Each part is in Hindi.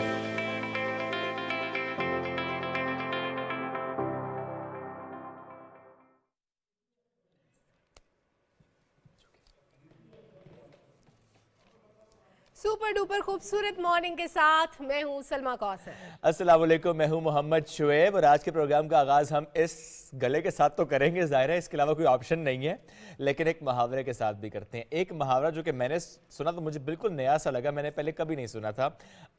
Thank you. सुपर डुपर खूबसूरत मॉर्निंग के साथ मैं हूँ सलमा कौसर अस्सलाम मैं हूँ मोहम्मद शुएब और आज के प्रोग्राम का आगाज़ हम इस गले के साथ तो करेंगे ज़ाहिर है इसके अलावा कोई ऑप्शन नहीं है लेकिन एक मुहावरे के साथ भी करते हैं एक मुहावरा जो कि मैंने सुना तो मुझे बिल्कुल नया सा लगा मैंने पहले कभी नहीं सुना था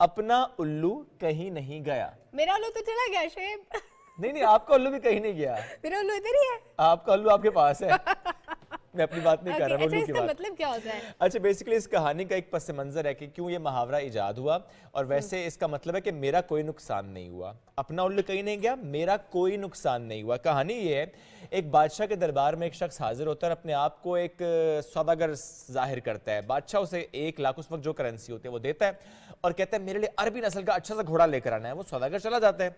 अपना उल्लू कहीं नहीं गया मेरा उल्लू तो चला गया शुएब नहीं नहीं आपका उल्लू भी कहीं नहीं गया मेरा उल्लू इधर ही है आपका उल्लू आपके पास है मैं अपनी बात नहीं okay, कर रहा अच्छा, मतलब क्या होता है अच्छा बेसिकली इस कहानी का एक पस मंजर है कि क्यों ये मुहावरा इजाद हुआ और हम्म। वैसे इसका मतलब है कि मेरा कोई नुकसान नहीं हुआ अपना उल्लू कहीं नहीं गया मेरा कोई नुकसान नहीं हुआ कहानी ये है एक बादशाह के दरबार में एक शख्स हाजिर होता है अपने आप को एक सौदागर जाहिर करता है बादशाह उसे एक लाख उस वक्त जो करेंसी होती है वो देता है और कहता है मेरे लिए अरबी नस्ल का अच्छा सा घोड़ा लेकर आना है वो सौदागर चला जाता है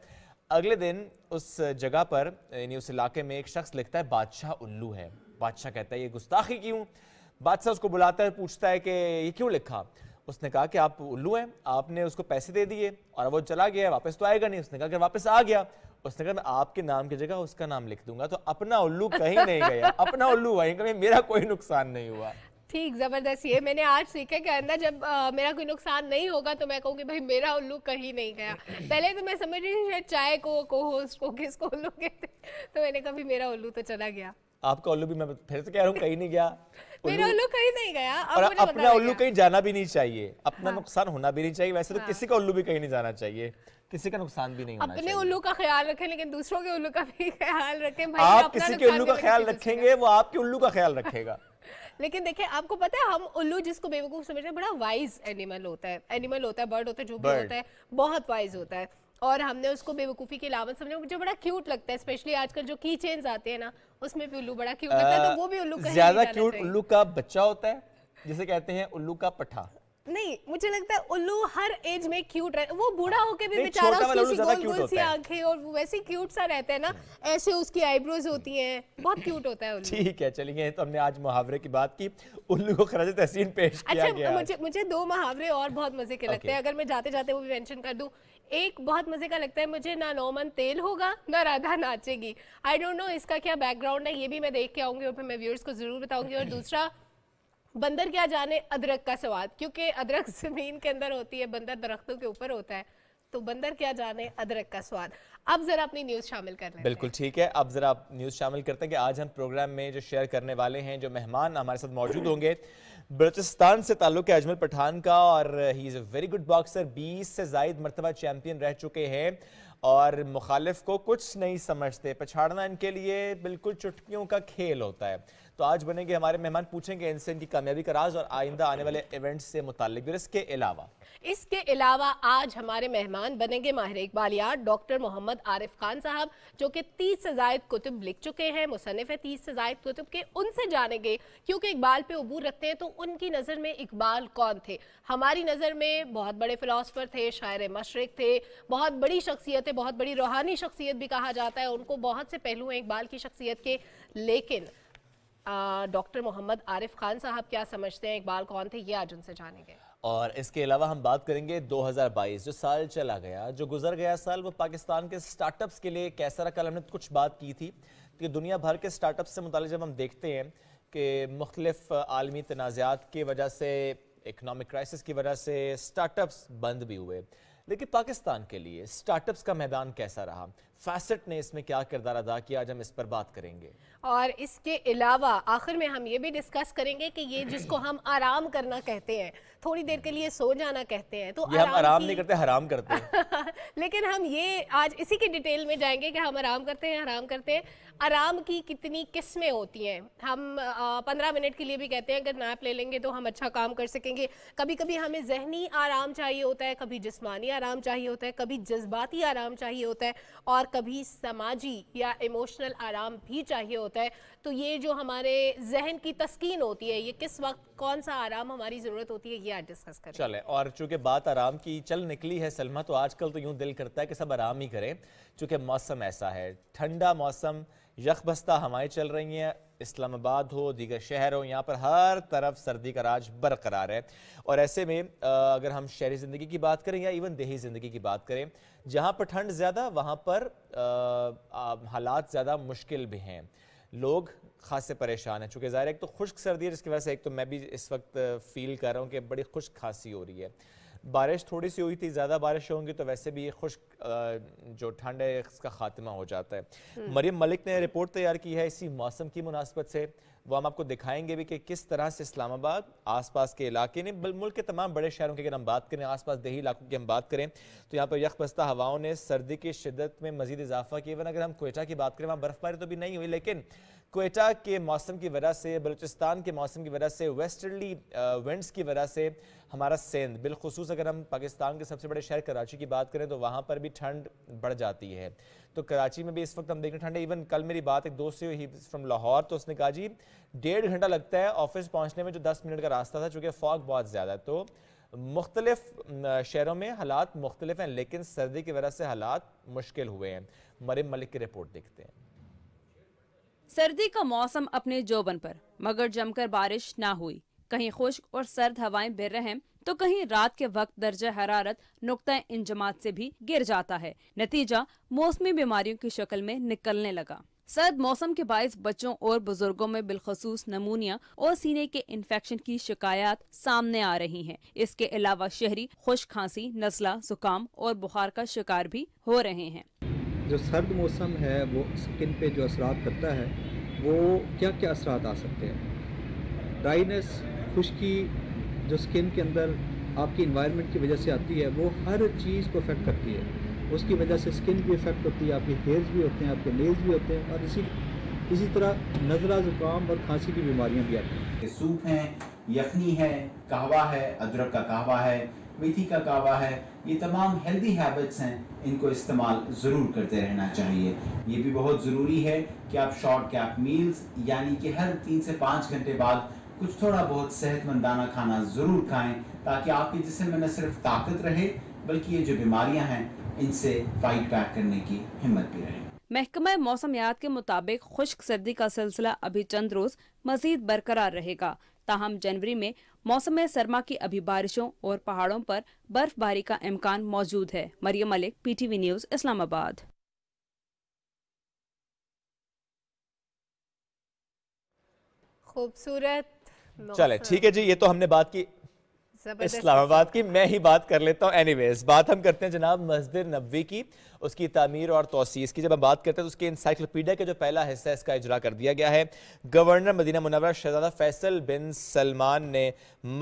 अगले दिन उस जगह पर यानी उस इलाके में एक शख्स लिखता है बादशाह उल्लू है बादशाह कहता है ये गुस्ताखी क्यों बादशाह उसको बुलाता है पूछता है कि ये क्यों लिखा उसने कहा कि आप उल्लू हैं आपने उसको पैसे दे दिए और वो चला गया वापस तो आएगा नहीं उसने कहा कि वापस आ गया उसने कहा आपके नाम की जगह उसका नाम लिख दूंगा तो अपना उल्लू कहीं नहीं गया अपना उल्लू वहीं कहीं मेरा कोई नुकसान नहीं हुआ ठीक जबरदस्त ये मैंने आज सीखा कि अंदर जब आ, मेरा कोई नुकसान नहीं होगा तो मैं कहूँगी भाई मेरा उल्लू कहीं नहीं गया पहले तो मैं समझ रही थी चाय को को होस्ट को किसको उल्लू कहते तो मैंने कहा मेरा उल्लू तो चला गया आपका उल्लू भी मैं फिर से कह रहा हूँ कहीं नहीं गया मेरा उल्लू कहीं नहीं गया और अपना उल्लू कहीं जाना भी नहीं चाहिए अपना हाँ। नुकसान होना भी नहीं चाहिए वैसे तो हाँ। किसी का उल्लू भी कहीं नहीं जाना चाहिए किसी का नुकसान भी नहीं होना अपने उल्लू का ख्याल रखें लेकिन दूसरों के उल्लू का भी ख्याल रखें भाई आप किसी के उल्लू का ख्याल रखेंगे वो आपके उल्लू का ख्याल रखेगा लेकिन देखिए आपको पता है हम उल्लू जिसको बेवकूफ समझते हैं बड़ा वाइज एनिमल होता है एनिमल होता है बर्ड होता है जो भी होता है बहुत वाइज होता है और हमने उसको बेवकूफ़ी के लावत समझा मुझे बड़ा क्यूट लगता है स्पेशली आजकल जो की चेन्स आते हैं ना उसमें भी उल्लू बड़ा क्यूट होता है तो वो भी उल्लू का ज्यादा क्यूट उल्लू का बच्चा होता है जिसे कहते हैं उल्लू का पठा नहीं मुझे लगता है उल्लू हर एज में क्यूट रहे वो बूढ़ा हाँ। होके भी बेचारा उसकी गोल गोल सी आंखें और वो वैसे क्यूट सा रहता है ना ऐसे उसकी आईब्रोज होती हैं बहुत क्यूट होता है उल्लू ठीक है चलिए तो हमने आज मुहावरे की बात की उल्लू को खराज तहसीन पेश अच्छा, किया गया मुझे मुझे दो मुहावरे और बहुत मजे के लगते हैं अगर मैं जाते जाते वो भी मेंशन कर दूं एक बहुत मज़े का लगता है मुझे ना नौमन तेल होगा ना राधा नाचेगी आई डोंट नो इसका क्या बैकग्राउंड है ये भी मैं देख के आऊँगी और फिर मैं व्यूअर्स को ज़रूर बताऊँगी और दूसरा बंदर क्या जाने अदरक का स्वाद क्योंकि अदरक ज़मीन के अंदर होती है बंदर दरख्तों के ऊपर होता है तो बंदर क्या जाने अदरक का स्वाद अब जरा अपनी न्यूज शामिल कर लें बिल्कुल ठीक है अब जरा न्यूज शामिल करते हैं कि आज हम प्रोग्राम में जो शेयर करने वाले हैं जो मेहमान हमारे साथ मौजूद होंगे बलोचिस्तान से ताल्लुक है अजमल पठान का और he is a very good boxer 20 से जायद मरतबा चैम्पियन रह चुके हैं और मुखालिफ को कुछ नहीं समझते पछाड़ना इनके लिए बिल्कुल चुटकियों का खेल होता है तो आज बनेंगे हमारे मेहमान पूछेंगे इनसे इनकी कामयाबी का राज और आइंदा आने वाले इवेंट्स से मुतालिक इसके अलावा इसके अलावा आज हमारे मेहमान बनेंगे माहिर इकबालियार डॉक्टर मोहम्मद आरिफ खान साहब जो कि तीस से जायद कुतुब लिख चुके हैं मुसनफ़ है तीस से जायद कुतुब के उनसे जानेंगे क्योंकि इकबाल पे अबूर रखते हैं तो उनकी नज़र में इकबाल कौन थे हमारी नज़र में बहुत बड़े फ़िलासफ़र थे शायर मशरक थे बहुत बड़ी है बहुत बड़ी रूहानी शख्सियत भी कहा जाता है उनको बहुत से पहलू हैं इकबाल की शख्सियत के लेकिन डॉक्टर मोहम्मद आरिफ खान साहब क्या समझते हैं इकबाल कौन थे ये आज उनसे जानेंगे और इसके अलावा हम बात करेंगे 2022 जो साल चला गया जो गुजर गया साल वो पाकिस्तान के स्टार्टअप्स के लिए कैसा रहा कल हमने कुछ बात की थी कि तो दुनिया भर के स्टार्टअप से मुतल जब हम देखते हैं कि मुख्तलिफ आलमी तनाज़ात की वजह से इकनॉमिक क्राइसिस की वजह से स्टार्टअप्स बंद भी हुए लेकिन पाकिस्तान के लिए स्टार्टअप्स का मैदान कैसा रहा फैसेट ने इसमें क्या किरदार अदा किया आज हम इस पर बात करेंगे और इसके अलावा आखिर में हम ये भी डिस्कस करेंगे कि ये जिसको हम आराम करना कहते हैं थोड़ी देर के लिए सो जाना कहते हैं तो ये आराम हम आराम नहीं करते हराम करते हैं लेकिन हम ये आज इसी की डिटेल में जाएंगे कि हम आराम करते हैं आराम करते हैं आराम की कितनी किस्में होती हैं हम पंद्रह मिनट के लिए भी कहते हैं अगर नैप ले लेंगे तो हम अच्छा काम कर सकेंगे कभी कभी हमें जहनी आराम चाहिए होता है कभी जिसमानी आराम चाहिए होता है कभी जज्बाती आराम चाहिए होता है और कभी समाजी या इमोशनल आराम भी चाहिए होता है तो ये जो हमारे जहन की तस्किन होती है ये किस वक्त कौन सा आराम हमारी ज़रूरत होती है ये आज डिस्कस करें चले और चूंकि बात आराम की चल निकली है सलमा तो आजकल तो यूँ दिल करता है कि सब आराम ही करें चूँकि मौसम ऐसा है ठंडा मौसम यकबस्ता हवाएं चल रही हैं इस्लामाबाद हो दीगर शहर हो यहाँ पर हर तरफ सर्दी का राज बरकरार है और ऐसे में अगर हम शहरी ज़िंदगी की बात करें या इवन देही ज़िंदगी की बात करें जहाँ पर ठंड ज़्यादा वहाँ पर हालात ज़्यादा मुश्किल भी हैं लोग खास से परेशान हैं चूँकि ज़ाहिर एक तो खुश्क सर्दी है जिसकी वजह से एक तो मैं भी इस वक्त फ़ील कर रहा हूँ कि बड़ी खुश खांसी हो रही है बारिश थोड़ी सी हुई थी ज़्यादा बारिश होंगी तो वैसे भी ये खुश जो ठंड है इसका खात्मा हो जाता है हम्म। मरियम मलिक ने रिपोर्ट तैयार की है इसी मौसम की मुनासबत से वो हम आपको दिखाएंगे भी कि किस तरह से इस्लामाबाद आसपास के इलाके ने मुल्क के तमाम बड़े शहरों की अगर हम बात करें आसपास दही इलाकों की हम बात करें तो यहाँ पर यकबस्ता हवाओं ने सर्दी की शिदत में मजीद इजाफा किया इवन अगर हम कोयटा की बात करें वहाँ बर्फबारी तो भी नहीं हुई लेकिन कोयटा के मौसम की वजह से बलूचिस्तान के मौसम की वजह से वेस्टर्ली विंड्स की वजह से हमारा सेंध बिलखसूस अगर हम पाकिस्तान के सबसे बड़े शहर कराची की बात करें तो वहाँ पर भी ठंड बढ़ जाती है तो कराची में भी इस वक्त हम देख रहे हैं ठंड है इवन कल मेरी बात एक दोस्त से हुई फ्रॉम लाहौर तो उसने कहा जी डेढ़ घंटा लगता है ऑफिस पहुँचने में जो दस मिनट का रास्ता था चूँकि फॉग बहुत ज़्यादा है तो मुख्तलिफ शहरों में हालात मुख्तलिफ हैं लेकिन सर्दी की वजह से हालात मुश्किल हुए हैं मरे मलिक की रिपोर्ट देखते हैं सर्दी का मौसम अपने जोबन पर मगर जमकर बारिश ना हुई कहीं खुश्क और सर्द हवाएं रहे तो कहीं रात के वक्त दर्ज हरारत नुकता इंजमात से भी गिर जाता है नतीजा मौसमी बीमारियों की शक्ल में निकलने लगा सर्द मौसम के बायस बच्चों और बुजुर्गों में बिलखसूस नमूनिया और सीने के इन्फेक्शन की शिकायत सामने आ रही हैं। इसके अलावा शहरी खुश खांसी नजला जुकाम और बुखार का शिकार भी हो रहे हैं जो सर्द मौसम है वो स्किन पे जो असरात करता है वो क्या क्या असरात आ सकते हैं ड्राइनेस खुश्की जो स्किन के अंदर आपकी इन्वायरमेंट की वजह से आती है वो हर चीज़ को अफेक्ट करती है उसकी वजह से स्किन भी अफेक्ट होती है आपके हेयर्स भी होते हैं आपके नेल्स भी होते हैं और इसी इसी तरह नजरा ज़ुकाम और खांसी की बीमारियाँ भी आती हैं सूप हैं यखनी है कहवा है अदरक का कहवा है मेथी का कावा है ये तमाम हेल्दी हैबिट्स हैं इनको इस्तेमाल ज़रूर करते रहना चाहिए ये भी बहुत ज़रूरी है कि आप शॉर्ट कैप मील्स यानी कि हर तीन से पाँच घंटे बाद कुछ थोड़ा बहुत सेहतमंदाना खाना ज़रूर खाएं ताकि आपके जिसम में न सिर्फ ताकत रहे बल्कि ये जो बीमारियाँ हैं इनसे फाइट बैक करने की हिम्मत भी रहे महकमा मौसमियात के मुताबिक खुश्क सर्दी का सिलसिला अभी चंद रोज मजीद बरकरार रहेगा ताहम जनवरी में मौसम में सरमा की अभी बारिशों और पहाड़ों पर बर्फबारी का इम्कान मौजूद है मरियम मलिक पीटीवी न्यूज इस्लामाबाद खूबसूरत चले ठीक है जी ये तो हमने बात की इस्लामाबाद की मैं ही बात कर लेता हूँ एनीवेज बात हम करते हैं जनाब मस्जिद नबी की उसकी तमीर और तोसीस की जब हम बात करते हैं तो उसके इंसाइक्लोपीडिया का जो पहला हिस्सा है इसका इजरा कर दिया गया है गवर्नर मदीना मुनवरा शहजादा फैसल बिन सलमान ने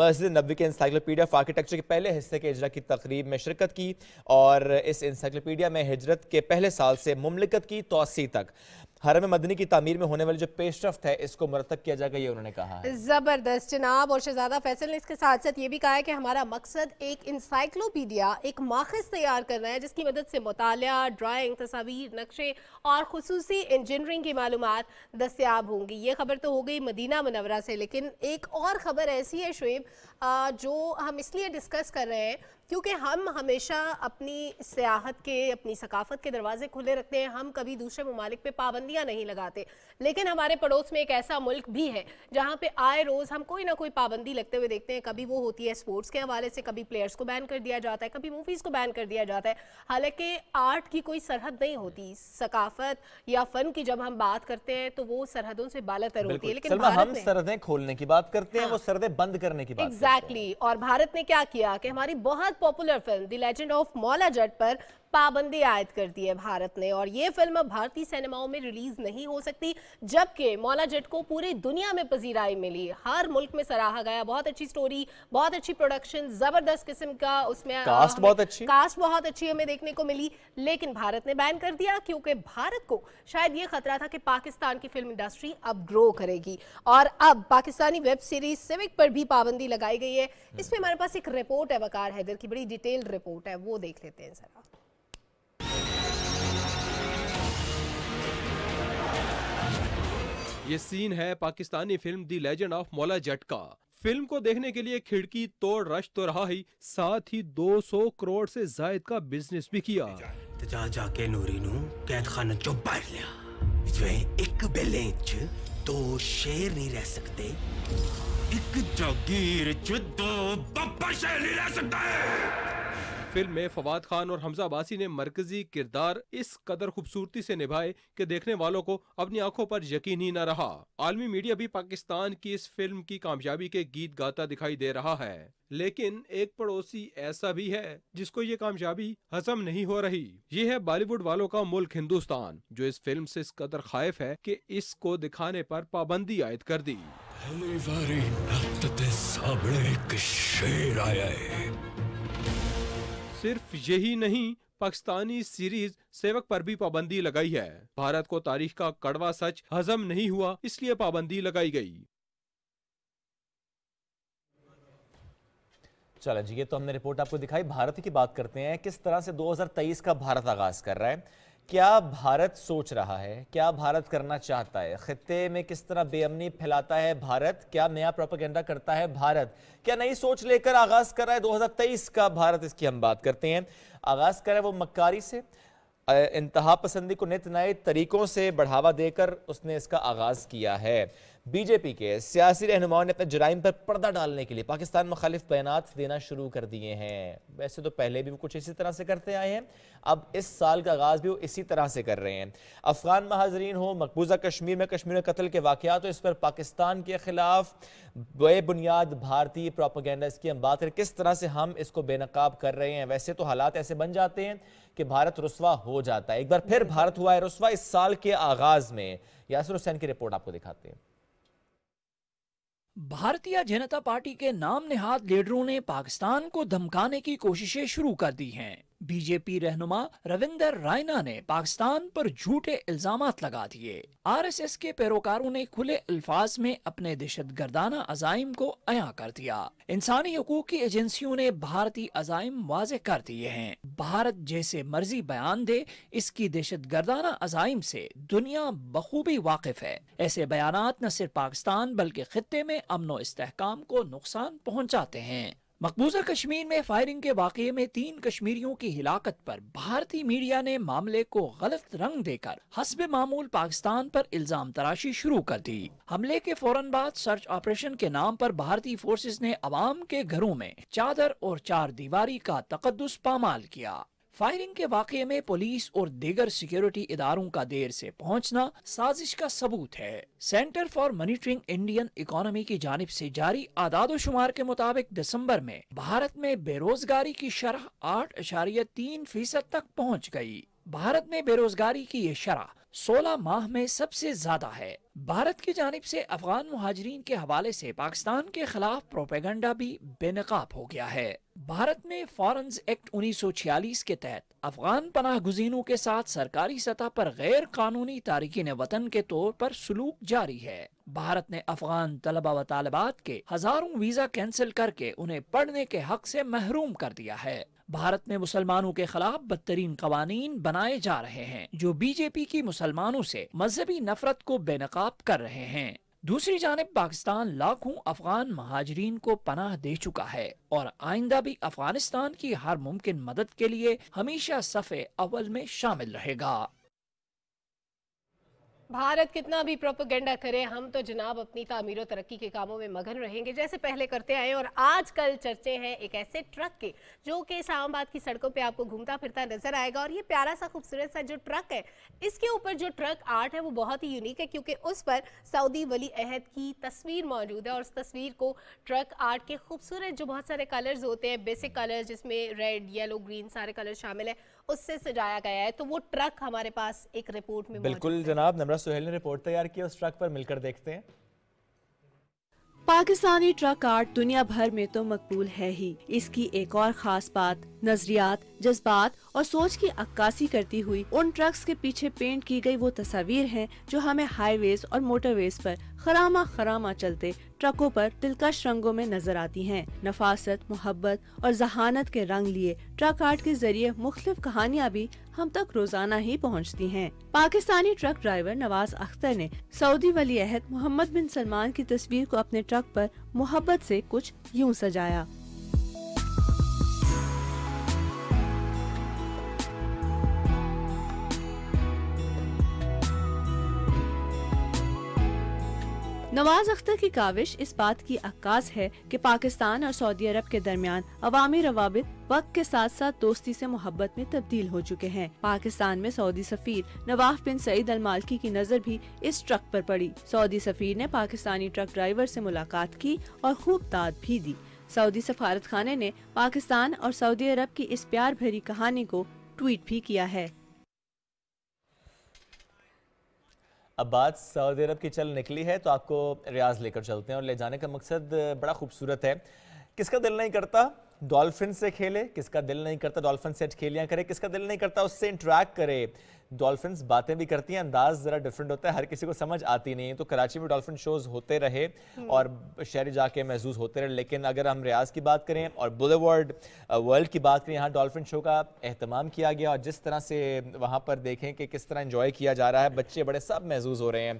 मस्जिद नबी के इंसाइक्लोपीडिया ऑफ आर्किटेक्चर के पहले हिस्से के इजरा की तकरीब में शिरकत की और इस इंसाइक्लोपीडिया में हजरत के पहले साल से ममलिकत की तोसी तक हरम मदनी की तमीर में होने वाली जो पेशरफ है इसको मरतब किया जाएगा ये उन्होंने कहा जबरदस्त जनाब और शहजादा फैसल ने इसके साथ साथ ये भी कहा है कि हमारा मकसद एक इंसाइक्लोपीडिया एक माखज तैयार करना है जिसकी मदद से मुताल ड्राइंग तस्वीर नक्शे और खसूस इंजीनियरिंग की मालूम दस्तियाब होंगी ये खबर तो हो गई मदीना मनवरा से लेकिन एक और खबर ऐसी है शुएब जो हम इसलिए डिस्कस कर रहे हैं क्योंकि हम हमेशा अपनी सियाहत के अपनी सकाफत के दरवाजे खुले रखते हैं हम कभी दूसरे ममालिक पे पाबंदियां नहीं लगाते लेकिन हमारे पड़ोस में एक ऐसा मुल्क भी है जहाँ पे आए रोज़ हम कोई ना कोई पाबंदी लगते हुए देखते हैं कभी वो होती है स्पोर्ट्स के हवाले से कभी प्लेयर्स को बैन कर दिया जाता है कभी मूवीज़ को बैन कर दिया जाता है हालांकि आर्ट की कोई सरहद नहीं होती सकाफत या फ़न की जब हम बात करते हैं तो वो सरहदों से बालतर होती है लेकिन हम सरहदें खोलने की बात करते हैं हाँ। वो सरहदें बंद करने की बात एग्जैक्टली और भारत ने क्या किया कि हमारी बहुत popular film The Legend of Maula Jatt पर पाबंदी आयद कर दी है भारत ने और ये फिल्म अब भारतीय सिनेमाओं में रिलीज नहीं हो सकती जबकि मौला जट को पूरी दुनिया में पजीराई मिली हर मुल्क में सराहा गया बहुत अच्छी स्टोरी बहुत अच्छी प्रोडक्शन जबरदस्त किस्म का उसमें कास्ट बहुत अच्छी कास्ट बहुत अच्छी हमें देखने को मिली लेकिन भारत ने बैन कर दिया क्योंकि भारत को शायद ये खतरा था कि पाकिस्तान की फिल्म इंडस्ट्री अब ग्रो करेगी और अब पाकिस्तानी वेब सीरीज सिविक पर भी पाबंदी लगाई गई है हम्म। इसमें हमारे पास एक रिपोर्ट है वकार हैदर की बड़ी डिटेल्ड रिपोर्ट है वो देख लेते हैं जरा ये सीन है Pakistani film the legend of Maula Jatt का फिल्म को देखने के लिए खिड़की तोड़ रश तो रहा ही साथ ही 200 करोड़ से जायद का बिजनेस भी किया तो जा जा जाके नूरी नू, कैद खाना जो बाहर लिया एक बेले दो शेर नहीं रह सकते एक जागीर दो शेर नहीं रह सकते फिल्म में फवाद खान और हमजा बासी ने मरकजी किरदार इस कदर खूबसूरती से निभाए कि देखने वालों को अपनी आंखों पर यकीन ही न रहा आलमी मीडिया भी पाकिस्तान की इस फिल्म की कामयाबी के गीत गाता दिखाई दे रहा है लेकिन एक पड़ोसी ऐसा भी है जिसको ये कामयाबी हजम नहीं हो रही ये है बॉलीवुड वालों का मुल्क हिंदुस्तान जो इस फिल्म से इस कदर खाइफ है कि इसको दिखाने पर पाबंदी आयद कर दी पहली बारी सिर्फ यही नहीं पाकिस्तानी सीरीज सेवक पर भी पाबंदी लगाई है भारत को तारीख का कड़वा सच हजम नहीं हुआ इसलिए पाबंदी लगाई गई चलो जी ये तो हमने रिपोर्ट आपको दिखाई भारत की बात करते हैं किस तरह से 2023 का भारत आगाज कर रहा है क्या भारत सोच रहा है क्या भारत करना चाहता है खत्े में किस तरह बेअमनी फैलाता है भारत क्या नया प्रोपागेंडा करता है भारत क्या नई सोच लेकर आगाज कर रहा है 2023 का भारत इसकी हम बात करते हैं आगाज करा है वो मक्कारी से इंतहा पसंदी को नित नए तरीकों से बढ़ावा देकर उसने इसका आगाज किया है बीजेपी के सियासी रहनुमाओं ने अपने जराइम पर पर्दा डालने के लिए पाकिस्तान मुखालिफ बयान देना शुरू कर दिए हैं वैसे तो पहले भी वो कुछ इसी तरह से करते आए हैं अब इस साल का आगाज भी वो इसी तरह से कर रहे हैं अफगान महाजरीन हो मकबूजा कश्मीर में कश्मीर में कत्ल के वाकत तो इस पर पाकिस्तान के खिलाफ बेबुनियाद भारतीय प्रोपोगेंडा की हम बात करें किस तरह से हम इसको बेनकाब कर रहे हैं वैसे तो हालात ऐसे बन जाते हैं कि भारत रसवा हो जाता है एक बार फिर भारत हुआ है रुसवा इस साल के आगाज में यासर हुसैन की रिपोर्ट आपको दिखाते हैं भारतीय जनता पार्टी के नाम नेहाद लीडरों ने पाकिस्तान को धमकाने की कोशिशें शुरू कर दी हैं बीजेपी रहनुमा रविंदर रायना ने पाकिस्तान पर झूठे इल्जाम लगा दिए आरएसएस के पैरोकारों ने खुले अल्फाज में अपने दहशत गर्दाना अजाइम को अया कर दिया इंसानी हकूक की एजेंसियों ने भारतीय अजाइम वाज कर दिए हैं भारत जैसे मर्जी बयान दे इसकी दहशत गर्दाना अजाइम से दुनिया बखूबी वाकिफ है ऐसे बयान न सिर्फ पाकिस्तान बल्कि खत्े में अमनो इसकाम को नुकसान पहुँचाते हैं मकबूजा कश्मीर में फायरिंग के वाक़े में तीन कश्मीरियों की हिलाकत पर भारतीय मीडिया ने मामले को गलत रंग देकर हसब मामूल पाकिस्तान पर इल्जाम तराशी शुरू कर दी हमले के फौरन बाद सर्च ऑपरेशन के नाम पर भारतीय फोर्सेस ने अवाम के घरों में चादर और चार दीवारी का तकदस पामाल किया फायरिंग के वाक़े में पुलिस और दीगर सिक्योरिटी इदारों का देर से पहुंचना साजिश का सबूत है Centre for Monitoring Indian Economy की जानब से जारी आदादोशुमार शुमार के मुताबिक दिसंबर में भारत में बेरोजगारी की शरह आठ अशारिया तीन फीसद तक पहुँच गई भारत में बेरोजगारी की ये शरह सोलह माह में सबसे ज्यादा है भारत की जानब से अफगान महाजरीन के हवाले से पाकिस्तान के खिलाफ प्रोपेगेंडा भी बेनकाब हो गया है भारत में फॉरन एक्ट 1946 के तहत अफगान पनाह गुजीनों के साथ सरकारी सतह पर गैर कानूनी तारकिन वतन के तौर पर सलूक जारी है भारत ने अफगान तलबा व तालबात के हजारों वीजा कैंसिल करके उन्हें पढ़ने के हक से महरूम कर दिया है भारत में मुसलमानों के खिलाफ बदतरीन कवानीन बनाए जा रहे हैं जो बीजेपी की मुसलमानों से मजहबी नफरत को बेनकाब कर रहे हैं दूसरी जानब पाकिस्तान लाखों अफगान महाजरीन को पनाह दे चुका है और आइंदा भी अफगानिस्तान की हर मुमकिन मदद के लिए हमेशा सफ़े अव्वल में शामिल रहेगा भारत कितना भी प्रोपोगेंडा करे हम तो जनाब अपनी और तरक्की के कामों में मगन रहेंगे जैसे पहले करते आए और आजकल चर्चे हैं एक ऐसे ट्रक के जो कि इस्लामाबाद की सड़कों पे आपको घूमता फिरता नजर आएगा और ये प्यारा सा खूबसूरत सा जो ट्रक है इसके ऊपर जो ट्रक आर्ट है वो बहुत ही यूनिक है क्योंकि उस पर सऊदी वली अहद की तस्वीर मौजूद है और उस तस्वीर को ट्रक आर्ट के खूबसूरत जो बहुत सारे कलर्स होते हैं बेसिक कलर्स जिसमें रेड येलो ग्रीन सारे कलर शामिल है उससे सजाया गया है तो वो ट्रक हमारे पास एक रिपोर्ट में बिल्कुल जनाब नमरा सुहेल ने रिपोर्ट तैयार की उस ट्रक पर मिलकर देखते हैं पाकिस्तानी ट्रक आर्ट दुनिया भर में तो मकबूल है ही इसकी एक और खास बात नजरियात जज्बात और सोच की अक्कासी करती हुई उन ट्रक्स के पीछे पेंट की गई वो तस्वीर हैं जो हमें हाईवेज और मोटरवेज पर खरामा खरामा चलते ट्रकों पर दिलकश रंगों में नजर आती हैं। नफासत मोहब्बत और जहानत के रंग लिए ट्रक आर्ट के जरिए मुख्तफ कहानियाँ भी हम तक रोजाना ही पहुँचती हैं। पाकिस्तानी ट्रक ड्राइवर नवाज अख्तर ने सऊदी वली अहद मोहम्मद बिन सलमान की तस्वीर को अपने ट्रक पर मोहब्बत से कुछ यूं सजाया नवाज अख्तर की काविश इस बात की अक्काश है कि पाकिस्तान और सऊदी अरब के दरमियान अवामी रवाबित वक्त के साथ साथ दोस्ती से मोहब्बत में तब्दील हो चुके हैं पाकिस्तान में सऊदी सफीर नवाफ बिन सईद अल मालकी की नज़र भी इस ट्रक पर पड़ी सऊदी सफीर ने पाकिस्तानी ट्रक ड्राइवर से मुलाकात की और खूब दाद भी दी सऊदी सफारत खाने ने पाकिस्तान और सऊदी अरब की इस प्यार भरी कहानी को ट्वीट भी किया है अब बात सऊदी अरब की चल निकली है तो आपको रियाज लेकर चलते हैं और ले जाने का मकसद बड़ा खूबसूरत है किसका दिल नहीं करता डॉल्फिन से खेले किसका दिल नहीं करता डॉल्फिन सेट खेलियां करे किसका दिल नहीं करता उससे इंटरेक्ट करे डॉल्फिन बातें भी करती हैं अंदाज ज़रा डिफरेंट होता है हर किसी को समझ आती नहीं है तो कराची में डॉल्फिन शोज़ होते रहे और शहर जाके महजूज होते रहे लेकिन अगर हम रियाज की बात करें और बुलेवर्ड वर्ल्ड की बात करें यहाँ डॉल्फिन शो का अहतमाम किया गया और जिस तरह से वहाँ पर देखें कि किस तरह इन्जॉय किया जा रहा है बच्चे बड़े सब महजूज हो रहे हैं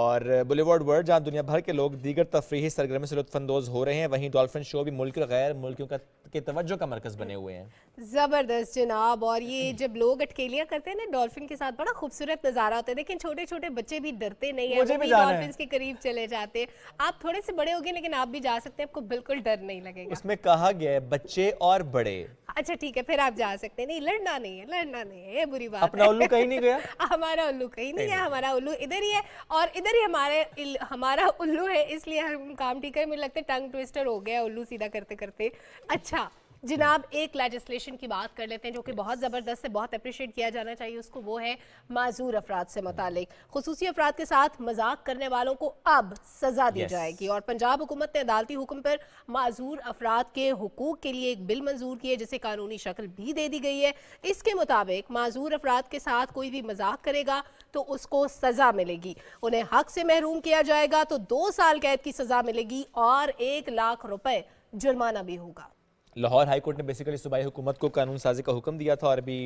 और बुलेवर्ड वर्ल्ड जहाँ दुनिया भर के लोग दीगर तफरी सरगर्मी से लुफानंदोज हो रहे हैं वहीं डॉल्फिन शो भी मुल्क और गैर मुल्कों का के तवज्जो का मरकज बने हुए हैं ज़बरदस्त जनाब और ये जब लोग अटकेलियाँ करते हैं ना डॉल्फिन के साथ बड़ा खूबसूरत नज़ारा होता है लेकिन छोटे छोटे बच्चे भी डरते नहीं है डॉल्फिन के करीब चले जाते हैं आप थोड़े से बड़े हो गए लेकिन आप भी जा सकते हैं आपको बिल्कुल डर नहीं लगेगा उसमें कहा गया है बच्चे और बड़े अच्छा ठीक है फिर आप जा सकते हैं नहीं लड़ना नहीं है लड़ना नहीं है बुरी बात अपना उल्लू कहीं नहीं गया हमारा उल्लू कहीं नहीं है हमारा उल्लू इधर ही है और इधर ही हमारे हमारा उल्लू है इसलिए हम काम ठीक है मुझे लगता है टंग ट्विस्टर हो गया उल्लू सीधा करते करते अच्छा जिनाब एक लेजिस्लेशन की बात कर लेते हैं जो कि बहुत ज़बरदस्त है बहुत अप्रिशिएट किया जाना चाहिए उसको वो है माजूर अफराद से मुतल खसूसी अफराद के साथ मजाक करने वालों को अब सज़ा दी जाएगी और पंजाब हुकूमत ने अदालती हुक्म पर माजूर अफराद के हकूक के लिए एक बिल मंजूर किए जिसे कानूनी शक्ल भी दे दी गई है इसके मुताबिक माजूर अफराद के साथ कोई भी मजाक करेगा तो उसको सज़ा मिलेगी उन्हें हक से महरूम किया जाएगा तो दो साल कैद की सज़ा मिलेगी और एक लाख रुपए जुर्माना भी होगा लाहौर हाई कोर्ट ने बेसिकली सूबाई हुकूमत को कानून साजी का हुक्म दिया था और अभी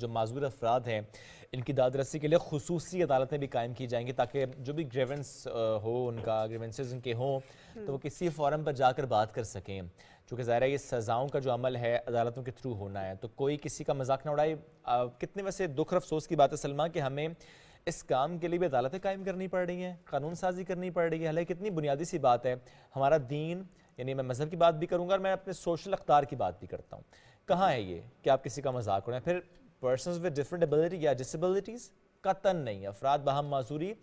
जो माजूर अफराद हैं इनकी दादरसी के लिए खसूसी अदालतें भी कायम की जाएंगी ताकि जो भी ग्रेवेंस हो उनका ग्रेवेंसेज उनके हों तो वो किसी फॉरम पर जाकर बात कर सकें चूँकि ज़ाहिर ये सज़ाओं का जो अमल है अदालतों के थ्रू होना है तो कोई किसी का मजाक ना उड़ाए कितने वैसे दुख अफसोस की बात है सलमा कि हमें इस काम के लिए भी अदालतें कायम करनी पड़ रही हैं कानून साजी करनी पड़ रही है हालांकि कितनी बुनियादी सी बात है हमारा दीन यानी मैं मज़हब की बात भी करूँगा और मैं अपने सोशल अखदार की बात भी करता हूँ कहाँ है ये कि आप किसी का मजाक उड़ाएं फिर पर्सन विद डिफरेंट एबिलिटी या डिसबिलिटीज़ कतन नहीं अफराद बहम माजूरी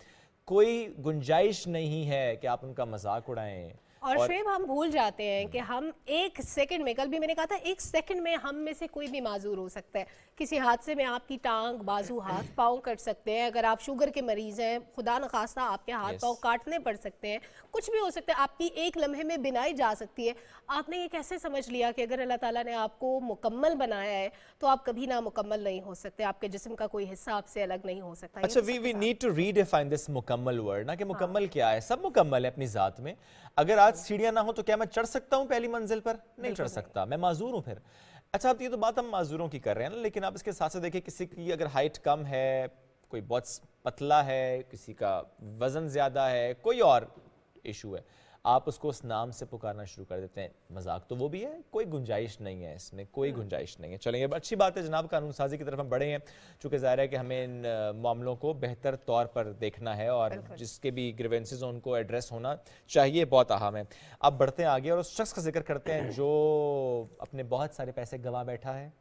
कोई गुंजाइश नहीं है कि आप उनका मजाक उड़ाएं और, और शेब हम भूल जाते हैं कि हम एक सेकंड में कल भी मैंने कहा था एक सेकंड में हम में से कोई भी माजूर हो सकता है किसी हादसे में आपकी टांग बाजू हाथ पाँव कट सकते हैं अगर आप शुगर के मरीज़ हैं खुदा न खास्ता आपके हाथ पाँव काटने पड़ सकते हैं कुछ भी हो सकता है आपकी एक लम्हे में बिनाई जा सकती है आपने ये कैसे समझ लिया कि अगर अल्लाह ताला ने आपको मुकम्मल बनाया है तो आप कभी ना मुकम्मल नहीं हो सकते आपके जिसम का कोई हिस्सा आपसे अलग नहीं हो सकता अच्छा we we need to redefine this मुकम्मल वर्ड ना कि हाँ। मुकम्मल क्या है सब मुकम्मल है अपनी ज़ात में अगर आज साथ सीढ़ियां ना हो तो क्या मैं चढ़ सकता हूं पहली मंजिल पर नहीं चढ़ सकता मैं माजूर हूं फिर अच्छा आप तो ये तो बात हम माजूरों की कर रहे हैं ना लेकिन आप इसके साथ से देखिए किसी की अगर हाइट कम है कोई बहुत पतला है किसी का वज़न ज़्यादा है कोई और इशू है आप उसको उस नाम से पुकारना शुरू कर देते हैं मजाक तो वो भी है कोई गुंजाइश नहीं है इसमें कोई हम्म। गुंजाइश नहीं है चलेंगे अच्छी बात है जनाब कानून साजी की तरफ हम बढ़े हैं चूंकि ज़ाहिर है कि हमें इन मामलों को बेहतर तौर पर देखना है और जिसके भी ग्रीवेंसेज उनको एड्रेस होना चाहिए बहुत अहम है अब बढ़ते हैं आगे और उस शख्स का जिक्र करते हैं जो अपने बहुत सारे पैसे गंवा बैठा है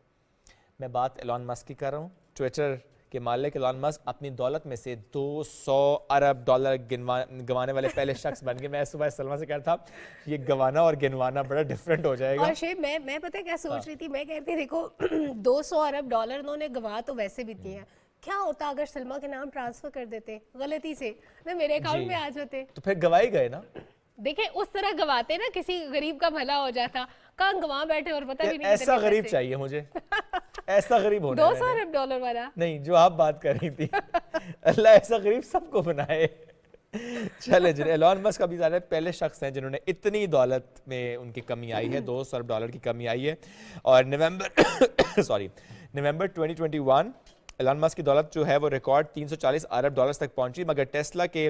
मैं बात एलॉन मस्क की कर रहा हूँ ट्विटर कि मालिक एलॉन मस्क अपनी दौलत में से 200 अरब डॉलर गंवाने वाले पहले शख्स बन गए मैं सुबह सलमा से कह रहा था ये गवाना और गिनवाना बड़ा डिफरेंट हो जाएगा और शेब मैं मैं पता है क्या सोच रही हाँ। थी मैं कहती देखो 200 अरब डॉलर उन्होंने गवा तो वैसे भी दिए हैं क्या होता अगर सलमा के नाम ट्रांसफर कर देते गलती से ना मेरे अकाउंट में आ जाते तो फिर गवाए गए ना देखे उस तरह गवाते ना किसी गरीब का भला हो जाता कान गवा बैठे और पता भी नहीं ऐसा गरीब चाहिए मुझे ऐसा गरीब होना दो सौ अरब डॉलर वाला नहीं जो आप बात कर रही थी अल्लाह ऐसा गरीब सबको बनाए चले जी एलॉन मस्क अभी ज़्यादा पहले शख्स हैं जिन्होंने इतनी दौलत में उनकी कमी आई है दो सौ अरब डॉलर की कमी आई है और नवंबर सॉरी नवंबर 2021 एलॉन मस्क की दौलत जो है वो रिकॉर्ड 340 अरब डॉलर्स तक पहुंची मगर टेस्ला के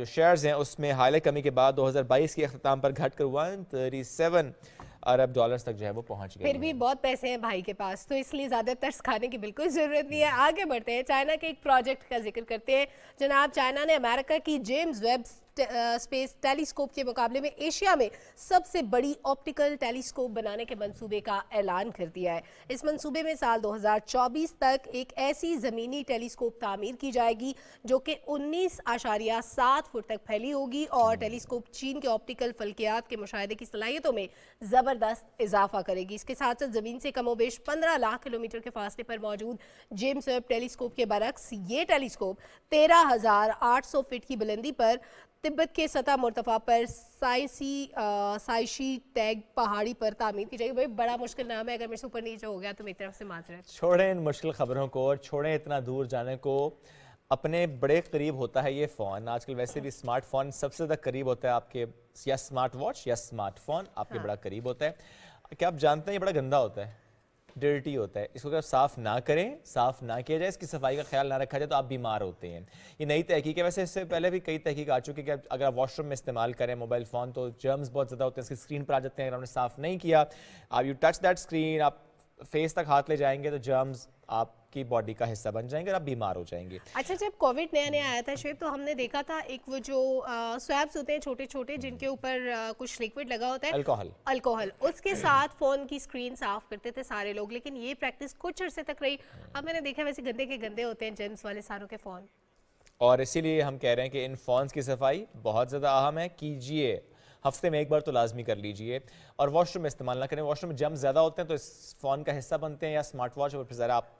जो शेयर्स हैं उसमें हाल कमी के बाद 2022 के अख्ताम पर घट कर वन अरब डॉलर्स तक जो है वो पहुंच गए फिर भी बहुत पैसे हैं भाई के पास तो इसलिए ज़्यादा तर्स खाने की बिल्कुल ज़रूरत नहीं है आगे बढ़ते हैं चाइना के एक प्रोजेक्ट का जिक्र करते हैं जनाब चाइना ने अमेरिका की जेम्स वेब्स स्पेस टेलीस्कोप के मुकाबले में एशिया में सबसे बड़ी ऑप्टिकल टेलीस्कोप बनाने के मंसूबे का ऐलान कर दिया है इस मंसूबे में साल 2024 तक एक ऐसी ज़मीनी टेलीस्कोप तामीर की जाएगी जो कि उन्नीस आशारिया सात फुट तक फैली होगी और टेलीस्कोप चीन के ऑप्टिकल फल्कियात के मुशाहदे की सलाहियतों में ज़बरदस्त इजाफा करेगी इसके साथ साथ ज़मीन से कमोबेश पंद्रह लाख किलोमीटर के फासले पर मौजूद जेम्स वेब टेलीस्कोप के बरक्स ये टेलीस्कोप तेरह हज़ार आठ सौ फिट की बुलंदी पर तिब्बत के सतह मरतफ़ा पर साइसी साइशी टैग पहाड़ी पर तामीर की जाएगी भाई बड़ा मुश्किल नाम है अगर मेरे से ऊपर नीचे हो गया तो मेरी तरफ से माजरत छोड़ें इन मुश्किल खबरों को और छोड़ें इतना दूर जाने को अपने बड़े करीब होता है ये फ़ोन आजकल वैसे भी स्मार्टफोन सबसे ज़्यादा करीब होता है आपके या स्मार्ट वॉच या स्मार्टफोन आपके हाँ। बड़ा करीब होता है क्या आप जानते हैं ये बड़ा गंदा होता है डर्टी होता है इसको अगर साफ़ ना करें साफ़ ना किया जाए इसकी सफाई का ख्याल ना रखा जाए तो आप बीमार होते हैं ये नई तहकीक है वैसे इससे पहले भी कई तहकीक आ चुकी है कि अगर आप वॉशरूम में इस्तेमाल करें मोबाइल फ़ोन तो जर्म्स बहुत ज़्यादा होते हैं इसकी स्क्रीन पर आ जाते हैं अगर आपने साफ़ नहीं किया आप यू टच दैट स्क्रीन आप फेस तक हाथ ले जाएंगे तो जर्म्स आपकी बॉडी का हिस्सा बन जाएंगे और आप बीमार हो जाएंगे अच्छा जब कोविड नया नया आया था शेब तो हमने देखा था एक वो जो स्वैब्स होते हैं छोटे छोटे जिनके ऊपर कुछ लिक्विड लगा होता है अल्कोहल अल्कोहल उसके साथ फ़ोन की स्क्रीन साफ करते थे सारे लोग लेकिन ये प्रैक्टिस कुछ अरसे तक रही अब मैंने देखा वैसे गंदे के गंदे होते हैं जेम्स वाले सारों के फ़ोन और इसीलिए हम कह रहे हैं कि इन फ़ोन्स की सफाई बहुत ज़्यादा अहम है कीजिए हफ्ते में एक बार तो लाजमी कर लीजिए और वॉशरूम में इस्तेमाल ना करें वॉशरूम में जम ज़्यादा होते हैं तो इस फ़ोन का हिस्सा बनते हैं या स्मार्ट वॉच और फिर ज़रा आप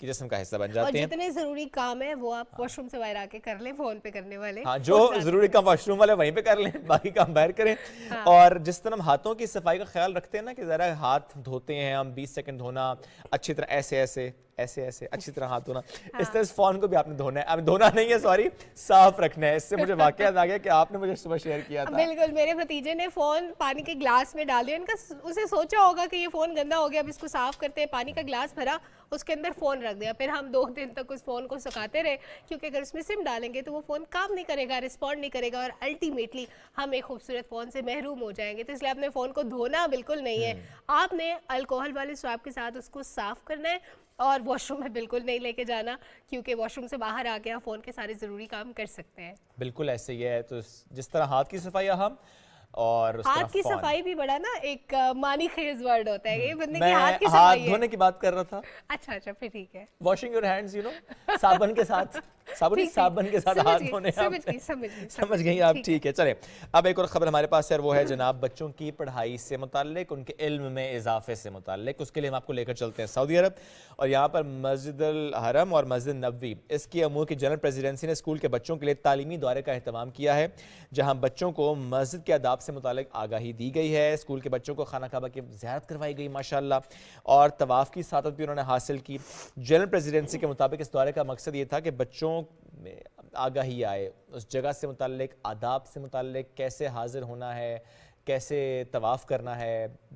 की जिसम का हिस्सा बन जाते हैं जितने जरूरी काम है वो आप वॉशरूम से बाहर आके कर लें फोन पे करने वाले हाँ जो जरूरी काम वॉशरूम वाले वहीं पे कर लें बाकी काम बाहर करें हाँ। और जिस तरह हम हाथों की सफाई का ख्याल रखते हैं ना कि ज़रा हाथ धोते हैं हम 20 सेकंड धोना अच्छी तरह ऐसे ऐसे ऐसे ऐसे अच्छी तरह हाथ धोना इस हाँ। तरह इस फ़ोन को भी आपने धोना है धोना नहीं है सॉरी साफ रखना है इससे मुझे वाक़ आ गया कि आपने मुझे सुबह शेयर किया था बिल्कुल मेरे भतीजे ने फ़ोन पानी के ग्लास में डाल दिया इनका उसे सोचा होगा कि ये फ़ोन गंदा हो गया अब इसको साफ़ करते हैं पानी का ग्लास भरा उसके अंदर फ़ोन रख दिया फिर हम दो दिन तक उस फ़ोन को सुखाते रहे क्योंकि अगर उसमें सिम डालेंगे तो वो फ़ोन काम नहीं करेगा रिस्पॉन्ड नहीं करेगा और अल्टीमेटली हम एक खूबसूरत फ़ोन से महरूम हो जाएंगे तो इसलिए आपने फ़ोन को धोना बिल्कुल नहीं है हम्म। आपने अल्कोहल वाले स्वाब के साथ उसको साफ़ करना है और वॉशरूम में बिल्कुल नहीं लेके जाना क्योंकि वॉशरूम से बाहर आके आप फ़ोन के सारे ज़रूरी काम कर सकते हैं बिल्कुल ऐसे ही है तो जिस तरह हाथ की सफाई हम और हाथ की सफाई भी बड़ा ना एक मानी खेज वर्ड होता है ये हम्म। बंदे की हाथ की सफाई हाथ धोने की बात कर रहा था अच्छा अच्छा फिर ठीक है washing your hands you know साबुन के साथ साबुन साबन के साथ हाथ धोने समझ गई समझ समझ गई गई आप ठीक है चलें अब एक और खबर हमारे पास है वो है जनाब बच्चों की पढ़ाई से मुतालिक उनके इल्म में इजाफे से मुतालिक उसके लिए हम आपको लेकर चलते हैं सऊदी अरब और यहाँ पर मस्जिद अल हरम और मस्जिद नबी इसकी अमूर की जनरल प्रेजिडेंसी ने स्कूल के बच्चों के लिए तालीमी दौरे का अहतमाम किया है जहाँ बच्चों को मस्जिद के आदाब से मुतल आगाही दी गई है स्कूल के बच्चों को खाना काबा की ज्यारत करवाई गई माशाला और तवाफ़ की सादत भी उन्होंने हासिल की जनरल प्रेजिडेंसी के मुताबिक इस दौरे का मकसद ये था कि बच्चों में आगाही आए उस जगह से मुतल आदाब से मुतल कैसे हाजिर होना है कैसे तवाफ़ करना है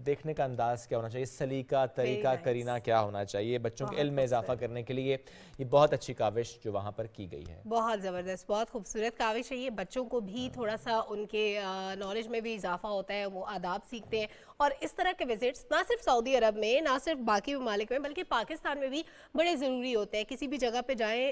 देखने का अंदाज़ क्या होना चाहिए सलीका तरीका करीना क्या होना चाहिए बच्चों के इल्म में इजाफा करने के लिए ये बहुत अच्छी काविश जो वहाँ पर की गई है बहुत ज़बरदस्त बहुत खूबसूरत काविश है ये बच्चों को भी हाँ। थोड़ा सा उनके नॉलेज में भी इजाफा होता है वो आदाब सीखते हैं और इस तरह के विजिट्स ना सिर्फ सऊदी अरब में ना सिर्फ बाकी ममालिक में बल्कि पाकिस्तान में भी बड़े ज़रूरी होते हैं किसी भी जगह पर जाएँ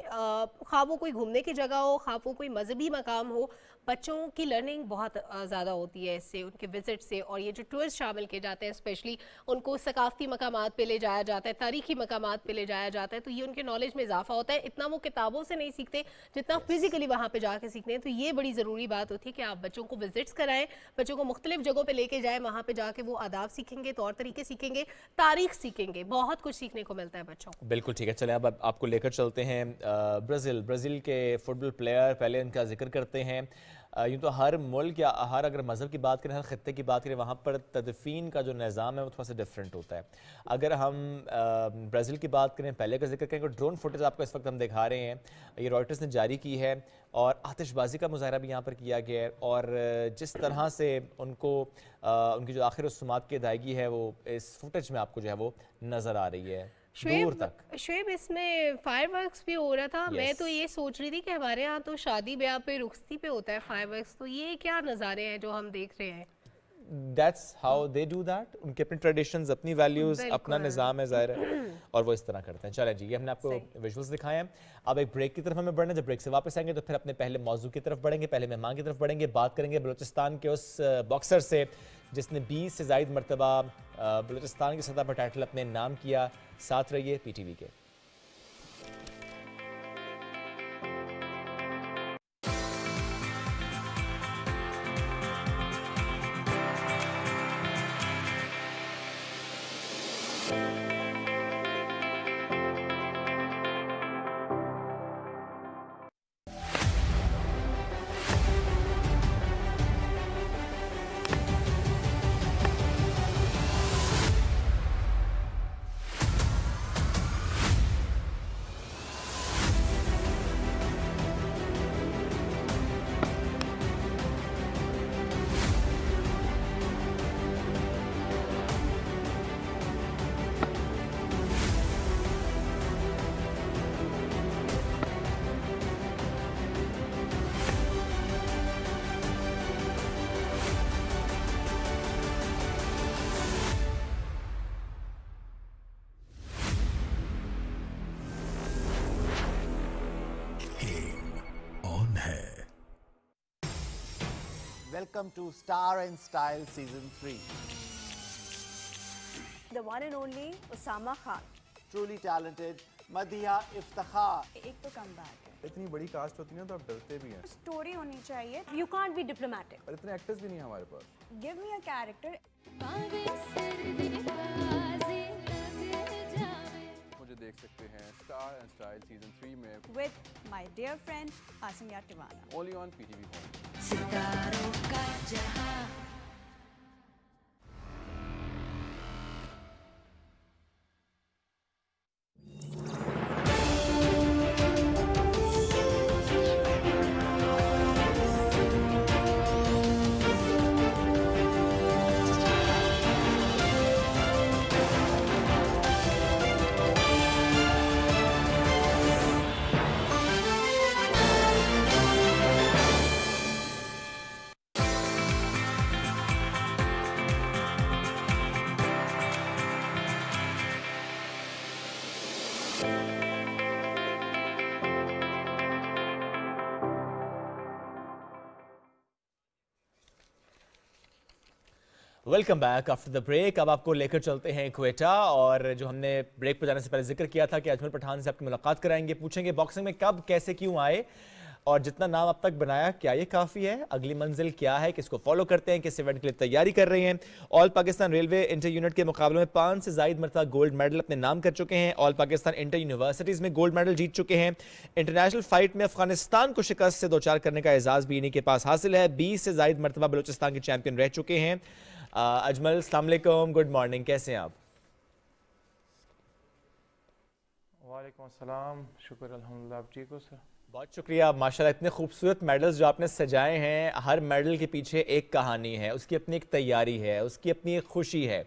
खा वो कोई घूमने की जगह हो खा वो कोई मजहबी मकाम हो बच्चों की लर्निंग बहुत ज़्यादा होती है इससे उनके विजिट से और ये जो टूर्स शामिल किए जाते हैं स्पेशली उनको सकाफती मकाम पर ले जाया जाता है तारीखी मकाम पर ले जाया जाता है तो ये उनके नॉलेज में इजाफा होता है इतना वो किताबों से नहीं सीखते जितना फिजिकली वहाँ पर जाके सीखते हैं तो ये बड़ी ज़रूरी बात होती है कि आप बच्चों को विजिट्स कराएं बच्चों को मुख्तलिफ जगहों पर लेके जाएँ वहाँ पर जाके वो आदाब सीखेंगे तौर तो तरीके सीखेंगे तारीख सीखेंगे बहुत कुछ सीखने को मिलता है बच्चों को बिल्कुल ठीक है चले अब आपको लेकर चलते हैं ब्राज़ील ब्राज़ील के फुटबॉल प्लेयर पहले इनका जिक्र करते हैं यूँ तो हर मुल्क या हर अगर मज़हब की बात करें हर ख़त्े की बात करें वहाँ पर तदफीन का जो निज़ाम है वो थोड़ा सा डिफरेंट होता है अगर हम ब्राज़ील की बात करें पहले का जिक्र करें ड्रोन फुटेज आपको इस वक्त हम दिखा रहे हैं ये रॉयटर्स ने जारी की है और आतिशबाजी का मुजाहरा भी यहाँ पर किया गया है और जिस तरह से उनको आ, उनकी जो आखिर रसूमात की अदायगी है वो इस फुटेज में आपको जो है वो नज़र आ रही है शोएब शोएब इसमें फायरवर्क्स भी हो रहा था yes. मैं तो ये सोच रही थी कि हमारे यहाँ तो शादी ब्याह पे रुखती पे होता है फायरवर्क्स तो ये क्या नज़ारे हैं जो हम देख रहे हैं That's how they do that. उनके अपने traditions, अपनी values, अपना निज़ाम है ज़ाहिर है और वो इस तरह करते हैं चलें जी ये हमने आपको विजुअल्स दिखाए हैं अब एक ब्रेक की तरफ हमें बढ़ना जब ब्रेक से वापस आएंगे तो फिर अपने पहले मौजू की तरफ बढ़ेंगे पहले मेहमान की तरफ बढ़ेंगे बात करेंगे बलोचिस्तान के उस बॉक्सर से जिसने 20 से जायद मरतबा बलूचिस्तान की सतह पर टाइटल अपने नाम किया साथ रहिए पीटीवी के welcome to Star and Style Season 3. The one and only Osama Khan. Truly talented, मदिया इफ्तार एक तो कम बात है इतनी बड़ी कास्ट होती है तो आप डरते भी हैं स्टोरी होनी चाहिए यू कॉन्ट बी डिप्लोमैटिक और इतने एक्टर्स भी नहीं है हमारे पास गिव मी अ कैरेक्टर मुझे देख सकते हैं star and style season three में with my dear friend Asmiya Tiwana only on PTV home सितारों का जहां welcome back after the break अब आपको लेकर चलते हैं क्वेटा और जो हमने ब्रेक पर जाने से पहले जिक्र किया था कि अजमल पठान से आपकी मुलाकात कराएंगे पूछेंगे बॉक्सिंग में कब कैसे क्यों आए और जितना नाम अब तक बनाया क्या ये काफ़ी है अगली मंजिल क्या है किसको फॉलो करते हैं किस इवेंट के लिए तैयारी कर रहे हैं all Pakistan railway inter unit के मुकाबले में पाँच से जायद मरतबा गोल्ड मेडल अपने नाम कर चुके हैं ऑल पाकिस्तान इंटर यूनिवर्सिटीज़ में गोल्ड मेडल जीत चुके हैं इंटरनेशनल फाइट में अफगानिस्तान को शिकस्त से दो चार करने का एजाज़ भी इन्हीं के पास हासिल है बीस से जायद मरतबा बलोचिस्तान के चैम्पियन रह चुके हैं अजमल सलामकुम गुड मॉर्निंग कैसे हैं आप वालेकाम शुक्र आप ठीक हो सर बहुत शुक्रिया माशाल्लाह इतने खूबसूरत मेडल्स जो आपने सजाए हैं हर मेडल के पीछे एक कहानी है उसकी अपनी एक तैयारी है उसकी अपनी एक खुशी है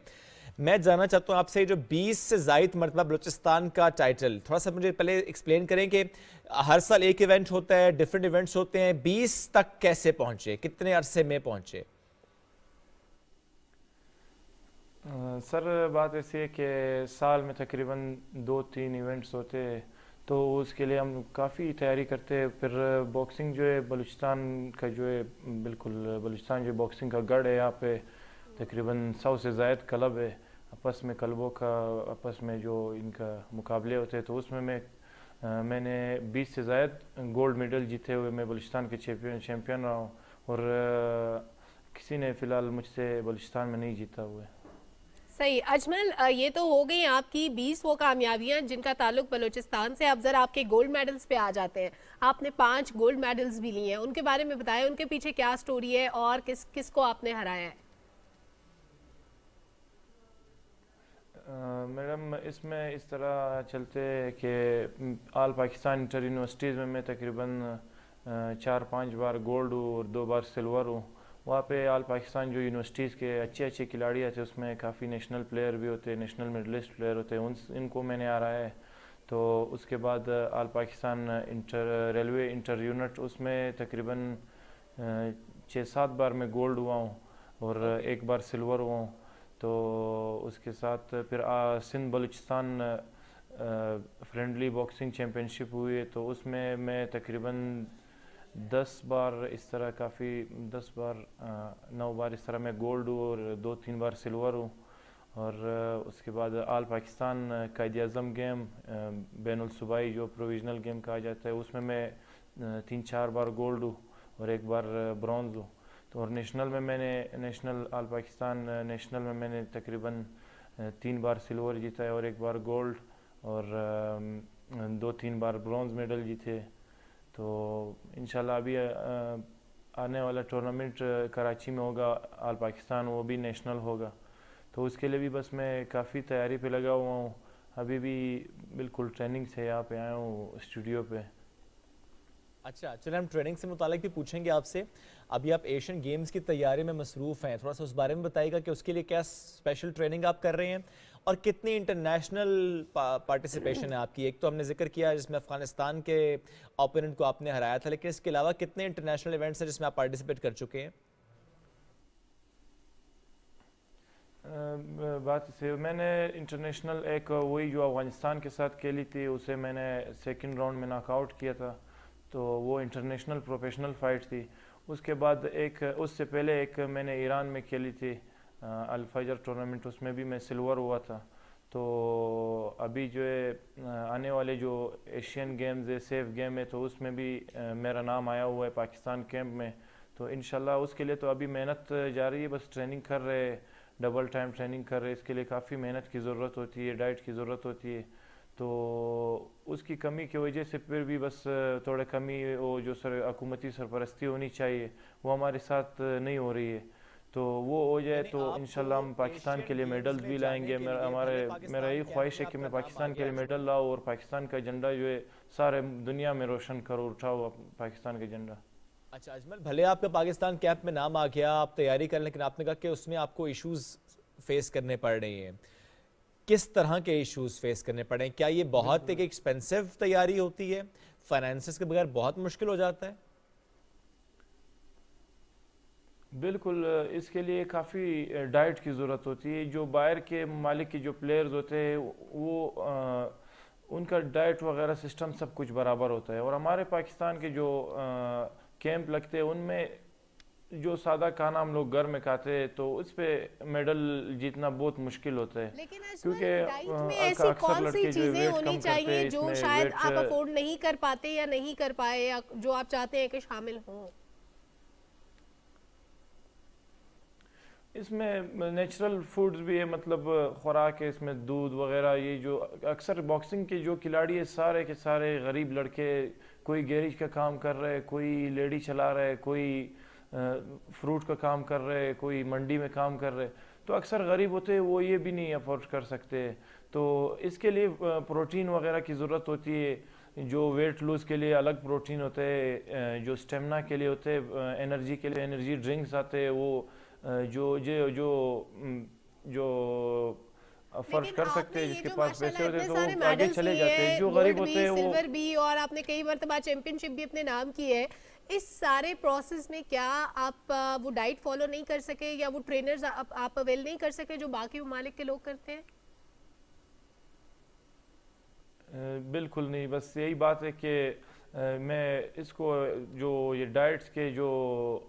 मैं जानना चाहता हूँ आपसे जो 20 से जायद मरतबा बलोचिस्तान का टाइटल थोड़ा सा मुझे पहले एक्सप्लेन करें कि हर साल एक इवेंट होता है डिफरेंट इवेंट्स होते हैं बीस तक कैसे पहुँचे कितने अरसे में पहुँचे सर बात ऐसी है कि साल में तकरीबन दो तीन इवेंट्स होते हैं तो उसके लिए हम काफ़ी तैयारी करते हैं फिर बॉक्सिंग जो है बलूचिस्तान का जो है बिल्कुल बलूचिस्तान जो बॉक्सिंग का गढ़ है यहाँ पे तकरीबन सौ से जायद क्लब है आपस में क्लबों का आपस में जो इनका मुकाबले होते हैं तो उसमें मैं आ, मैंने बीस से जायद गोल्ड मेडल जीते हुए मैं बलूचिस्तान के चैम्पियन चैम्पियन रहा हूँ और आ, किसी ने फ़िलहाल मुझसे बलूचिस्तान में नहीं जीता हुआ है सही अजमल ये तो हो गई आपकी 20 वो कामयाबियां जिनका ताल्लुक बलूचिस्तान से अब ज़रा आपके गोल्ड मेडल्स पे आ जाते हैं आपने पांच गोल्ड मेडल्स भी लिए हैं उनके बारे में बताएं उनके पीछे क्या स्टोरी है और किस किस को आपने हराया है मैडम इसमें इस तरह चलते कि आल पाकिस्तान इंटर यूनिवर्सिटीज़ में मैं तकरीबन चार पाँच बार गोल्ड हूँ और दो बार सिल्वर हूँ वहाँ पे आल पाकिस्तान जो यूनिवर्सिटीज़ के अच्छे अच्छे खिलाड़ी आते उसमें काफ़ी नेशनल प्लेयर भी होते हैं नेशनल मेडलिस्ट प्लेयर होते हैं उन इनको मैंने आ रहा है तो उसके बाद all Pakistan inter railway inter unit उसमें तकरीबन छः सात बार मैं गोल्ड हुआ हूँ और एक बार सिल्वर हुआ हूँ तो उसके साथ फिर Sindh Balochistan friendly boxing championship हुई है तो उसमें मैं तकरीबन दस बार इस तरह काफ़ी दस बार नौ बार इस तरह मैं गोल्ड हूँ और दो तीन बार सिल्वर हूँ और उसके बाद आल पाकिस्तान कैद अजम गेम बैन जो प्रोविजनल गेम कहा जाता है उसमें मैं तीन चार बार गोल्ड हूँ और एक बार ब्रॉन्ज हूँ तो और नेशनल में मैंने नेशनल आल पाकिस्तान नेशनल में मैंने तकरीबन तीन बार सिल्वर जीता है और एक बार गोल्ड और दो तीन बार ब्रॉन्ज मेडल जीते तो इन अभी आने वाला टूर्नामेंट कराची में होगा आल पाकिस्तान वो भी नेशनल होगा तो उसके लिए भी बस मैं काफ़ी तैयारी पे लगा हुआ हूँ अभी भी बिल्कुल ट्रेनिंग से यहाँ पे आया हूँ स्टूडियो पे अच्छा चले हम ट्रेनिंग से मुतल भी पूछेंगे आपसे अभी आप एशियन गेम्स की तैयारी में मसरूफ़ हैं थोड़ा सा उस बारे में बताइएगा कि उसके लिए क्या स्पेशल ट्रेनिंग आप कर रहे हैं और कितनी इंटरनेशनल पार्टिसिपेशन है आपकी एक तो हमने जिक्र किया जिसमें अफगानिस्तान के ओपोनेंट को आपने हराया था लेकिन इसके अलावा कितने इंटरनेशनल इवेंट्स हैं जिसमें आप पार्टिसिपेट कर चुके हैं बात से मैंने इंटरनेशनल एक वही जो अफगानिस्तान के साथ खेली थी उसे मैंने सेकंड राउंड में नॉकआउट किया था तो वो इंटरनेशनल प्रोफेशनल फाइट थी उसके बाद एक उससे पहले एक मैंने ईरान में खेली थी अल्फाइजर टूर्नामेंट उसमें भी मैं सिल्वर हुआ था तो अभी जो है आने वाले जो एशियन गेम्स है सेफ गेम है तो उसमें भी मेरा नाम आया हुआ है पाकिस्तान कैंप में तो इन उसके लिए तो अभी मेहनत जा रही है बस ट्रेनिंग कर रहे हैं डबल टाइम ट्रेनिंग कर रहे हैं इसके लिए काफ़ी मेहनत की ज़रूरत होती है डाइट की ज़रूरत होती है तो उसकी कमी की वजह से फिर भी बस थोड़े कमी वो जो सर हकूमती सरपरस्ती होनी चाहिए वो हमारे साथ नहीं हो रही है तो वो हो जाए तो इनशाला हम पाकिस्तान के लिए मेडल्स भी लाएंगे मेरा हमारे मेरा यही ख्वाहिश है कि मैं पाकिस्तान के लिए मेडल लाऊँ और पाकिस्तान का झंडा जो है सारे दुनिया में रोशन करो उठाओ पाकिस्तान का झंडा अच्छा अजमल भले आपका पाकिस्तान कैंप में नाम आ गया आप तैयारी कर लेकिन आपने कहा कि उसमें आपको इश्यूज फेस करने पड़ रहे हैं किस तरह के इश्यूज फेस करने पड़े क्या ये बहुत एक एक्सपेंसिव तैयारी होती है फाइनेंस के बगैर बहुत मुश्किल हो जाता है बिल्कुल इसके लिए काफ़ी डाइट की ज़रूरत होती है जो बाहर के मालिक के जो प्लेयर्स होते हैं वो आ, उनका डाइट वगैरह सिस्टम सब कुछ बराबर होता है और हमारे पाकिस्तान के जो कैंप लगते हैं उनमें जो सादा खाना हम लोग घर में खाते हैं तो उस पर मेडल जीतना बहुत मुश्किल होता है लेकिन क्योंकि ऐसी कौन सी चीजें होनी चाहिए जो शायद आप अफोर्ड नहीं कर पाते या नहीं कर पाए या जो आप चाहते हैं कि शामिल हों इसमें नेचुरल मतलब फूड्स भी है मतलब खुराक है इसमें दूध वगैरह ये जो अक्सर बॉक्सिंग के जो खिलाड़ी है सारे के सारे गरीब लड़के कोई गैरेज का काम कर रहे कोई लेडी चला रहे कोई फ्रूट का काम कर रहे कोई मंडी में काम कर रहे तो अक्सर गरीब होते हैं वो ये भी नहीं अफोर्ड कर सकते तो इसके लिए प्रोटीन वगैरह की ज़रूरत होती है जो वेट लूज के लिए अलग प्रोटीन होते हैं जो स्टेमिना के लिए होते हैं एनर्जी के लिए एनर्जी ड्रिंक्स आते हैं वो जो जो जो जो फर्श कर सकते हैं जिसके पास पैसे होते हैं तो वो आगे चले जाते हैं जो गरीब होते हैं वो सिल्वर भी और आपने कई मरतबा चैंपियनशिप भी अपने नाम की है इस सारे प्रोसेस में क्या आप वो डाइट फॉलो नहीं कर सके या वो ट्रेनर्स आप, आप अवेल नहीं कर सके जो बाकी ममालिक के लोग करते हैं बिल्कुल नहीं बस यही बात है कि मैं इसको जो ये डाइट्स के जो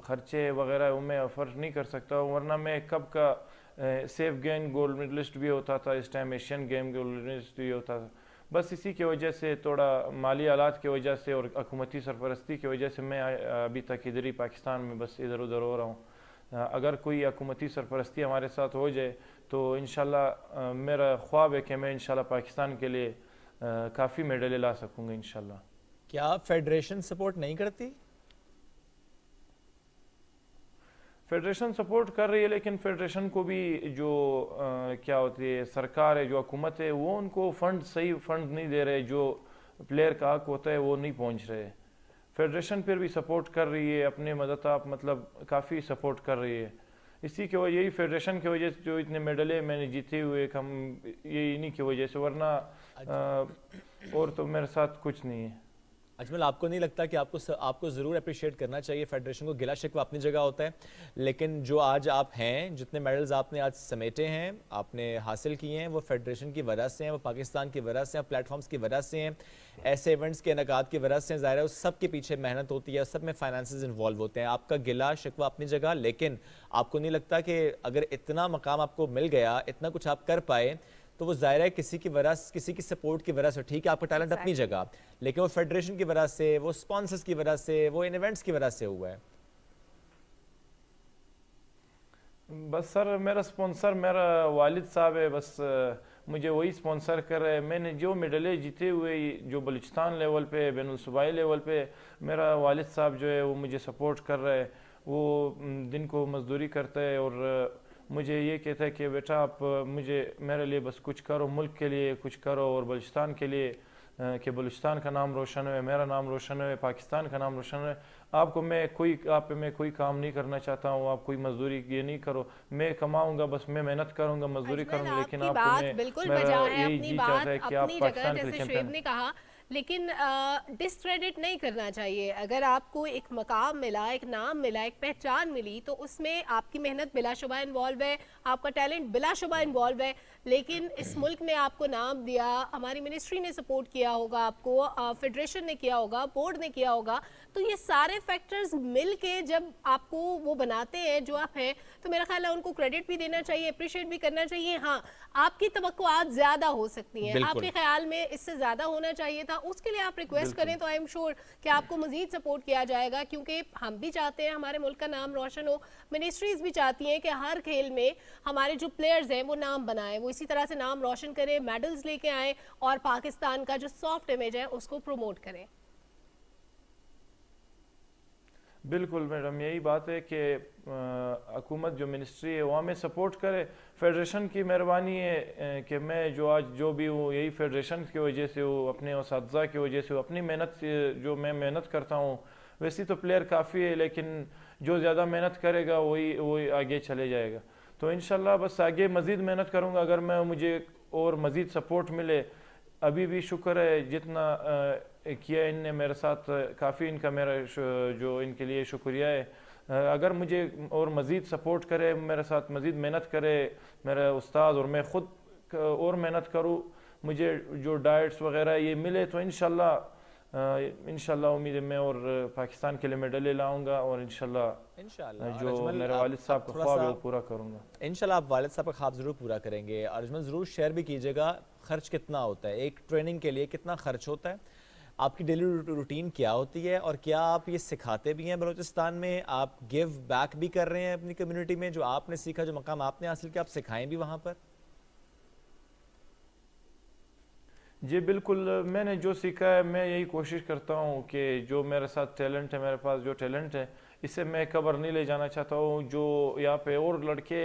खर्चे वगैरह वो मैं अफर्ड नहीं कर सकता हूँ वरना मैं कब का सेफ गेन गोल्ड मेडलिस्ट भी होता था इस time Asian game gold medalist भी होता था बस इसी के वजह से थोड़ा माली आलात की वजह से और हकूमती सरपरस्ती की वजह से मैं अभी तक इधर ही पाकिस्तान में बस इधर उधर हो रहा हूँ अगर कोई हकूमती सरपरस्ती हमारे साथ हो जाए तो इन मेरा ख्वाब है कि मैं इन पाकिस्तान के लिए काफ़ी मेडलें ला सकूँगा इन क्या फेडरेशन सपोर्ट नहीं करती फेडरेशन सपोर्ट कर रही है लेकिन फेडरेशन को भी जो आ, क्या होती है सरकार है जो हुकूमत है वो उनको फंड सही फंड नहीं दे रहे जो प्लेयर का हक होता है वो नहीं पहुंच रहे फेडरेशन फिर भी सपोर्ट कर रही है अपने मदद आप मतलब काफ़ी सपोर्ट कर रही है इसी के वजह यही फेडरेशन की वजह से जो इतने मेडल है मैंने जीते हुए हम ये इन्हीं की वजह से वरना आ, अच्छा। और तो मेरे साथ कुछ नहीं है अजमल आपको नहीं लगता कि आपको आपको ज़रूर अप्रिशिएट करना चाहिए फेडरेशन को गिला शिकवा अपनी जगह होता है लेकिन जो आज आप हैं जितने मेडल्स आपने आज समेटे हैं आपने हासिल किए हैं वो फेडरेशन की वजह से हैं वो पाकिस्तान की वजह से हैं प्लेटफॉर्म्स की वजह से हैं ऐसे इवेंट्स के इनका की वजह से ज़ाहिर है उस सब के पीछे मेहनत होती है सब में फाइनेंस इन्वॉल्व होते हैं आपका गिला शिकवा अपनी जगह लेकिन आपको नहीं लगता कि अगर इतना मकाम आपको मिल गया इतना कुछ आप कर पाए तो वो ज़ाहिर है किसी की वजह किसी की सपोर्ट की वजह से ठीक है आपका टैलेंट अपनी जगह लेकिन वो फेडरेशन की वजह से वो स्पॉन्सर्स की वजह से वो इन इवेंट्स की वजह से हुआ है बस सर मेरा स्पॉन्सर मेरा वालिद साहब है बस मुझे वही स्पॉन्सर कर रहे मैंने जो मेडलें जीते हुए जो बलूचिस्तान लेवल पे बैन लेवल पे मेरा वालिद साहब जो है वो मुझे सपोर्ट कर रहे वो दिन को मजदूरी करते हैं और मुझे ये कहता है कि बेटा आप मुझे मेरे लिए बस कुछ करो मुल्क के लिए कुछ करो और बलूचिस्तान के लिए कि बलूचिस्तान का नाम रोशन हुए मेरा नाम रोशन हुए पाकिस्तान का नाम रोशन हुए आपको मैं कोई आप पे मैं कोई काम नहीं करना चाहता हूँ आप कोई मजदूरी ये नहीं करो मैं कमाऊंगा बस मैं मेहनत करूंगा मजदूरी करूंगा लेकिन आपको मैं यही जी चाहता है कि आप पाकिस्तान के लिए लेकिन डिसक्रेडिट नहीं करना चाहिए अगर आपको एक मकाम मिला एक नाम मिला एक पहचान मिली तो उसमें आपकी मेहनत बिलाशुबा इन्वॉल्व है आपका टैलेंट बिलाशुबा इन्वॉल्व है लेकिन इस मुल्क ने आपको नाम दिया हमारी मिनिस्ट्री ने सपोर्ट किया होगा आपको फेडरेशन ने किया होगा बोर्ड ने किया होगा तो ये सारे फैक्टर्स मिल के जब आपको वो बनाते हैं जो आप हैं तो मेरा ख्याल है उनको क्रेडिट भी देना चाहिए अप्रिशिएट भी करना चाहिए हाँ आपकी तो ज़्यादा हो सकती हैं आपके ख्याल में इससे ज़्यादा होना चाहिए था उसके लिए आप रिक्वेस्ट करें तो आई एम श्योर कि आपको मजीद सपोर्ट किया जाएगा क्योंकि हम भी चाहते हैं हमारे मुल्क का नाम रोशन हो मिनिस्ट्रीज भी चाहती हैं कि हर खेल में हमारे जो प्लेयर्स हैं वो नाम बनाएं वो इसी तरह से नाम रोशन करें मेडल्स लेके आए और पाकिस्तान का जो सॉफ्ट इमेज है उसको प्रमोट करें बिल्कुल मैडम यही बात है कि हकूमत जो मिनिस्ट्री है वहाँ में सपोर्ट करे फेडरेशन की मेहरबानी है कि मैं जो आज जो भी हूँ यही फेडरेशन की वजह से हूँ अपने उस की वजह से हूँ अपनी मेहनत से जो मैं मेहनत करता हूँ वैसे तो प्लेयर काफ़ी है लेकिन जो ज़्यादा मेहनत करेगा वही वही आगे चले जाएगा तो इन बस आगे मज़ीद मेहनत करूँगा अगर मैं मुझे और मज़ीद सपोर्ट मिले अभी भी शुक्र है जितना किया इनने मेरे साथ काफ़ी इनका मेरा जो इनके लिए शुक्रिया है अगर मुझे और मज़ीद सपोर्ट करे मेरे साथ मज़ीद मेहनत करे मेरा उस्ताद और मैं ख़ुद और मेहनत करूँ मुझे जो डाइट्स वगैरह ये मिले तो इन इन उम्मीद है मैं और पाकिस्तान के लिए मेडल ले लाऊँगा और इन जो मेरे वालिद साहब का ख्वाब है वो पूरा करूँगा इनशाला आप वालिद साहब का ख्वाब ज़रूर पूरा करेंगे और अर्जमन ज़रूर शेयर भी कीजिएगा खर्च कितना होता है एक ट्रेनिंग के लिए कितना खर्च होता है आपकी डेली रूटीन क्या होती है और क्या आप ये सिखाते भी हैं बलोचिस्तान में आप गिव बैक भी कर रहे हैं अपनी कम्युनिटी में जो आपने सीखा जो मकाम आपने हासिल किया आप सिखाएं भी वहाँ पर जी बिल्कुल मैंने जो सीखा है मैं यही कोशिश करता हूँ कि जो मेरे साथ टैलेंट है मेरे पास जो टैलेंट है इसे मैं कबर नहीं ले जाना चाहता हूँ जो यहाँ पे और लड़के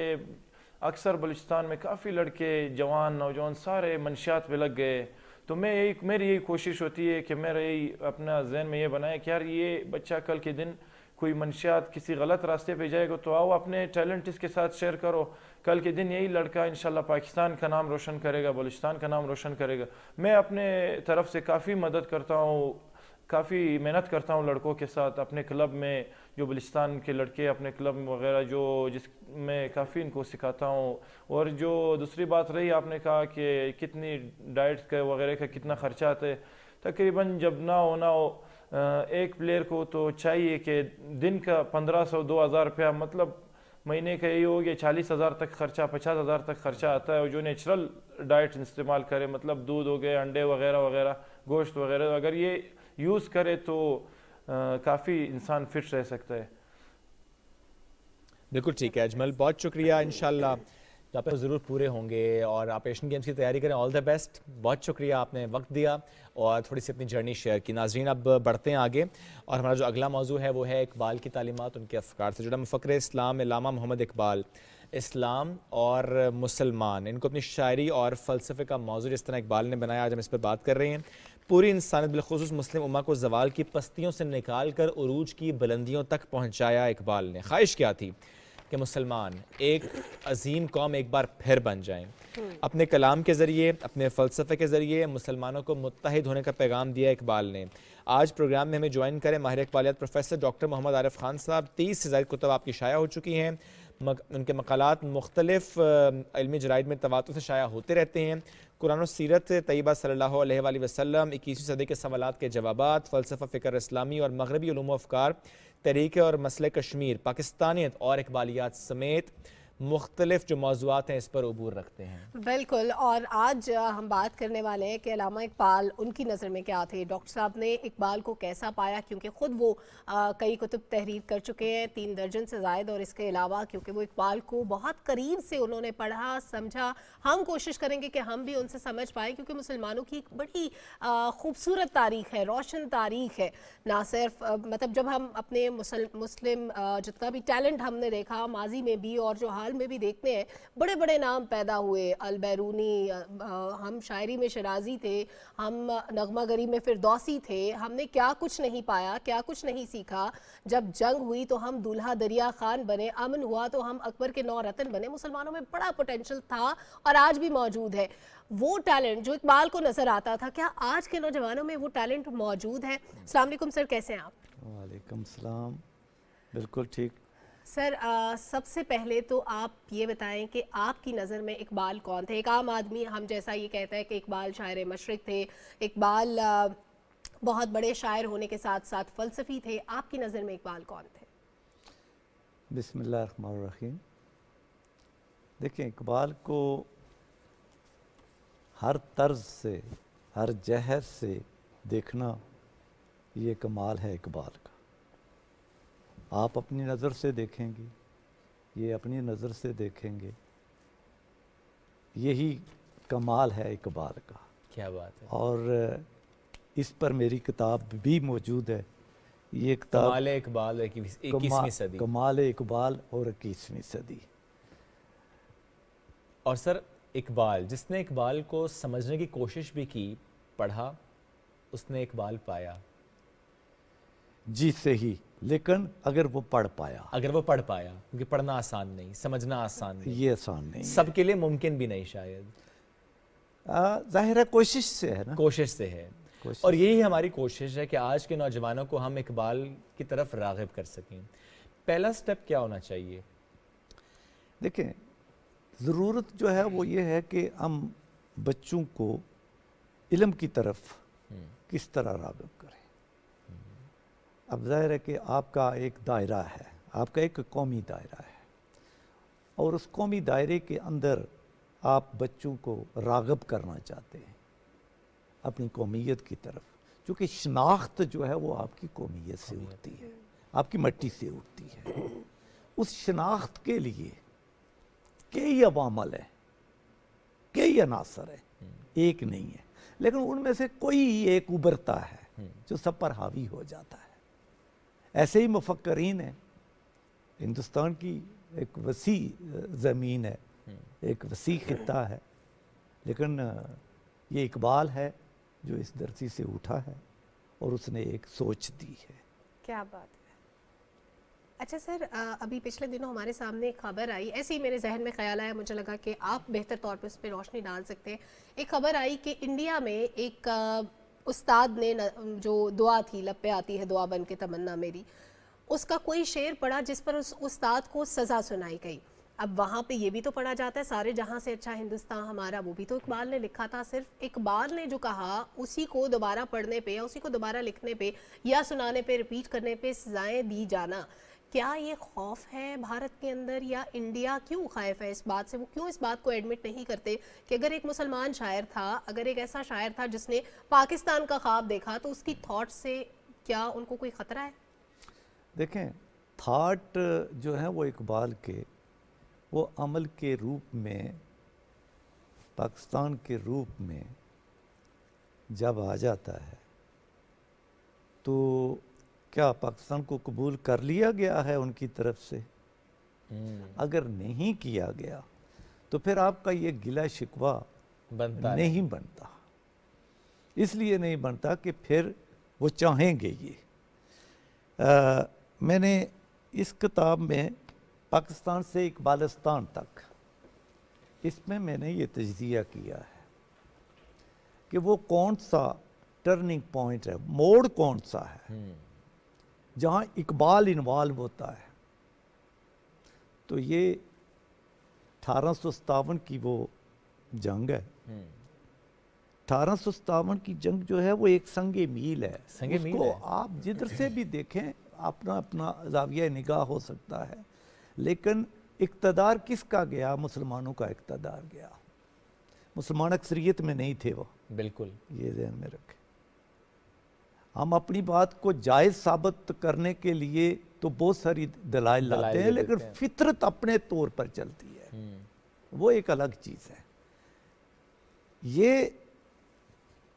अक्सर बलूचिस्तान में काफ़ी लड़के जवान नौजवान सारे मनशियात पे लग गए तो मैं एक मेरी यही कोशिश होती है कि मेरे यही अपना जहन में ये बनाए कि यार ये बच्चा कल के दिन कोई मनशियात किसी गलत रास्ते पे जाएगा तो आओ अपने टैलेंट इसके साथ शेयर करो कल के दिन यही लड़का इन पाकिस्तान का नाम रोशन करेगा बलूचिस्तान का नाम रोशन करेगा मैं अपने तरफ से काफ़ी मदद करता हूँ काफ़ी मेहनत करता हूँ लड़कों के साथ अपने क्लब में जो बलिस्तान के लड़के अपने क्लब वगैरह जो जिस मैं काफ़ी इनको सिखाता हूँ और जो दूसरी बात रही आपने कहा कि कितनी डाइट का वगैरह का कितना खर्चा आता है तकरीबन जब ना हो ना हो एक प्लेयर को तो चाहिए कि दिन का पंद्रह सौ दो हज़ार रुपया मतलब महीने का यही हो गया चालीस हज़ार तक खर्चा पचास हज़ार तक खर्चा आता है और जो नेचुरल डाइट इस्तेमाल करे मतलब दूध हो गए अंडे वगैरह वगैरह गोश्त वगैरह अगर ये यूज़ करे तो काफ़ी इंसान फिट रह सकता है बिल्कुल ठीक है अजमल बहुत शुक्रिया इन तो आप तो ज़रूर पूरे होंगे और आप एशियन गेम्स की तैयारी करें ऑल द बेस्ट बहुत शुक्रिया आपने वक्त दिया और थोड़ी सी अपनी जर्नी शेयर की नाजरीन अब बढ़ते हैं आगे और हमारा जो अगला मौजू है वो है इकबाल की तालीमत उनके अफकार से जुड़ा मुफकर इस्लाम इलामा मोहम्मद इकबाल इस्लाम और मुसलमान इनको अपनी शायरी और फ़लसफ़े का मौजू जिस तरह इकबाल ने बनाया आज हम इस पर बात कर रहे हैं पूरी इंसानियत बिलखसूस मुस्लिम उमा को जवाल की पस्तियों से निकाल कर अरूज की बुलंदियों तक पहुँचाया इकबाल ने ख्वाहिश क्या थी कि मुसलमान एक अजीम कौम एक बार फिर बन जाएं हम्म। अपने कलाम के ज़रिए अपने फ़लसफ़े के ज़रिए मुसलमानों को मुतहद होने का पैगाम दिया इकबाल ने आज प्रोग्राम में हमें ज्वाइन करें माहिर इकबालियात प्रोफेसर डॉक्टर मोहम्मद आरफ खान साहब तीस से ज्यादा कुतब आपकी शाया हो चुकी हैं मक, उनके मकालत मुख्तलिफ इलमी जराइद में तवातों से शाया होते रहते हैं कुरान सीरत तयबा सल्ला वसलम इक्कीसवीं सदी के सवाल के जवाब फ़लसफ़ा फ़िक्र इस्लामी और मगरबी अफकार तरीक़े और मसल कश्मीर पाकिस्तानियत और इकबालियात समेत मुख्तलिफ जो मौजूद हैं इस पर अबूर रखते हैं बिल्कुल और आज हम बात करने वाले हैं कि अलामा इकबाल उनकी नज़र में क्या थे डॉक्टर साहब ने इकबाल को कैसा पाया क्योंकि ख़ुद वो आ, कई कुतुब तहरीर कर चुके हैं तीन दर्जन से जायद और इसके अलावा क्योंकि वो इकबाल को बहुत करीब से उन्होंने पढ़ा समझा हम कोशिश करेंगे कि हम भी उनसे समझ पाएँ क्योंकि मुसलमानों की एक बड़ी खूबसूरत तारीख है रोशन तारीख है ना सिर्फ मतलब जब हम अपने मुस्लिम जितना भी टैलेंट हमने देखा माजी में भी और जो हाँ हाल में भी देखते हैं बड़े बड़े नाम पैदा हुए अलबैरूनी हम शायरी में शराजी थे हम नगमा गरी में फिर दौसी थे हमने क्या कुछ नहीं पाया क्या कुछ नहीं सीखा जब जंग हुई तो हम दूल्हा दरिया खान बने अमन हुआ तो हम अकबर के नौ रतन बने मुसलमानों में बड़ा पोटेंशियल था और आज भी मौजूद है वो टैलेंट जो इकबाल को नज़र आता था क्या आज के नौजवानों में वो टैलेंट मौजूद है अलैक्म सर कैसे हैं आप वालेकुम सलाम बिल्कुल ठीक सर आ, सबसे पहले तो आप ये बताएं कि आपकी नज़र में इकबाल कौन थे एक आम आदमी हम जैसा ये कहता है कि इकबाल शायर मशरक थे इकबाल आ, बहुत बड़े शायर होने के साथ साथ फ़लसफ़ी थे आपकी नज़र में इकबाल कौन थे बिसमीम देखें इकबाल को हर तर्ज से हर जहर से देखना ये कमाल है इकबाल का आप अपनी नज़र से देखेंगे ये अपनी नज़र से देखेंगे यही कमाल है इकबाल का क्या बात है और इस पर मेरी किताब भी मौजूद है ये किताब कमाल इकबाल इक्कीसवीं सदी कमाल इकबाल और इक्कीसवीं सदी और सर इकबाल जिसने इकबाल को समझने की कोशिश भी की पढ़ा उसने इकबाल पाया जी से ही लेकिन अगर वो पढ़ पाया अगर वो पढ़ पाया क्योंकि पढ़ना आसान नहीं समझना आसान नहीं ये आसान नहीं सबके लिए मुमकिन भी नहीं शायद जाहिर है कोशिश से है ना कोशिश से है कोशिश और यही हमारी कोशिश है कि आज के नौजवानों को हम इकबाल की तरफ रागब कर सकें पहला स्टेप क्या होना चाहिए देखें ज़रूरत जो है वो ये है कि हम बच्चों को इलम की तरफ हम्म। किस तरह रागब करें अब ज़ाहिर है कि आपका एक दायरा है आपका एक कौमी दायरा है और उस कौमी दायरे के अंदर आप बच्चों को रागब करना चाहते हैं अपनी कौमीत की तरफ क्योंकि शनाख्त जो है वो आपकी कौमीत से उठती है आपकी मट्टी से उठती है उस शनाख्त के लिए कई अवामल हैं कई अनासर हैं हम्म। एक नहीं है लेकिन उनमें से कोई एक उबरता है हम्म। जो सब पर हावी हो जाता है ऐसे ही मुफक्रीन हैं हिंदुस्तान की एक वसी ज़मीन है हम्म। एक वसी खत्ता है लेकिन ये इकबाल है जो इस धरती से उठा है और उसने एक सोच दी है क्या बात है अच्छा सर अभी पिछले दिनों हमारे सामने एक खबर आई ऐसे ही मेरे जहन में ख्याल आया मुझे लगा कि आप बेहतर तौर पर उस पर रोशनी डाल सकते हैं एक खबर आई कि इंडिया में एक उस्ताद ने जो दुआ थी लपे आती है दुआ बन के तमन्ना मेरी उसका कोई शेर पढ़ा जिस पर उस उस्ताद को सज़ा सुनाई गई अब वहाँ पे ये भी तो पढ़ा जाता है सारे जहाँ से अच्छा हिंदुस्तान हमारा वो भी तो इकबाल ने लिखा था सिर्फ इकबाल ने जो कहा उसी को दोबारा पढ़ने पे या उसी को दोबारा लिखने पे या सुनाने पे रिपीट करने पे सजाएं दी जाना क्या ये खौफ है भारत के अंदर या इंडिया क्यों खाइफ है इस बात से वो क्यों इस बात को एडमिट नहीं करते कि अगर एक मुसलमान शायर था अगर एक ऐसा शायर था जिसने पाकिस्तान का ख्वाब देखा तो उसकी थाट से क्या उनको कोई ख़तरा है देखें थाट जो है वो इकबाल के वो अमल के रूप में पाकिस्तान के रूप में जब आ जाता है तो क्या पाकिस्तान को कबूल कर लिया गया है उनकी तरफ से हम्म। अगर नहीं किया गया तो फिर आपका ये गिला शिकवा बनता नहीं बनता इसलिए नहीं बनता कि फिर वो चाहेंगे ये आ, मैंने इस किताब में पाकिस्तान से इकबालिस्तान तक इसमें मैंने ये तजिया किया है कि वो कौन सा टर्निंग पॉइंट है मोड़ कौन सा है हम्म। जहाँ इकबाल इन्वॉल्व होता है तो ये अठारह की वो जंग है हम्म। अठारह की जंग जो है वो एक संगे मील है संगे उसको मील है। आप जिधर से भी देखें अपना अपना जाविया निगाह हो सकता है लेकिन इकतदार किसका गया मुसलमानों का इकतदार गया मुसलमान अक्सरियत में नहीं थे वो बिल्कुल ये जहन में रखें हम अपनी बात को जायज़ साबित करने के लिए तो बहुत सारी दलाइल लाते हैं लेकिन फितरत अपने तौर पर चलती है हम्म। वो एक अलग चीज़ है ये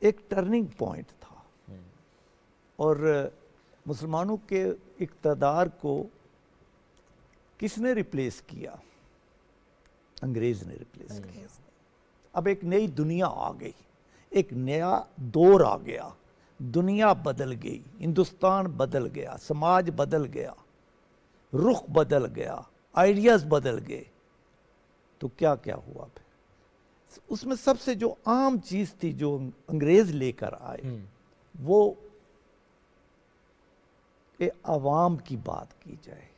एक टर्निंग पॉइंट था हम्म। और मुसलमानों के इकतदार को किसने रिप्लेस किया अंग्रेज़ ने रिप्लेस हम्म। किया अब एक नई दुनिया आ गई एक नया दौर आ गया दुनिया बदल गई हिंदुस्तान बदल गया समाज बदल गया रुख बदल गया आइडियाज़ बदल गए तो क्या क्या हुआ फिर उसमें सबसे जो आम चीज़ थी जो अंग्रेज़ लेकर आए हम्म। वो ए आवाम की बात की जाए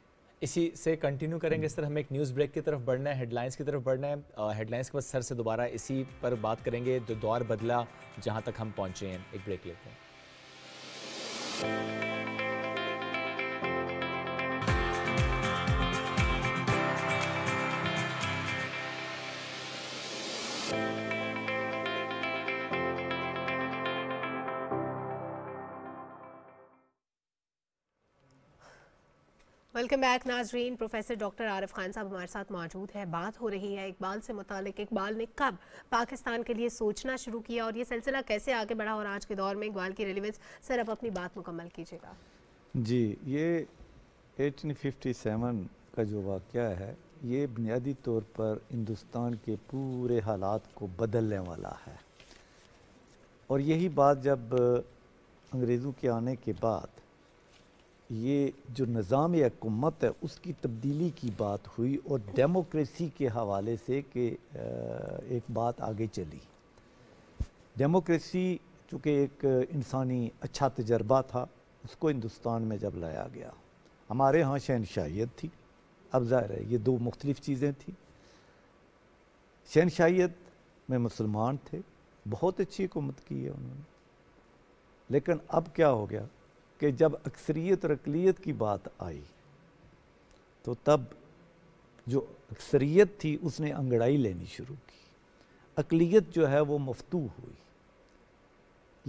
इसी से कंटिन्यू करेंगे सर हमें एक न्यूज़ ब्रेक की तरफ बढ़ना है हेडलाइंस की तरफ बढ़ना है हेडलाइंस के बाद सर से दोबारा इसी पर बात करेंगे जो दौर बदला जहां तक हम पहुंचे हैं एक ब्रेक लेते हैं you. वेलकम बैक नाजरीन प्रोफेसर डॉक्टर आरिफ खान साहब हमारे साथ मौजूद है बात हो रही है इकबाल से मुतक इकबाल ने कब पाकिस्तान के लिए सोचना शुरू किया और ये सिलसिला कैसे आगे बढ़ा और आज के दौर में इकबाल की रेलिवेंस सर अब अपनी बात मुकम्मल कीजिएगा जी ये एटीन फिफ्टी सेवन का जो वाक़ है ये बुनियादी तौर पर हिंदुस्तान के पूरे हालात को बदलने वाला है और यही बात जब अंग्रेज़ों के आने के बाद ये जो निज़ाम हकूमत है उसकी तब्दीली की बात हुई और डेमोक्रेसी के हवाले से कि एक बात आगे चली डेमोक्रेसी चूँकि एक इंसानी अच्छा तजर्बा था उसको हिंदुस्तान में जब लाया गया हमारे यहाँ शहनशाहियत थी अब ज़ाहिर है ये दो मुख्तलिफ़ चीज़ें थी शहनशाहियत में मुसलमान थे बहुत अच्छी हुकूमत की है उन्होंने लेकिन अब क्या हो गया कि जब अक्सरीत और अकलीत की बात आई तो तब जो अक्सरीत थी उसने अंगड़ाई लेनी शुरू की अकलीत जो है वो मफतू हुई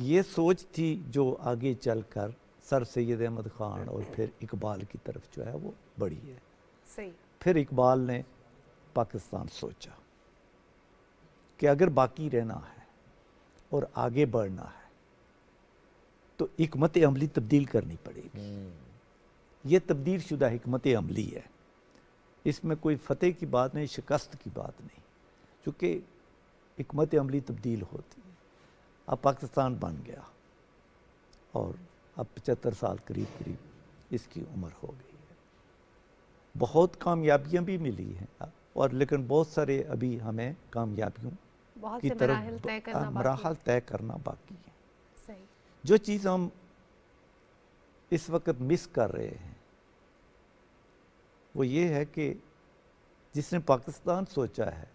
ये सोच थी जो आगे चल कर सर सैद अहमद ख़ान और फिर इकबाल की तरफ जो है वो बढ़ी है सही फिर इकबाल ने पाकिस्तान सोचा कि अगर बाकी रहना है और आगे बढ़ना है तो हमत अमली तब्दील करनी पड़ेगी हम्म। ये तब्दील शुदा हमत अमली है इसमें कोई फतेह की बात नहीं शिकस्त की बात नहीं चूँकि हमत अमली तब्दील होती है अब पाकिस्तान बन गया और अब पचहत्तर साल करीब करीब इसकी उम्र हो गई है बहुत कामयाबियाँ भी मिली हैं और लेकिन बहुत सारे अभी हमें कामयाबियों की तरफ मराहल तय करना बाकी है जो चीज़ हम इस वक्त मिस कर रहे हैं वो ये है कि जिसने पाकिस्तान सोचा है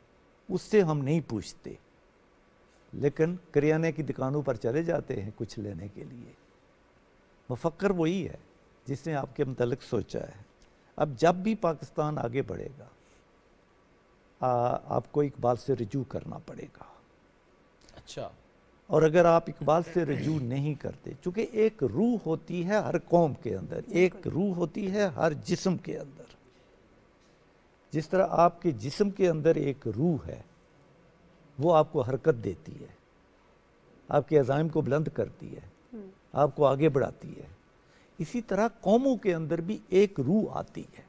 उससे हम नहीं पूछते लेकिन करियाने की दुकानों पर चले जाते हैं कुछ लेने के लिए मफक्र वही है जिसने आपके मतलब सोचा है अब जब भी पाकिस्तान आगे बढ़ेगा आ, आपको बात से रजू करना पड़ेगा अच्छा और अगर आप इकबाल से रजू नहीं करते चूँकि एक रूह होती है हर कौम के अंदर एक रूह होती है हर जिसम के अंदर जिस तरह आपके जिसम के अंदर एक रूह है वो आपको हरकत देती है आपके अजाइम को बुलंद करती है हम्म। आपको आगे बढ़ाती है इसी तरह कौमों के अंदर भी एक रूह आती है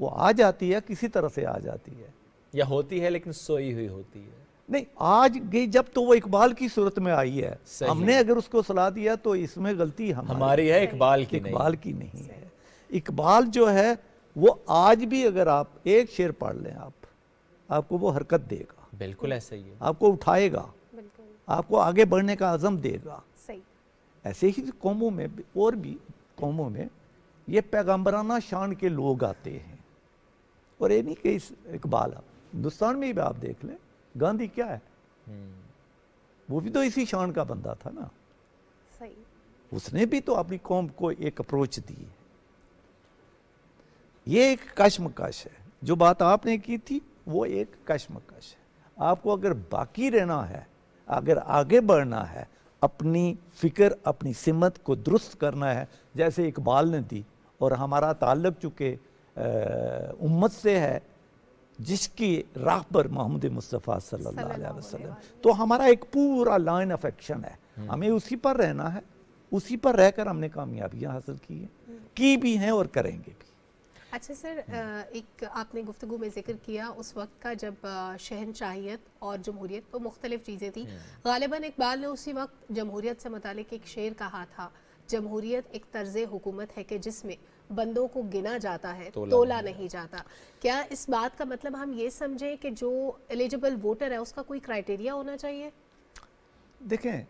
वो आ जाती है किसी तरह से आ जाती है या होती है लेकिन सोई हुई होती है नहीं आज गई जब तो वो इकबाल की सूरत में आई है हमने है। अगर उसको सलाह दिया तो इसमें गलती हम हमारी है इकबाल की इकबाल की नहीं है इकबाल जो है वो आज भी अगर आप एक शेर पढ़ लें आप आपको वो हरकत देगा बिल्कुल ऐसा ही है आपको उठाएगा आपको आगे बढ़ने का आज़म देगा सही ऐसे ही कौमों में और भी कौमों में ये पैगम्बराना शान के लोग आते हैं और ये नहीं कि इकबाल आप हिंदुस्तान में भी आप देख लें गांधी क्या है हम्म। वो भी तो इसी शान का बंदा था ना सही उसने भी तो अपनी कौम को एक अप्रोच दी है ये एक कश्मकश है जो बात आपने की थी वो एक कश्मकश है आपको अगर बाकी रहना है अगर आगे बढ़ना है अपनी फिक्र अपनी सिमत को दुरुस्त करना है जैसे इकबाल ने दी और हमारा ताल्लक चुके उम्मत से है जिसकी राह पर मोहम्मद मुस्तफ़ा सल्लल्लाहु अलैहि वसल्लम तो हमारा एक पूरा लाइन ऑफ एक्शन है हम्म। हमें उसी पर रहना है उसी पर रहकर हमने कामयाबियां हासिल की हैं हम्म। की भी हैं और करेंगे भी अच्छा सर हम्म। एक आपने गुफ्तु में जिक्र किया उस वक्त का जब शहनशाहियत और जमहूरीत तो मुख्तलिफ चीज़ें थी गालिबा इकबाल ने उसी वक्त जमहूरीत से मतलब एक शेर कहा था जमहूरीत एक तर्ज हुकूमत है कि जिसमें बंदों को गिना जाता है तोला, तोला नहीं, नहीं जाता क्या इस बात का मतलब हम ये समझें कि जो एलिजिबल वोटर है उसका कोई क्राइटेरिया होना चाहिए देखें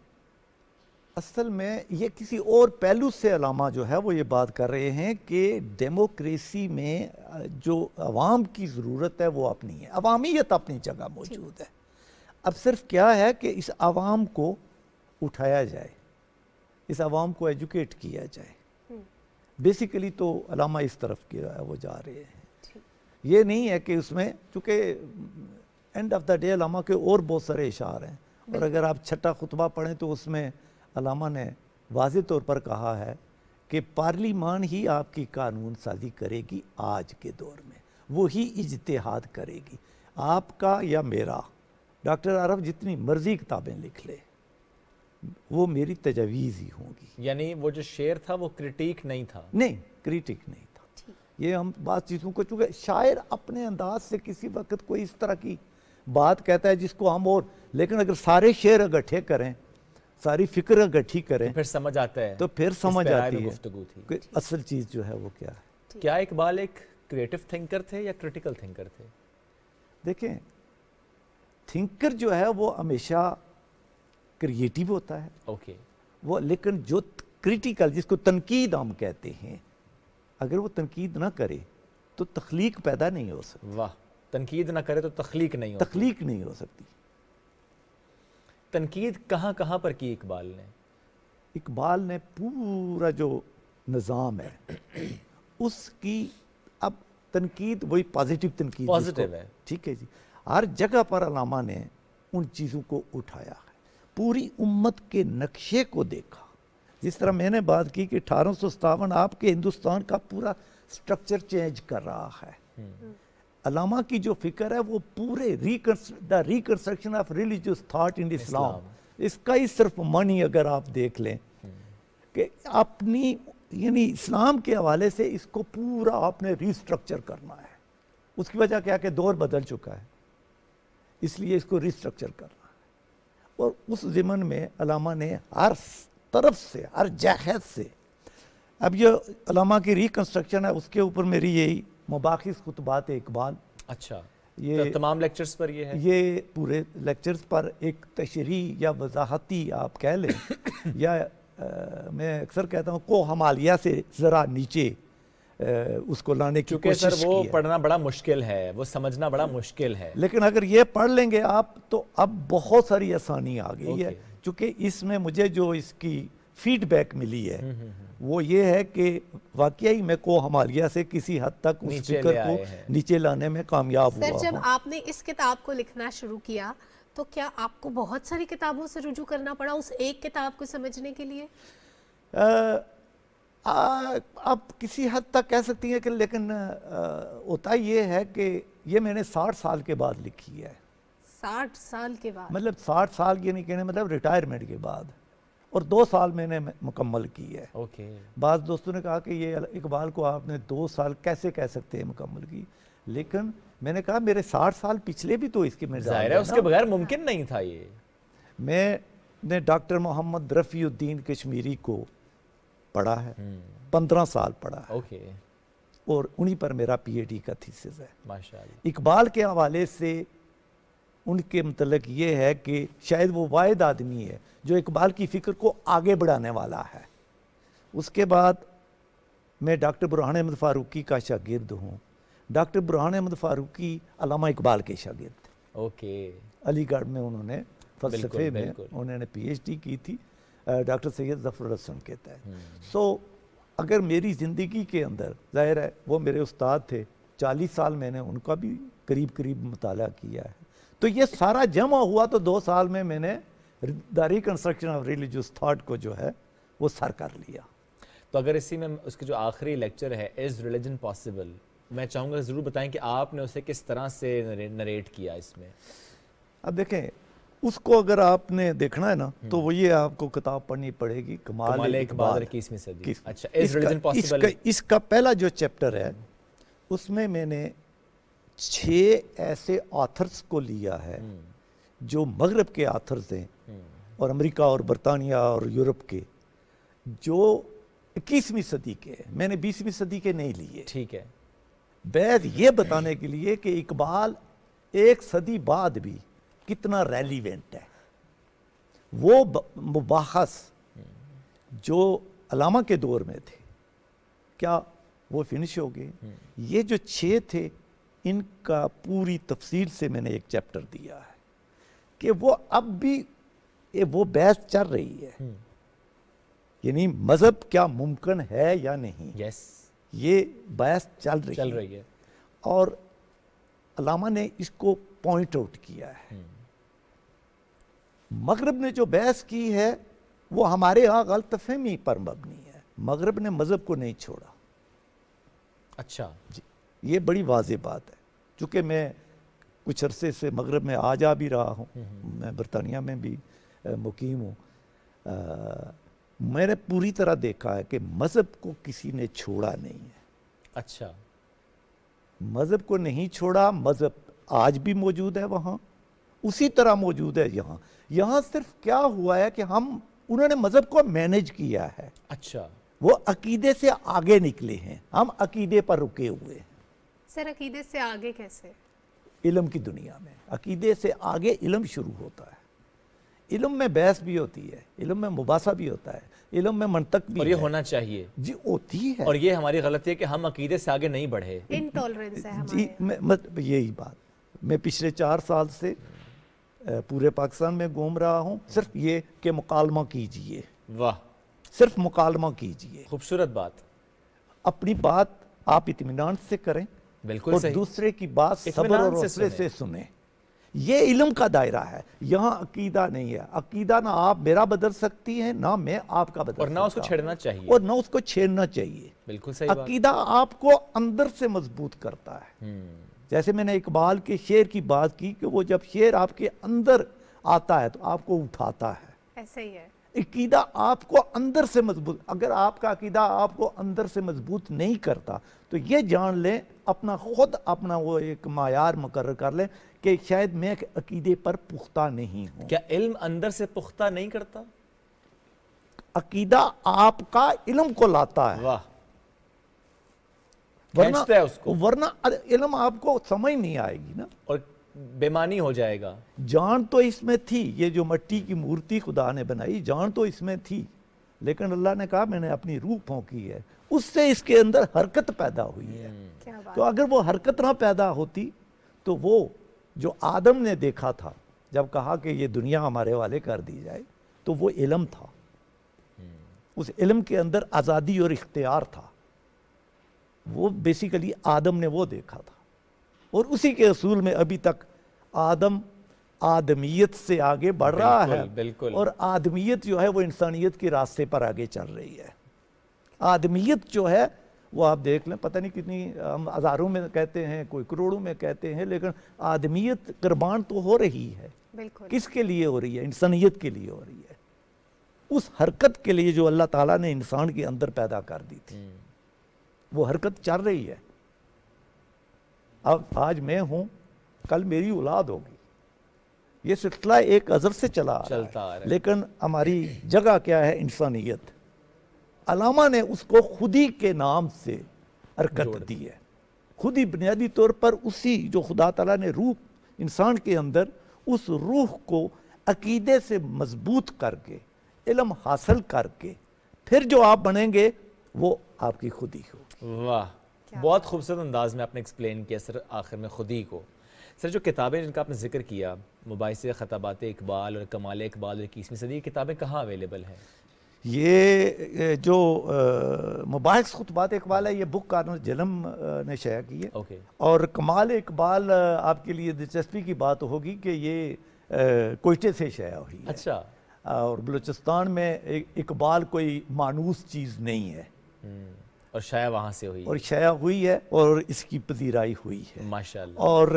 असल में ये किसी और पहलू से अलामा जो है वो ये बात कर रहे हैं कि डेमोक्रेसी में जो आवाम की ज़रूरत है वो अपनी है अवामियत अपनी जगह मौजूद है अब सिर्फ क्या है कि इस आवाम को उठाया जाए इस आवाम को एजुकेट किया जाए बेसिकली तो अलामा इस तरफ के वो जा रहे हैं ये नहीं है कि उसमें चूँकि एंड ऑफ द डे अलामा के और बहुत सारे इशार हैं और अगर आप छठा खुतबा पढ़ें तो उसमें अलामा ने वाज तौर पर कहा है कि पार्लीमान ही आपकी कानून साजी करेगी आज के दौर में वो ही इजतहाद करेगी आपका या मेरा डॉक्टर आरफ जितनी मर्ज़ी किताबें लिख ले वो मेरी तजावीज़ ही होंगी यानी वो जो शेर था वो क्रिटिक नहीं था नहीं क्रिटिक नहीं था ये हम बात चीज़ों को चूँकि शायर अपने अंदाज से किसी वक्त कोई इस तरह की बात कहता है जिसको हम और लेकिन अगर सारे शेर इकट्ठे करें सारी फिक्र इकट्ठी करें तो फिर समझ आता है तो फिर समझ आती है कि असल चीज़ जो है वो क्या है क्या इकबाल एक क्रिएटिव थिंकर थे या क्रिटिकल थिंकर थे देखें थिंकर जो है वो हमेशा क्रिएटिव होता है ओके वो लेकिन जो क्रिटिकल जिसको तनकीद हम कहते हैं अगर वो तनकीद ना करे तो तख्लीक पैदा नहीं हो सकती वाह तनकीद ना करे तो तख्लीक नहीं हो तख्लीक नहीं हो सकती तनकीद कहाँ कहाँ पर की इकबाल ने इकबाल ने पूरा जो निज़ाम है उसकी अब तनकीद वही पॉजिटिव तनकीद पॉजिटिव है ठीक है जी हर जगह पर अलामा ने उन चीज़ों को उठाया पूरी उम्मत के नक्शे को देखा जिस तरह मैंने बात की कि अठारह आपके हिंदुस्तान का पूरा स्ट्रक्चर चेंज कर रहा है हम्म। अलामा की जो फिक्र है वो पूरे the reconstruction of religious thought in Islam इसका ही सिर्फ मन ही अगर आप देख लें हम्म। कि अपनी यानी इस्लाम के हवाले से इसको पूरा आपने रिस्ट्रक्चर करना है उसकी वजह क्या कि दौर बदल चुका है इसलिए इसको रिस्ट्रक्चर करना और उस ज़मन में अलामा ने हर तरफ से हर जहद से अब यह अलामा की रिकन्स्ट्रक्शन है उसके ऊपर मेरी यही मुबाखिस खुतबात इकबाल अच्छा ये तो तमाम लेक्चर्स पर ये है ये पूरे लेक्चर्स पर एक तशरी या वजाहती आप कह लें या आ, मैं अक्सर कहता हूँ को हमालिया से ज़रा नीचे उसको लाने की कोशिश सर वो पढ़ना बड़ा मुश्किल है वो समझना बड़ा मुश्किल है लेकिन अगर ये पढ़ लेंगे आप तो अब बहुत सारी आसानी आ गई है क्योंकि इसमें मुझे जो इसकी फीडबैक मिली है हम्म, हम्म, हम्म। वो ये है कि वाकई में को हमारिया से किसी हद तक उस फिक्र को नीचे लाने में कामयाब हुआ जब आपने इस किताब को लिखना शुरू किया तो क्या आपको बहुत सारी किताबों से रुजू करना पड़ा उस एक किताब को समझने के लिए आ, आप किसी हद तक कह सकती हैं कि लेकिन आ, होता ये है कि ये मैंने साठ साल के बाद लिखी है साठ साल के बाद मतलब साठ साल ये नहीं कहने मतलब रिटायरमेंट के बाद और दो साल मैंने मुकम्मल की है ओके बाद दोस्तों ने कहा कि ये इकबाल को आपने दो साल कैसे कह सकते हैं मुकम्मल की लेकिन मैंने कहा मेरे साठ साल पिछले भी तो इसके में जाहिर है उसके बगैर मुमकिन नहीं था ये मैंने डॉक्टर मोहम्मद रफ़ीउद्दीन कश्मीरी को पढ़ा है हम्म। पंद्रह साल पढ़ा है ओके और उन्हीं पर मेरा पीएडी का थीसिस है माशाल्लाह इकबाल के हवाले से उनके मतलब ये है कि शायद वो वाद आदमी है जो इकबाल की फ़िक्र को आगे बढ़ाने वाला है उसके बाद मैं डॉक्टर बुरहान अहमद फ़ारूकी का शागिर्द हूँ डॉक्टर बुरहान अहमद फ़ारूकी अलामा इकबाल के शागिर्द ओके अलीगढ़ में उन्होंने फलसफे में उन्होंने पीएचडी की थी डॉक्टर सैयद जफर रसन कहता है सो हम्म। अगर मेरी ज़िंदगी के अंदर ज़ाहिर है वो मेरे उस्ताद थे चालीस साल मैंने उनका भी करीब करीब मताल किया है तो ये सारा जमा हुआ तो दो साल में मैंने the reconstruction of religious thought को जो है वो सर कर लिया तो अगर इसी में उसके जो आखिरी लेक्चर है इज़ रिलीजन पॉसिबल मैं चाहूँगा ज़रूर बताएं कि आपने उसे किस तरह से नरेट किया इसमें अब देखें उसको अगर आपने देखना है ना हम्म। तो वो ये आपको किताब पढ़नी पड़ेगी कमाल, कमाल इकबाल इक्कीसवीं अच्छा इस इसका, इसका, इसका पहला जो चैप्टर है उसमें मैंने छ ऐसे ऑथर्स को लिया है हम्म। जो मगरब के आथर्स हैं हम्म। और अमेरिका और बरतानिया और यूरोप के जो इक्कीसवीं सदी के मैंने बीसवीं सदी के नहीं लिए ठीक है बैद ये बताने के लिए कि इकबाल एक सदी बाद भी कितना रेलिवेंट है वो मुबाहस जो अलामा के दौर में थे क्या वो फिनिश हो गए हम्म। ये जो छः थे इनका पूरी तफसील से मैंने एक चैप्टर दिया है कि वो अब भी वो बहस चल रही है हम्म। यानी मज़हब क्या मुमकिन है या नहीं यस ये बहस चल रही चल रही है और अलामा ने इसको पॉइंट आउट किया है मगरब ने जो बहस की है वो हमारे यहाँ गलत फहमी पर मबनी है मगरब ने मज़हब को नहीं छोड़ा अच्छा जी ये बड़ी वाज बात है चूंकि मैं कुछ अरसे से मगरब में आ जा भी रहा हूँ हम्म। मैं बरतानिया में भी मुकीम हूँ मैंने पूरी तरह देखा है कि मज़हब को किसी ने छोड़ा नहीं है अच्छा मज़हब को नहीं छोड़ा मज़हब आज भी मौजूद है वहाँ उसी तरह मौजूद है यहाँ यहाँ सिर्फ क्या हुआ है कि हम उन्होंने मज़हब को मैनेज किया है अच्छा वो अकीदे से आगे निकले हैं हम अकीदे पर रुके हुए हैं सर अकीदे से आगे कैसे इलम की दुनिया में अकीदे से आगे इलम शुरू होता है इलम में बहस भी होती है इलम में मुबासा भी होता है इलम में मनतक भी और ये होना चाहिए जी होती है और ये हमारी गलती है कि हम अकीदे से आगे नहीं बढ़े इनटॉलरेंस है जी मतलब यही बात मैं पिछले चार साल से पूरे पाकिस्तान में घूम रहा हूँ सिर्फ ये कि मुकालमा कीजिए वाह सिर्फ मुकालमा कीजिए खूबसूरत बात अपनी बात आप इतमान से करें बिल्कुल और दूसरे की बात और से सुने, से सुने। ये इलम का दायरा है यहाँ अकीदा नहीं है अकीदा ना आप मेरा बदल सकती हैं ना मैं आपका बदल और ना उसको छेड़ना चाहिए और ना उसको छेड़ना चाहिए बिल्कुल सही अकीदा आपको अंदर से मजबूत करता है हम्म। जैसे मैंने इकबाल के शेर की बात की कि वो जब शेर आपके अंदर आता है तो आपको उठाता है ऐसे ही है अकीदा आपको अंदर से मजबूत अगर आपका अकीदा आपको अंदर से मजबूत नहीं करता तो ये जान लें अपना खुद अपना वो एक मायार मुकर कर लें कि शायद मैं अकीदे पर पुख्ता नहीं हूं क्या इल्म अंदर से पुख्ता नहीं करता अकीदा आपका इल्म को लाता है वाह वरना है उसको वरना इल्म आपको समझ नहीं आएगी ना और बेमानी हो जाएगा जान तो इसमें थी ये जो मट्टी की मूर्ति खुदा ने बनाई जान तो इसमें थी लेकिन अल्लाह ने कहा मैंने अपनी रूह फोंकी है उससे इसके अंदर हरकत पैदा हुई है हम्म। तो अगर वो हरकत ना पैदा होती तो वो जो आदम ने देखा था जब कहा कि ये दुनिया हमारे वाले कर दी जाए तो वो इलम था हम्म। उस इलम के अंदर आज़ादी और इख्तियार था वो बेसिकली आदम ने वो देखा था और उसी के असूल में अभी तक आदम आदमियत से आगे बढ़ रहा है बिल्कुल और आदमियत जो है वो इंसानियत के रास्ते पर आगे चल रही है आदमियत जो है वो आप देख लें पता नहीं कितनी हम हज़ारों में कहते हैं कोई करोड़ों में कहते हैं लेकिन आदमियत कुर्बान तो हो रही है किसके लिए हो रही है इंसानियत के लिए हो रही है उस हरकत के लिए जो अल्लाह ताला ने इंसान के अंदर पैदा कर दी थी हम्म। वो हरकत चल रही है अब आज मैं हूँ कल मेरी औलाद होगी ये सिलसिला एक अजर से चला चलता आ रहा है लेकिन हमारी जगह क्या है इंसानियत अलामा ने उसको खुदी के नाम से हरकत दी है खुद ही बुनियादी तौर पर उसी जो खुदा तला ने रूह इंसान के अंदर उस रूह को अकीदे से मजबूत करके इलम हासिल करके फिर जो आप बनेंगे वो आपकी खुदी हो वाह बहुत खूबसूरत अंदाज में आपने एक्सप्लेन किया सर आखिर में खुदी को सर जो किताबें जिनका आपने जिक्र किया मुबास खताबात इकबाल और कमाल इकबाल और इक्कीसवीं सदी ये किताबें कहाँ अवेलेबल हैं ये जो मुबास खुतबात इकबाल है ये बुक कानून जलम ने शाया की है okay. और कमाल इकबाल आपके लिए दिलचस्पी की बात होगी कि ये कोयटे से शाया हुई है अच्छा और बलूचिस्तान में इकबाल कोई मानूस चीज़ नहीं है हम्म, और शाया वहाँ से हुई और शाया हुई है और इसकी पजीराई हुई है माशा और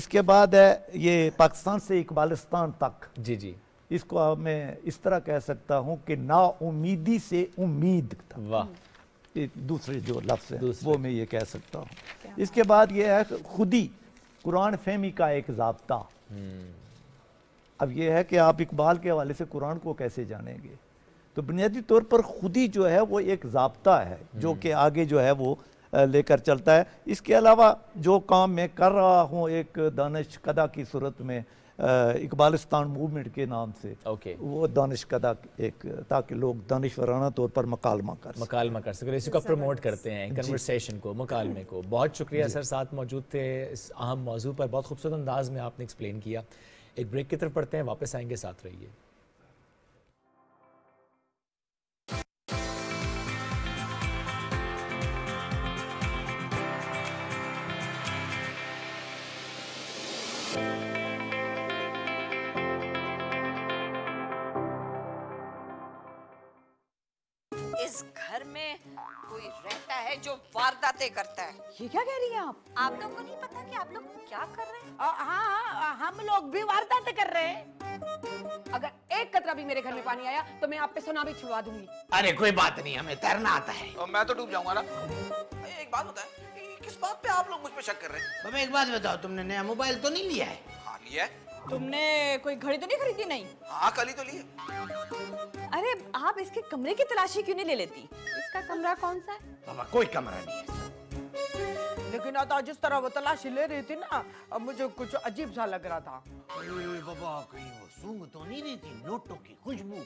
इसके बाद है ये पाकिस्तान से इकबालिस्तान तक जी जी इसको मैं इस तरह कह सकता हूँ कि ना उम्मीदी से उम्मीद वाह दूसरे जो लफ्ज़ है वो मैं ये कह सकता हूँ इसके बाद ये है खुदी कुरान फहमी का एक जबता हम्म। अब यह है कि आप इकबाल के हवाले से कुरान को कैसे जानेंगे तो बुनियादी तौर पर खुदी जो है वो एक जबता है जो हम्म। कि आगे जो है वो लेकर चलता है इसके अलावा जो काम मैं कर रहा हूँ एक दानश कदा की सूरत में इकबालिस्तान मूवमेंट के नाम से ओके वो दानिश कदा एक ताकि लोग दानिश वराना तौर पर मकालमा कर मकालमा कर सकें इसी को प्रमोट करते हैं कन्वर्सेशन को मकालमे को बहुत शुक्रिया सर साथ मौजूद थे इस अहम मौजू पर बहुत खूबसूरत अंदाज में आपने एक्सप्लेन किया एक ब्रेक की तरफ पढ़ते हैं वापस आएंगे साथ रहिए इस घर में कोई रहता है जो वारदातें करता है ये क्या कह रही हैं आप आप लोग को नहीं पता कि आप लोग क्या कर रहे हैं हाँ हाँ हम लोग भी वारदातें कर रहे हैं अगर एक कतरा भी मेरे घर में पानी आया तो मैं आप पे सोना भी छुड़वा दूंगी अरे कोई बात नहीं हमें तैरना आता है और मैं तो डूब जाऊंगा ना एक बात बताए किस बात पे आप लोग मुझ पे शक कर रहे हैं एक बात बताओ तुमने नया मोबाइल तो नहीं लिया है हाँ लिया है तुमने कोई घड़ी तो नहीं खरीदी नहीं हाँ कल ही तो ली अरे आप इसके कमरे की तलाशी क्यों नहीं ले लेती इसका कमरा कौन सा है बाबा कोई कमरा नहीं लेकिन आता जिस तरह वो तलाशी ले रही थी ना अब मुझे कुछ अजीब सा लग रहा था अरे बाबा कहीं वो सूंग तो नहीं रही थी नोटों की खुशबू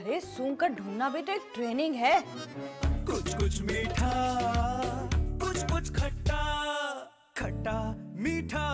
अरे सूंग का ढूंढना भी तो एक ट्रेनिंग है कुछ कुछ मीठा कुछ कुछ खट्टा खट्टा मीठा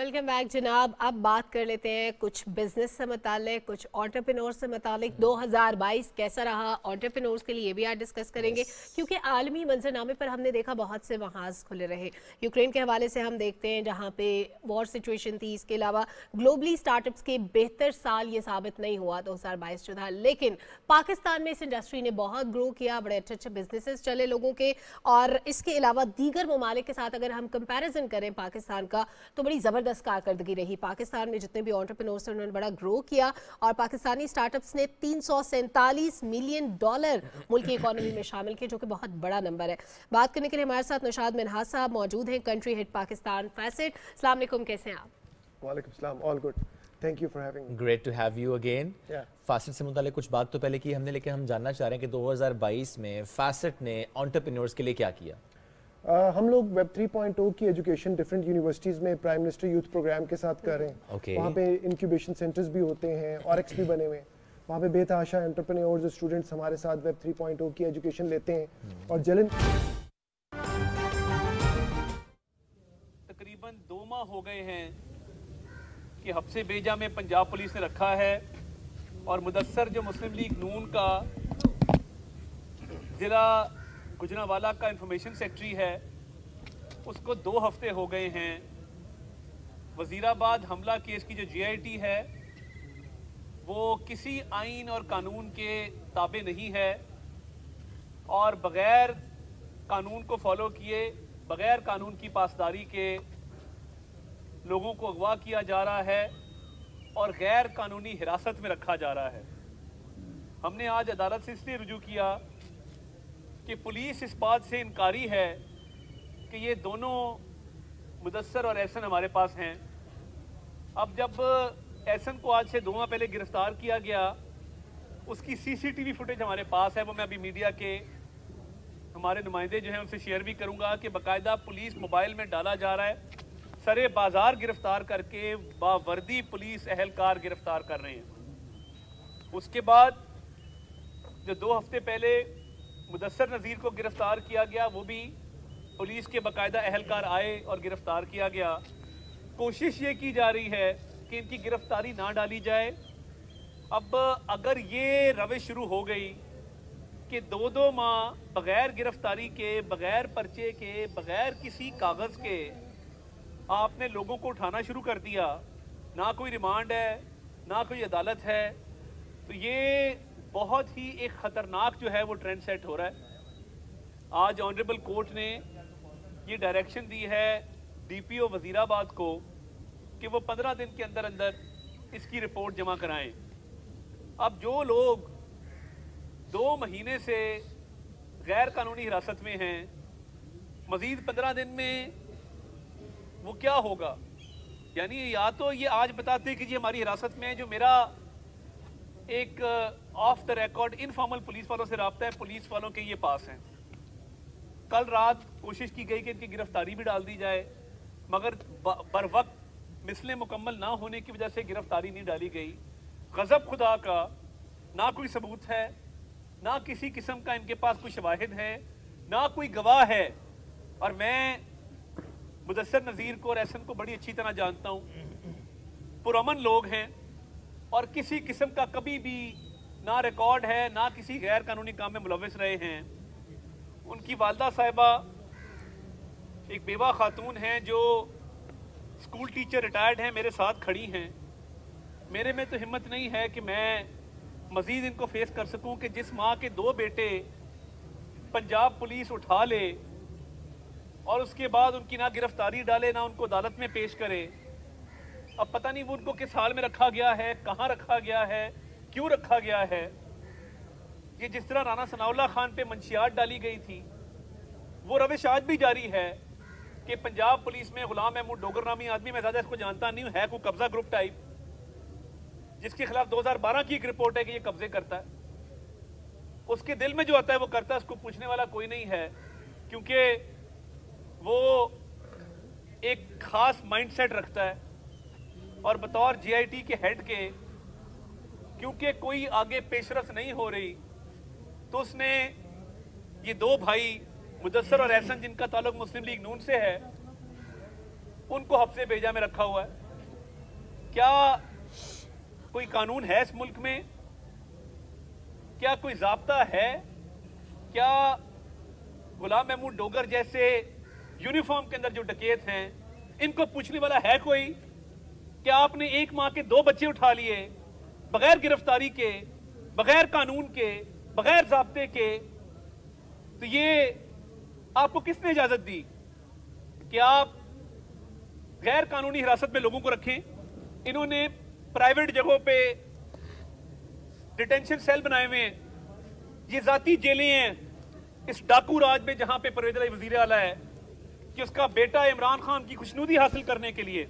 वेलकम बैक जनाब अब बात कर लेते हैं कुछ बिजनेस से मतलब कुछ ऑन्टरप्रेन्योर से हम्म। हज़ार 2022 कैसा रहा ऑन्टरप्रेन्योर्स के लिए भी आज डिस्कस करेंगे क्योंकि आलमी मंजरनामे पर हमने देखा बहुत से महाज खुले रहे यूक्रेन के हवाले से हम देखते हैं जहाँ पे वॉर सिचुएशन थी इसके अलावा ग्लोबली स्टार्टअप्स के बेहतर साल ये साबित नहीं हुआ दो हज़ार बाईस जो था लेकिन पाकिस्तान में इस इंडस्ट्री ने बहुत ग्रो किया बड़े अच्छे अच्छे बिजनेसेस चले लोगों के और इसके अलावा दीगर ममालिक के साथ अगर हम कंपेरिजन करें पाकिस्तान का तो बड़ी ज़बरदस्त ज़बरदस्त कारकर्दगी रही पाकिस्तान में जितने भी ऑन्टरप्रनोर्स हैं उन्होंने बड़ा ग्रो किया और पाकिस्तानी स्टार्टअप्स ने तीन मिलियन डॉलर मुल्क की इकोनॉमी में शामिल किए जो कि बहुत बड़ा नंबर है बात करने के लिए हमारे साथ नौशाद मिनहाज साहब मौजूद हैं कंट्री हेड पाकिस्तान फैसेट अलमेकुम कैसे हैं आप वालेकुम all good thank you for having great to have you again Fasset से मुतालिक कुछ बात तो पहले की हमने लेकिन हम जानना चाह रहे हैं कि 2022 में फासेट ने ऑन्टरप्रेन्योर्स के लिए क्या किया Uh, हम लोग वेब 3.0 की एजुकेशन डिफरेंट यूनिवर्सिटीज़ में प्राइम मिनिस्टर यूथ प्रोग्राम के साथ कर रहे हैं okay. वहाँ पे इनक्यूबेशन सेंटर्स भी होते हैं और भी बने हुए हैं वहाँ पे बेतहाशा एंटरप्रेन्योर्स स्टूडेंट्स हमारे साथ वेब 3.0 की एजुकेशन लेते हैं hmm. और जलन तकरीबन दो माह हो गए हैं कि हफ्से बेजा में पंजाब पुलिस ने रखा है और मुदसर जो मुस्लिम लीग नून का ज़िला गुजरावाला का इंफॉर्मेशन सेक्रेटरी है उसको दो हफ्ते हो गए हैं वजीराबाद हमला केस की जो जीआईटी है वो किसी आइन और कानून के ताबे नहीं है और बग़ैर कानून को फॉलो किए बग़ैर कानून की पासदारी के लोगों को अगवा किया जा रहा है और गैर कानूनी हिरासत में रखा जा रहा है हमने आज अदालत से इसलिए रुजू किया कि पुलिस इस बात से इनकारी है कि ये दोनों मुदसर और एहसन हमारे पास हैं अब जब एहसन को आज से दो माह पहले गिरफ्तार किया गया उसकी सीसीटीवी फुटेज हमारे पास है वो मैं अभी मीडिया के हमारे नुमाइंदे जो हैं उनसे शेयर भी करूंगा कि बाकायदा पुलिस मोबाइल में डाला जा रहा है सरे बाजार गिरफ्तार करके बावर्दी पुलिस अहलकार गिरफ्तार कर रहे हैं उसके बाद जो दो हफ्ते पहले मुदसर नज़ीर को गिरफ़्तार किया गया वो भी पुलिस के बाकायदा अहलकार आए और गिरफ़्तार किया गया कोशिश ये की जा रही है कि इनकी गिरफ़्तारी ना डाली जाए अब अगर ये रविश शुरू हो गई कि दो दो माह बग़ैर गिरफ़्तारी के बग़ैर पर्चे के बग़ैर किसी कागज़ के आपने लोगों को उठाना शुरू कर दिया ना कोई रिमांड है ना कोई अदालत है तो ये बहुत ही एक ख़तरनाक जो है वो ट्रेंड सेट हो रहा है आज ऑनरेबल कोर्ट ने ये डायरेक्शन दी है डीपीओ वज़ीराबाद को कि वो पंद्रह दिन के अंदर अंदर इसकी रिपोर्ट जमा कराएं अब जो लोग दो महीने से गैर कानूनी हिरासत में हैं मज़ीद पंद्रह दिन में वो क्या होगा यानी या तो ये आज बताते कि जी हमारी हिरासत में है जो मेरा एक off the record informal police वालों से रबता है पुलिस वालों के ये पास हैं कल रात कोशिश की गई कि इनकी गिरफ्तारी भी डाल दी जाए मगर बर वक्त मिसलें मुकम्मल ना होने की वजह से गिरफ्तारी नहीं डाली गई गज़ब खुदा का ना कोई सबूत है ना किसी किस्म का इनके पास कोई शवाहद है ना कोई गवाह है और मैं मुदसर नज़ीर को और एहसन को बड़ी अच्छी तरह जानता हूँ पुरमन लोग हैं और किसी किस्म का कभी भी ना रिकॉर्ड है ना किसी गैर कानूनी काम में मुलविस रहे हैं उनकी वालदा साहिबा एक बेवा खातून हैं जो स्कूल टीचर रिटायर्ड हैं मेरे साथ खड़ी हैं मेरे में तो हिम्मत नहीं है कि मैं मज़ीद इनको फेस कर सकूं कि जिस माँ के दो बेटे पंजाब पुलिस उठा ले और उसके बाद उनकी ना गिरफ्तारी डाले ना उनको अदालत में पेश करे अब पता नहीं वो उनको किस हाल में रखा गया है कहाँ रखा गया है क्यों रखा गया है ये जिस तरह राना सनाउल्ला खान पे मंशियात डाली गई थी वो रविश आज भी जारी है कि पंजाब पुलिस में गुलाम महमूद डोगर नामी आदमी मैं ज़्यादा इसको जानता नहीं हूं है को कब्ज़ा ग्रुप टाइप जिसके खिलाफ 2012 की एक रिपोर्ट है कि ये कब्जे करता है उसके दिल में जो आता है वो करता है उसको पूछने वाला कोई नहीं है क्योंकि वो एक खास माइंडसेट रखता है और बतौर जीआईटी के हेड के क्योंकि कोई आगे पेशरफ नहीं हो रही तो उसने ये दो भाई मुदसर और एहसन जिनका ताल्लुक मुस्लिम लीग नून से है उनको हफ्ते भेजा में रखा हुआ है क्या कोई कानून है इस मुल्क में क्या कोई जबता है क्या गुलाम महमूद डोगर जैसे यूनिफॉर्म के अंदर जो डकेत हैं इनको पूछने वाला है कोई क्या आपने एक माँ के दो बच्चे उठा लिए बगैर गिरफ्तारी के बगैर कानून के बगैर जबते के तो ये आपको किसने इजाजत दी कि आप गैर कानूनी हिरासत में लोगों को रखें इन्होंने प्राइवेट जगहों पे डिटेंशन सेल बनाए हुए हैं ये जाती जेलें हैं इस डाकू राज में जहां पे परवेज वजीर आला है कि उसका बेटा इमरान खान की खुशनुदी हासिल करने के लिए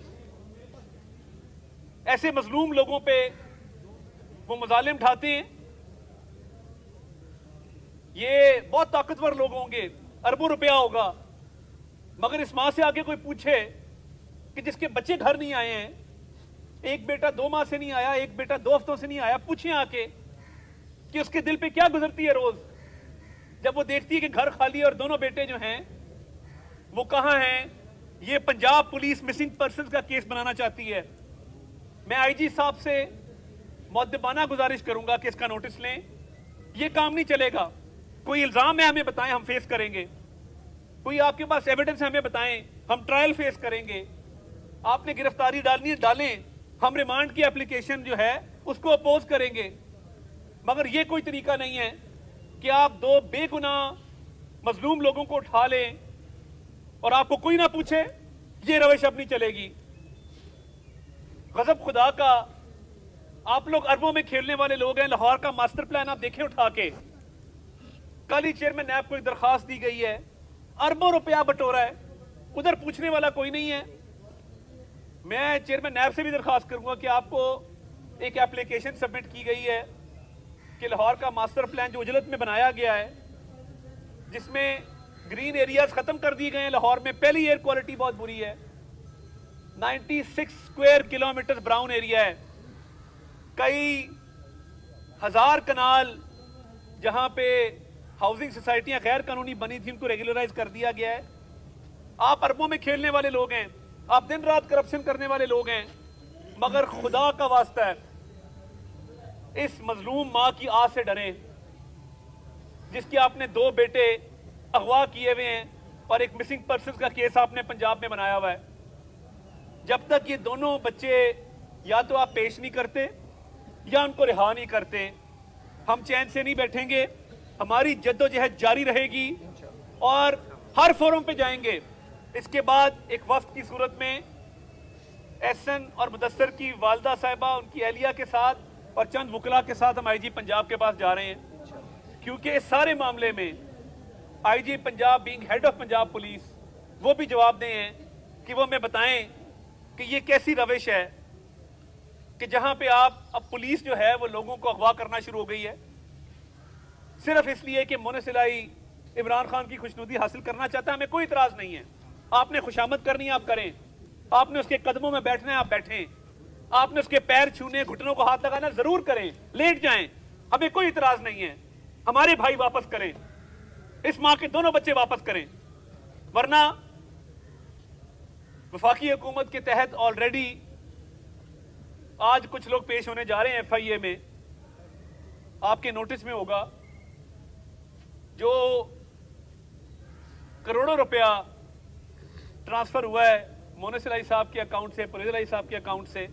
ऐसे मजलूम लोगों पे वो मजालिम ढाते हैं ये बहुत ताकतवर लोग होंगे अरबों रुपया होगा मगर इस माँ से आगे कोई पूछे कि जिसके बच्चे घर नहीं आए हैं एक बेटा दो माह से नहीं आया एक बेटा दो हफ्तों से नहीं आया पूछे आके कि उसके दिल पे क्या गुजरती है रोज जब वो देखती है कि घर खाली और दोनों बेटे जो हैं वो कहाँ हैं ये पंजाब पुलिस मिसिंग पर्सन का केस बनाना चाहती है मैं आईजी साहब से मौदबाना गुजारिश करूंगा कि इसका नोटिस लें ये काम नहीं चलेगा कोई इल्ज़ाम है हमें बताएं हम फेस करेंगे कोई आपके पास एविडेंस है हमें बताएं हम ट्रायल फेस करेंगे आपने गिरफ्तारी डालनी है डालें हम रिमांड की एप्लीकेशन जो है उसको अपोज करेंगे मगर ये कोई तरीका नहीं है कि आप दो बेगुनाह मजलूम लोगों को उठा लें और आपको कोई ना पूछे ये रविश अब नहीं चलेगी गजब खुदा का आप लोग अरबों में खेलने वाले लोग हैं लाहौर का मास्टर प्लान आप देखें उठा के कल ही चेयरमैन नैब को दरखास्त दी गई है अरबों रुपया बटोरा है उधर पूछने वाला कोई नहीं है मैं चेयरमैन नैब से भी दरखास्त करूंगा कि आपको एक एप्लीकेशन सबमिट की गई है कि लाहौर का मास्टर प्लान जो उजलत में बनाया गया है जिसमें ग्रीन एरियाज ख़त्म कर दिए गए हैं लाहौर में पहली एयर क्वालिटी बहुत बुरी है 96 स्क्वायर किलोमीटर ब्राउन एरिया है कई हजार कनाल जहां पे हाउसिंग सोसाइटियां गैर कानूनी बनी थी उनको रेगुलराइज कर दिया गया है आप अरबों में खेलने वाले लोग हैं आप दिन रात करप्शन करने वाले लोग हैं मगर खुदा का वास्ता है इस मजलूम माँ की आ से डरे जिसकी आपने दो बेटे अगवा किए हुए हैं और एक मिसिंग पर्सन का केस आपने पंजाब में बनाया हुआ है जब तक ये दोनों बच्चे या तो आप पेश नहीं करते या उनको रिहा नहीं करते हम चैन से नहीं बैठेंगे हमारी जद्दोजहद जारी रहेगी और हर फोरम पे जाएंगे इसके बाद एक वफ्त की सूरत में एसन और मुदसर की वालदा साहबा उनकी अहलिया के साथ और चंद वकला के साथ हम आई जी पंजाब के पास जा रहे हैं क्योंकि इस सारे मामले में I G Punjab being head of Punjab police वो भी जवाब दें हैं कि वो हमें बताएं कि ये कैसी रविश है कि जहां पे आप अब पुलिस जो है वो लोगों को अगवा करना शुरू हो गई है सिर्फ इसलिए कि मोन सिलाई इमरान खान की खुशनुदी हासिल करना चाहता है हमें कोई इतराज नहीं है आपने खुशामद करनी है आप करें आपने उसके कदमों में बैठना है आप बैठें आपने उसके पैर छूने घुटनों को हाथ लगाना जरूर करें लेट जाएं हमें कोई इतराज नहीं है हमारे भाई वापस करें इस माँ के दोनों बच्चे वापस करें वरना वफाकी हुकूमत के तहत ऑलरेडी आज कुछ लोग पेश होने जा रहे हैं एफआईए में आपके नोटिस में होगा जो करोड़ों रुपया ट्रांसफर हुआ है मोनस लाई साहब के अकाउंट से परेज लाई साहब के अकाउंट से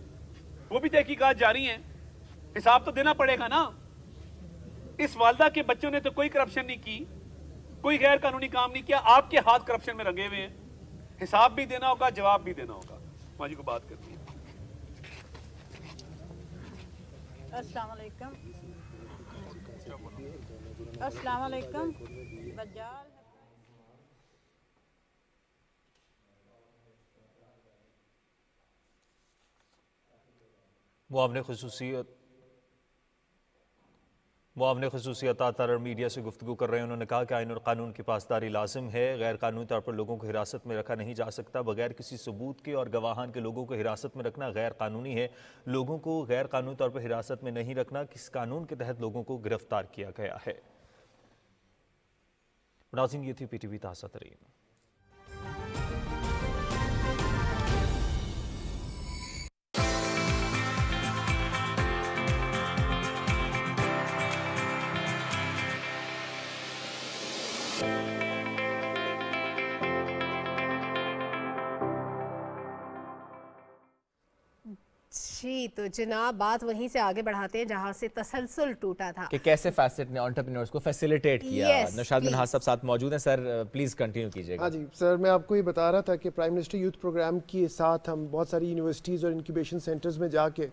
वो भी तहकीकत जारी है हिसाब तो देना पड़ेगा ना इस वालदा के बच्चों ने तो कोई करप्शन नहीं की कोई गैर कानूनी काम नहीं किया आपके हाथ करप्शन में रंगे हुए हैं हिसाब भी देना होगा जवाब भी देना होगा माजी को बात करूँ असलकम असलकम बाजार खसूसियत मामले खसूसियात तारर मीडिया से गुफ्तु कर रहे हैं उन्होंने कहा कि आयन और कानून की पासदारी लाजम है गैर कानूनी तौर पर लोगों को हिरासत में रखा नहीं जा सकता बगैर किसी सबूत के और गवाहान के लोगों को हिरासत में रखना गैर कानूनी है लोगों को गैर कानूनी तौर पर हिरासत में नहीं रखना किस कानून के तहत लोगों को गिरफ्तार किया गया है नाजिम ये थी पी टी वी ताज़ा तरीन जी तो जनाब बात वहीं से आगे बढ़ाते हैं जहां से तसलसल टूटा था कि कैसे फैसेट ने एंटरप्रेन्योर्स को फैसिलिटेट किया yes, नशाद बिन हासब साथ मौजूद हैं सर प्लीज कंटिन्यू कीजिएगा हाँ जी सर मैं आपको ये बता रहा था कि प्राइम मिनिस्टर यूथ प्रोग्राम के साथ हम बहुत सारी यूनिवर्सिटीज़ और इनक्यूबेशन सेंटर्स में जाके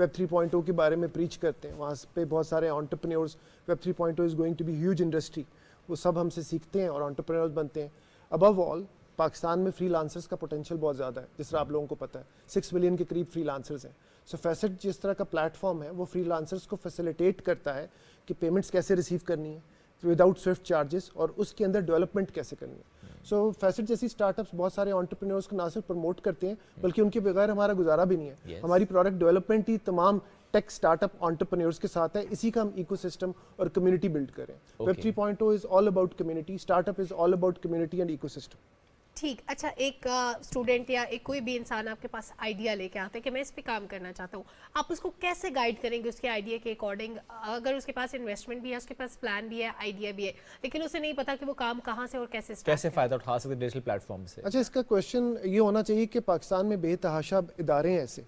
वेब 3.0 के बारे में प्रीच करते हैं वहाँ पे बहुत सारे entrepreneurs web 3.0 is going to be huge industry वो सब हमसे सीखते हैं और एंटरप्रेन्योर्स बनते हैं अबव ऑल पाकिस्तान में फ्री का पोटेंशियल बहुत ज़्यादा है जिस तरह आप लोगों को पता है सिक्स मिलियन के करीब फ्री हैं सो फैसेट जिस तरह का प्लेटफॉर्म है वो फ्री को फैसिलिटेट करता है कि पेमेंट्स कैसे रिसीव करनी है विदाउट स्विफ्ट चार्जेस और उसके अंदर डेवलपमेंट कैसे करनी है सो so, फैसेट जैसी स्टार्टअप्स बहुत सारे ऑन्टरप्रीनोर्स को ना सिर्फ प्रमोट करते हैं बल्कि उनके बगैर हमारा गुजारा भी नहीं है yes. हमारी प्रोडक्ट डेवलपमेंट ही तमाम टेक स्टार्टअप ऑन्टरप्रनर्स के साथ है इसी का हम सिस्टम और कम्युनिटी बिल्ड करें web three point is all about community startup is all about community and system ठीक अच्छा एक स्टूडेंट या एक कोई भी इंसान आपके पास आइडिया लेके आता है कि मैं इस पे काम करना चाहता हूँ आप उसको कैसे गाइड करेंगे उसके आइडिया के अकॉर्डिंग अगर उसके पास इन्वेस्टमेंट भी है उसके पास प्लान भी है आइडिया भी है लेकिन उसे नहीं पता कि वो काम कहाँ से और कैसे कैसे फ़ायदा उठा सकते डिजिटल प्लेटफॉर्म से अच्छा इसका क्वेश्चन ये होना चाहिए कि पाकिस्तान में बेतहाशा इदारे हैं ऐसे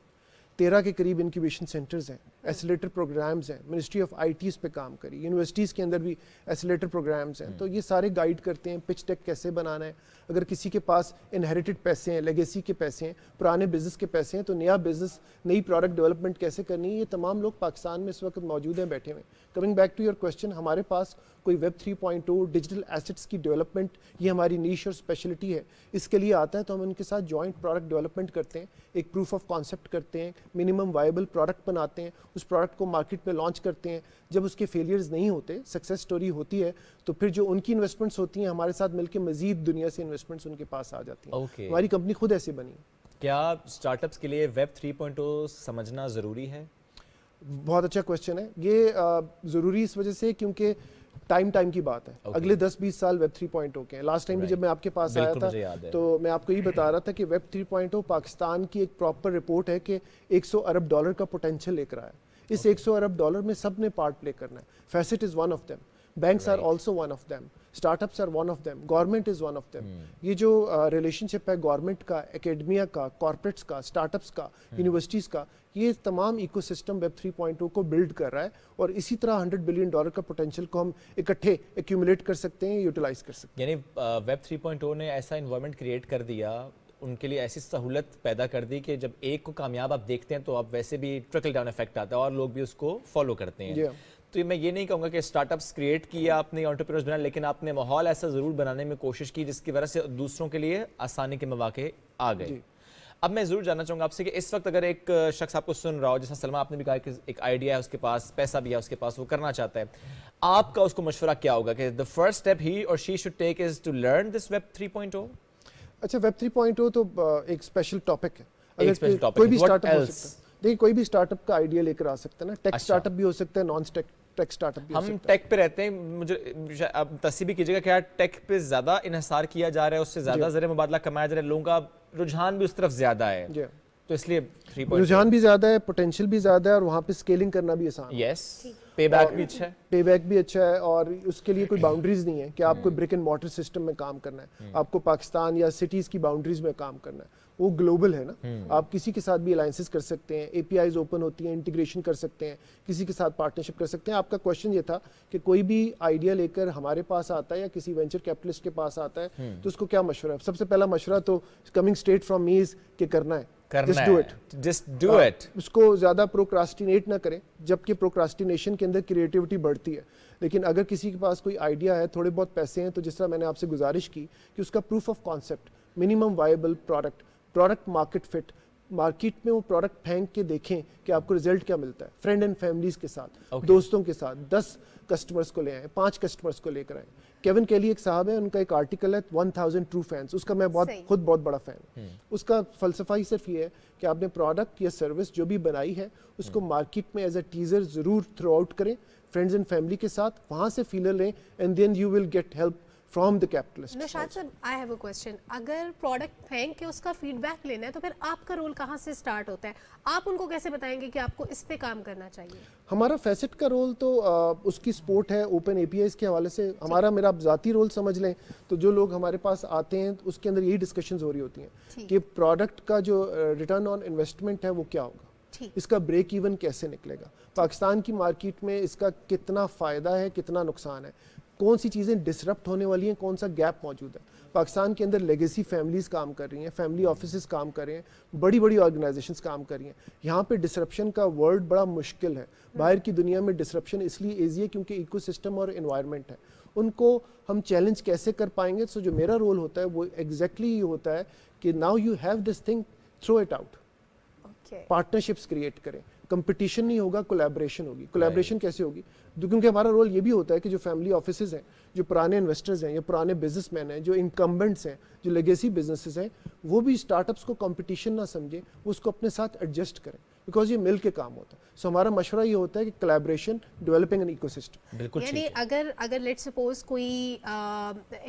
तेरह के करीब इंक्यूबेशन सेंटर्स हैं एसिलेटर प्रोग्राम्स हम्म। हैं मिनिस्ट्री ऑफ आई पे काम करी यूनिवर्सिटीज़ के अंदर भी एसिलेटर प्रोग्राम्स हैं हम्म। तो ये सारे गाइड करते हैं पिच टेक कैसे बनाना है अगर किसी के पास इनहेरिटेड पैसे हैं लेगेसी के पैसे हैं पुराने बिजनेस के पैसे हैं तो नया बिजनेस नई प्रोडक्ट डेवलपमेंट कैसे करनी है ये तमाम लोग पाकिस्तान में इस वक्त मौजूद हैं बैठे हुए coming back to your question हमारे पास कोई वेब 3.0 डिजिटल एसेट्स की डेवलपमेंट ये हमारी नीच और स्पेशलिटी है इसके लिए आता है तो हम उनके साथ जॉइंट प्रोडक्ट डेवलपमेंट करते हैं एक प्रूफ ऑफ कॉन्सेप्ट करते हैं मिनिमम वायबल प्रोडक्ट बनाते हैं उस प्रोडक्ट को मार्केट में लॉन्च करते हैं जब उसके फेलियर्स नहीं होते सक्सेस स्टोरी होती है तो फिर जो उनकी इन्वेस्टमेंट्स होती हैं हमारे साथ मिलकर मजीद दुनिया से इन्वेस्ट इन्वेस्टमेंट्स उनके पास आ जाती हैं okay. हमारी कंपनी खुद ऐसे बनी क्या स्टार्टअप्स के लिए वेब 3.0 समझना ज़रूरी है बहुत अच्छा क्वेश्चन है ये ज़रूरी इस वजह से क्योंकि टाइम टाइम की बात है okay. अगले 10-20 साल वेब 3.0 के हैं लास्ट टाइम भी जब मैं आपके पास आया था तो मैं आपको ये बता रहा था कि वेब थ्री 3.0 पाकिस्तान की एक प्रॉपर रिपोर्ट है कि 100 अरब डॉलर का पोटेंशियल लेकर आया इस okay. 100 अरब डॉलर में सब ने पार्ट प्ले करना है Fasset is one of them banks are also one of them startups are one of them government is one of them ये जो रिलेशनशिप uh, है गवर्नमेंट का एकेडमिया का कॉरपोरेट्स का स्टार्टअप्स का यूनिवर्सिटीज़ hmm. का ये तमाम इकोसिस्टम वेब 3.0 को बिल्ड कर रहा है और इसी तरह 100 बिलियन डॉलर का पोटेंशियल को हम इकट्ठे एक्यूमुलेट कर सकते हैं यूटिलाइज कर सकते हैं यानी वेब uh, 3.0 ने ऐसा इन्वायरमेंट क्रिएट कर दिया उनके लिए ऐसी सहूलत पैदा कर दी कि जब एक को कामयाब आप देखते हैं तो आप वैसे भी ट्रिकल डाउन इफेक्ट आता है और लोग भी उसको फॉलो करते हैं yeah. तो मैं ये नहीं कहूँगा कि स्टार्टअप्स क्रिएट किया आपने ऑन्टरप्रीनर्स बनाए लेकिन आपने माहौल ऐसा ज़रूर बनाने में कोशिश की जिसकी वजह से दूसरों के लिए आसानी के मौाक़े आ गए अब मैं ज़रूर जानना चाहूँगा आपसे कि इस वक्त अगर एक शख्स आपको सुन रहा हो जैसा सलमान आपने भी कहा कि एक आइडिया है उसके पास पैसा भी है उसके पास वो करना चाहता है आपका उसको मशवरा क्या होगा कि द फर्स्ट स्टेप ही और she should take is to learn this web three point अच्छा वेब थ्री पॉइंट तो एक स्पेशल टॉपिक है अगर कोई भी स्टार्टअप हो सकता है देखिए कोई भी स्टार्टअप का आइडिया लेकर आ सकता है ना टेक अच्छा। स्टार्टअप भी हो सकता है नॉन टेक टेक स्टार्टअप भी हम टेक पे रहते हैं मुझे आप तस्वीर भी कीजिएगा क्या टेक पे ज्यादा इनसार किया जा रहा है उससे ज्यादा जरिए मुबादला कमाया जा रहा है लोगों का रुझान भी उस तरफ ज्यादा है तो इसलिए रुझान भी ज्यादा है पोटेंशियल भी ज्यादा है और वहाँ पे स्केलिंग करना भी आसान यस पे बैक भी अच्छा है पे बैक भी अच्छा है और उसके लिए कोई बाउंड्रीज नहीं है कि आपको ब्रिक एंड मॉटर सिस्टम में काम करना है hmm। आपको पाकिस्तान या सिटीज की बाउंड्रीज में काम करना है वो ग्लोबल है ना हम्म। आप किसी के साथ भी अलायंसेस कर सकते हैं ए ओपन होती हैं इंटीग्रेशन कर सकते हैं किसी के साथ पार्टनरशिप कर सकते हैं आपका क्वेश्चन ये था कि कोई भी आइडिया लेकर हमारे पास आता है या किसी वेंचर कैपिटलिस्ट के पास आता है हम्म। तो उसको क्या मशवरा सबसे पहला मशवरा तो coming straight from me is के करना है उसको ज्यादा प्रोक्रास्टिनेट ना करें जबकि प्रोक्रास्टिनेशन के अंदर क्रिएटिविटी बढ़ती है लेकिन अगर किसी के पास कोई आइडिया है थोड़े बहुत पैसे हैं तो जिस तरह मैंने आपसे गुजारिश की कि उसका proof of concept minimum viable product product market fit market में वो प्रोडक्ट फेंक के देखें कि आपको रिजल्ट क्या मिलता है फ्रेंड एंड फैमिलीज के साथ okay. दोस्तों के साथ दस कस्टमर्स को ले आए पांच कस्टमर्स को लेकर आए केविन केली एक साहब है उनका एक आर्टिकल है वन थाउजेंड ट्रू फैंस उसका मैं बहुत खुद बहुत बड़ा फैन हूँ हम्म। उसका फलसफा ही सिर्फ ये है कि आपने प्रोडक्ट या सर्विस जो भी बनाई है उसको मार्केट हम्म। में एज अ टीजर जरूर थ्रू आउट करें फ्रेंड्स एंड फैमिली के साथ वहाँ से फीलर लें and then you will get help from the capitalist Nashad साहब आई हैव अ क्वेश्चन अगर प्रोडक्ट फेंक के उसका फीडबैक लेना है तो फिर आपका रोल कहाँ से स्टार्ट होता है आप उनको कैसे बताएंगे कि आपको इस पे काम करना चाहिए हमारा फैसेट का रोल तो आ, उसकी सपोर्ट है ओपन ए के हवाले से हमारा मेरा आप ज़ाती रोल समझ लें तो जो लोग हमारे पास आते हैं तो उसके अंदर यही डिस्कशन हो रही होती हैं कि प्रोडक्ट का जो रिटर्न ऑन इन्वेस्टमेंट है वो क्या होगा इसका ब्रेक इवन कैसे निकलेगा पाकिस्तान की मार्केट में इसका कितना फ़ायदा है कितना नुकसान है कौन सी चीज़ें डिसरप्ट होने वाली हैं कौन सा गैप मौजूद है पाकिस्तान के अंदर लेगेसी फैमिलीज़ काम कर रही हैं फैमिली ऑफिस काम कर रहे हैं बड़ी बड़ी ऑर्गेनाइजेशन काम कर रही हैं यहाँ पर डिसरप्शन का वर्ड बड़ा मुश्किल है बाहर की दुनिया में डिसरप्शन इसलिए ईजी है क्योंकि इको और इन्वायरमेंट है उनको हम चैलेंज कैसे कर पाएंगे सो so, जो मेरा रोल होता है वो एग्जैक्टली exactly ये होता है कि now you have this thing throw it out partnerships create करें कंपटीशन नहीं होगा कोलैबोरेशन होगी कोलेब्रेशन कैसे होगी क्योंकि हमारा रोल ये भी होता है कि जो फैमिली ऑफिस हैं जो पुराने इन्वेस्टर्स हैं या पुराने बिजनेसमैन हैं जो इनकम्बेंट्स हैं जो लेगेसी बिजनेसेस हैं वो भी स्टार्टअप्स को कंपटीशन ना समझें उसको अपने साथ एडजस्ट करें बिकॉज ये मिल के काम होता है सो हमारा मशवरा ये होता है कि collaboration developing an ecosystem यानी अगर अगर लेट सपोज कोई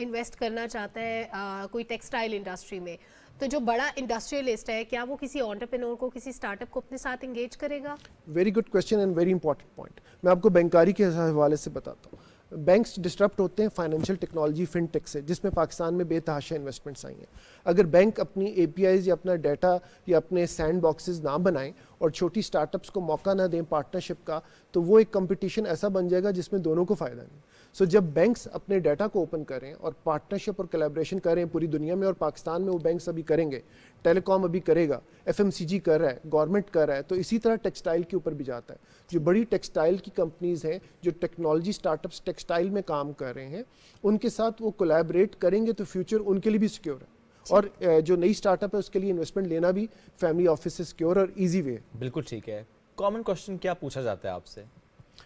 इन्वेस्ट करना चाहता है आ, कोई टेक्सटाइल इंडस्ट्री में तो जो बड़ा इंडस्ट्रियलिस्ट है क्या वो किसी ऑन्टरप्रेनोर को किसी स्टार्टअप को अपने साथ इंगेज करेगा very good question and very important point मैं आपको बैंकारी के हवाले से बताता हूँ बैंक्स डिस्टर्ब होते हैं फाइनेंशियल टेक्नोलॉजी फिनटेक से जिसमें पाकिस्तान में बेतहाशा इन्वेस्टमेंट्स आई हैं अगर बैंक अपनी ए या अपना डाटा या अपने सैंड बॉक्सेज ना बनाएं और छोटी स्टार्टअप्स को मौका ना दें पार्टनरशिप का तो वो एक कंपटीशन ऐसा बन जाएगा जिसमें दोनों को फ़ायदा नहीं सो so, जब बैंक्स अपने डाटा को ओपन करें और पार्टनरशिप और कलेबरेशन करें पूरी दुनिया में और पाकिस्तान में वो बैंक्स अभी करेंगे टेलीकॉम अभी करेगा एफ कर रहा है गवर्नमेंट कर रहा है तो इसी तरह टेक्सटाइल के ऊपर भी जाता है तो जो बड़ी टेक्सटाइल की कंपनीज़ हैं जो टेक्नोलॉजी स्टार्टअप्स टेक्सटाइल में काम कर रहे हैं उनके साथ वो कोलेबरेट करेंगे तो फ्यूचर उनके लिए भी सिक्योर है और जो नई स्टार्टअप है उसके लिए इन्वेस्टमेंट लेना भी फैमिली ऑफिस सिक्योर और ईजी वे बिल्कुल ठीक है कॉमन क्वेश्चन क्या पूछा जाता है आपसे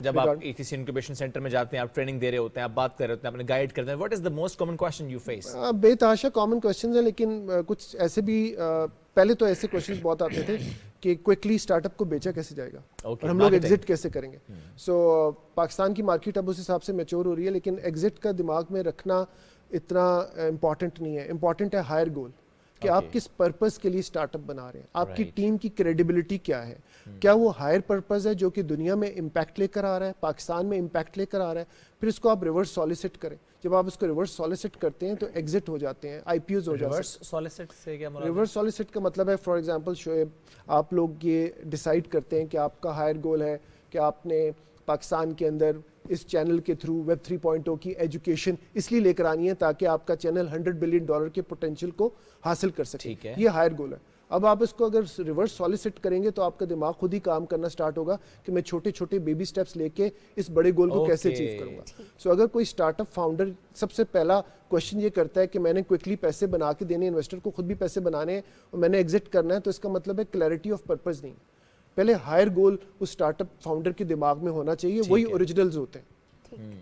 जब आप किसी इंक्यूबेशन सेंटर में जाते हैं आप ट्रेनिंग दे रहे होते हैं आप बात कर रहे होते हैं अपने गाइड करते हैं what is the most common question you face बेताशा कॉमन क्वेश्चंस हैं लेकिन कुछ ऐसे भी पहले तो ऐसे क्वेश्चंस बहुत आते थे कि क्विकली स्टार्टअप को बेचा कैसे जाएगा okay, और हम लोग एग्जिट कैसे करेंगे सो hmm. so, पाकिस्तान की मार्केट अब उस हिसाब से मेच्योर हो रही है लेकिन एग्जिट का दिमाग में रखना इतना इम्पॉर्टेंट नहीं है इम्पॉर्टेंट है हायर गोल कि okay. आप किस पर्पस के लिए स्टार्टअप बना रहे हैं आपकी right. टीम की क्रेडिबिलिटी क्या है क्या वो हायर पर्पज़ है जो कि दुनिया में इम्पैक्ट लेकर आ रहा है पाकिस्तान में इम्पैक्ट लेकर आ रहा है फिर इसको आप रिवर्स सॉलिसिट करें जब आप इसको रिवर्स सॉलिसिट करते हैं तो एग्जिट हो जाते हैं आई पी ओज हो जाते हैं रिवर्स सॉलिसिट का मतलब है फॉर एग्जाम्पल शोएब आप लोग ये डिसाइड करते हैं कि आपका हायर गोल है कि आपने पाकिस्तान के अंदर इस चैनल के थ्रू वेब थ्री पॉइंटों की एजुकेशन इसलिए लेकर आनी है ताकि आपका चैनल हंड्रेड बिलियन डॉलर के पोटेंशियल को हासिल कर सके ये हायर गोल है अब आप इसको अगर रिवर्स सॉलिसिट करेंगे तो आपका दिमाग खुद ही काम करना स्टार्ट होगा कि मैं छोटे छोटे बेबी स्टेप्स लेके इस बड़े गोल को okay. कैसे अचीव करूंगा सो so, अगर कोई स्टार्टअप फाउंडर सबसे पहला क्वेश्चन ये करता है कि मैंने क्विकली पैसे बना के देने इन्वेस्टर को खुद भी पैसे बनाने हैं और मैंने एग्जिट करना है तो इसका मतलब है क्लैरिटी ऑफ पर्पज नहीं पहले हायर गोल उस स्टार्टअप फाउंडर के दिमाग में होना चाहिए वही ओरिजिनल्स होते हैं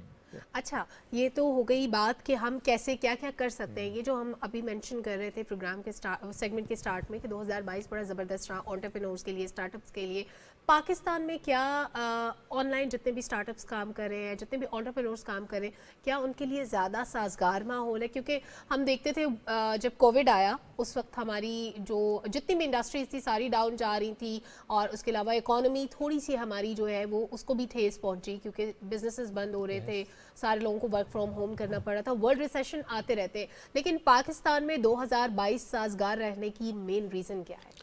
अच्छा ये तो हो गई बात कि हम कैसे क्या क्या कर सकते हैं ये जो हम अभी मेंशन कर रहे थे प्रोग्राम के सेगमेंट के स्टार्ट में कि 2022 बड़ा ज़बरदस्त रहा ऑन्टरप्रेनोर्स के लिए स्टार्टअप्स के लिए पाकिस्तान में क्या ऑनलाइन जितने भी स्टार्टअप्स काम कर रहे हैं जितने भी ऑन्टरप्रेनोर्स काम कर रहे हैं क्या उनके लिए ज़्यादा साजगार माहौल है क्योंकि हम देखते थे आ, जब कोविड आया उस वक्त हमारी जो जितनी भी इंडस्ट्रीज थी सारी डाउन जा रही थी और उसके अलावा इकोनॉमी थोड़ी सी हमारी जो है वो उसको भी ठेस पहुँची क्योंकि बिजनेसेस बंद हो रहे थे सारे लोगों को वर्क फ्रॉम होम करना पड़ रहा था वर्ल्ड रिसेशन आते रहते लेकिन पाकिस्तान में दो साजगार रहने की मेन रीज़न क्या है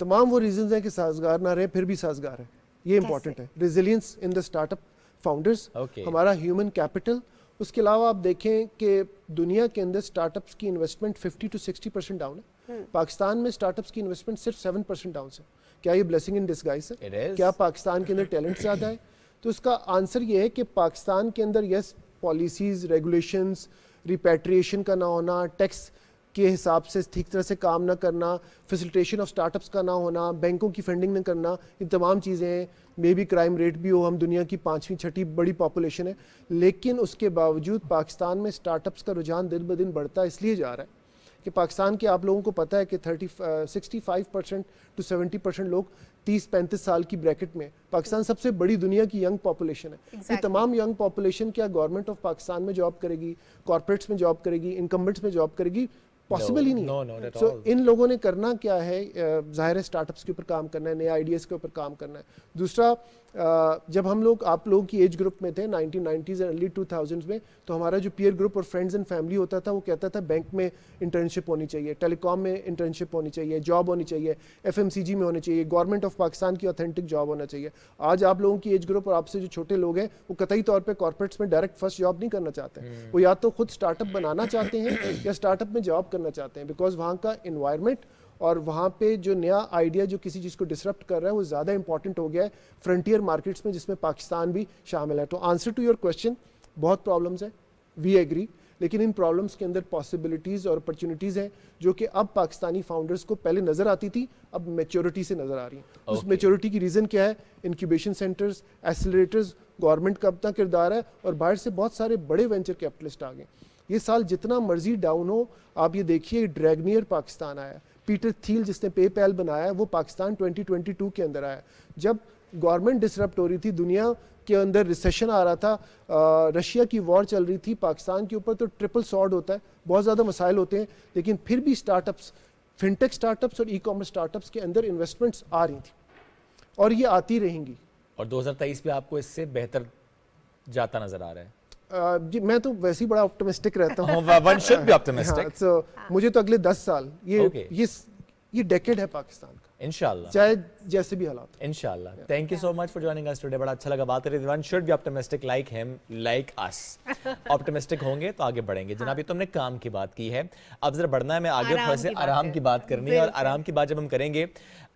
तमाम वो रीजन हैं कि साजगार ना रहे फिर भी साजगार है ये इंपॉर्टेंट है resilience in the startup founders हमारा ह्यूमन कैपिटल उसके अलावा आप देखें कि दुनिया के अंदर स्टार्टअप्स की इन्वेस्टमेंट 50 टू 60 परसेंट डाउन है हम्म। पाकिस्तान में स्टार्टअप्स की इन्वेस्टमेंट सिर्फ 7 परसेंट डाउन है क्या ये ब्लेसिंग इन डिस्गाइज है क्या पाकिस्तान के अंदर टैलेंट ज़्यादा है तो उसका आंसर ये है कि पाकिस्तान के अंदर यस पॉलिसीज़ रेगुलेशन रिपेट्रिएशन का ना होना टैक्स के हिसाब से ठीक तरह से काम ना करना फैसिलिटेशन ऑफ स्टार्टअप्स का ना होना बैंकों की फंडिंग ना करना ये तमाम चीज़ें हैं मे बी क्राइम रेट भी हो हम दुनिया की पाँचवीं छठी बड़ी पॉपुलेशन है लेकिन उसके बावजूद पाकिस्तान में स्टार्टअप्स का रुझान दिन ब दिन बढ़ता इसलिए जा रहा है कि पाकिस्तान के आप लोगों को पता है कि thirty sixty five percent to seventy percent लोग तीस पैंतीस साल की ब्रैकेट में पाकिस्तान सबसे बड़ी दुनिया की यंग पॉपुलेशन है exactly. ये तमाम यंग पॉपुलेशन क्या गवर्नमेंट ऑफ पाकिस्तान में जॉब करेगी कॉरपोरेट्स में जॉब करेगी इनकम्बेंट्स में जॉब करेगी पॉसिबल ही नहीं है सो इन लोगों ने करना क्या है जाहिर है स्टार्टअप्स के ऊपर काम करना है नए आइडियाज़ के ऊपर काम करना है दूसरा जब हम लोग आप लोगों की एज ग्रुप में थे 1990s एंड अर्ली 2000s में तो हमारा जो पीयर ग्रुप और फ्रेंड्स एंड फैमिली होता था वो कहता था बैंक में इंटर्नशिप होनी चाहिए टेलीकॉम में इंटर्नशिप होनी चाहिए जॉब होनी चाहिए एफ में होनी चाहिए गवर्नमेंट ऑफ पाकिस्तान की ऑथेंटिक जॉब होना चाहिए आज आप लोगों की एज ग्रुप और आपसे जो छोटे लोग हैं वो कतई तौर पर कॉर्पोरेट्स में डायरेक्ट फर्स्ट जॉब नहीं करना चाहते हम्म। वो या तो खुद स्टार्टअप बनाना चाहते हैं या स्टार्टअप में जॉब करना चाहते हैं बिकॉज वहाँ का इन्वायरमेंट और वहाँ पे जो नया आइडिया जो किसी चीज़ को डिसरप्ट कर रहा है वो ज़्यादा इंपॉर्टेंट हो गया है फ्रंटियर मार्केट्स में जिसमें पाकिस्तान भी शामिल है तो आंसर टू योर क्वेश्चन बहुत प्रॉब्लम्स है वी एग्री लेकिन इन प्रॉब्लम्स के अंदर पॉसिबिलिटीज़ और अपॉर्चुनिटीज़ हैं जो कि अब पाकिस्तानी फाउंडर्स को पहले नज़र आती थी अब मेच्योरिटी से नज़र आ रही हैं okay. उस मेच्योरिटी की रीज़न क्या है इनक्यूबेशन सेंटर्स एसलरेटर्स गवर्नमेंट का अपना किरदार है और बाहर से बहुत सारे बड़े वेंचर कैपिटलिस्ट आ गए ये साल जितना मर्जी डाउन हो आप ये देखिए ड्रैगनियर पाकिस्तान आया पीटर थील जिसने पे पैल बनाया वो पाकिस्तान 2022 के अंदर आया जब गवर्नमेंट डिसरप्ट हो रही थी दुनिया के अंदर रिसेशन आ रहा था रशिया की वॉर चल रही थी पाकिस्तान के ऊपर तो ट्रिपल सॉर्ड होता है बहुत ज़्यादा मसाइल होते हैं लेकिन फिर भी स्टार्टअप्स फिनटेक स्टार्टअप्स और ई कॉमर्स स्टार्टअप्स के अंदर इन्वेस्टमेंट्स आ रही थी और ये आती रहेंगी और 2023 में आपको इससे बेहतर जाता नज़र आ रहा है जी मैं तो वैसे ही बड़ा ऑप्टिमिस्टिक रहता हूँ one should be optimistic so मुझे तो अगले दस साल ये okay. ये ये डेकेड है पाकिस्तान का इंशाल्लाह चाहे जैसे भी हालात इंशाल्लाह thank you so much for us today बड़ा अच्छा लगा बात करें one should be optimistic like him like us optimistic होंगे तो आगे बढ़ेंगे जनाब ये हाँ। तुमने काम की बात की है अब जरा बढ़ना है मैं आगे से आराम की बात करनी है और आराम की बात जब हम करेंगे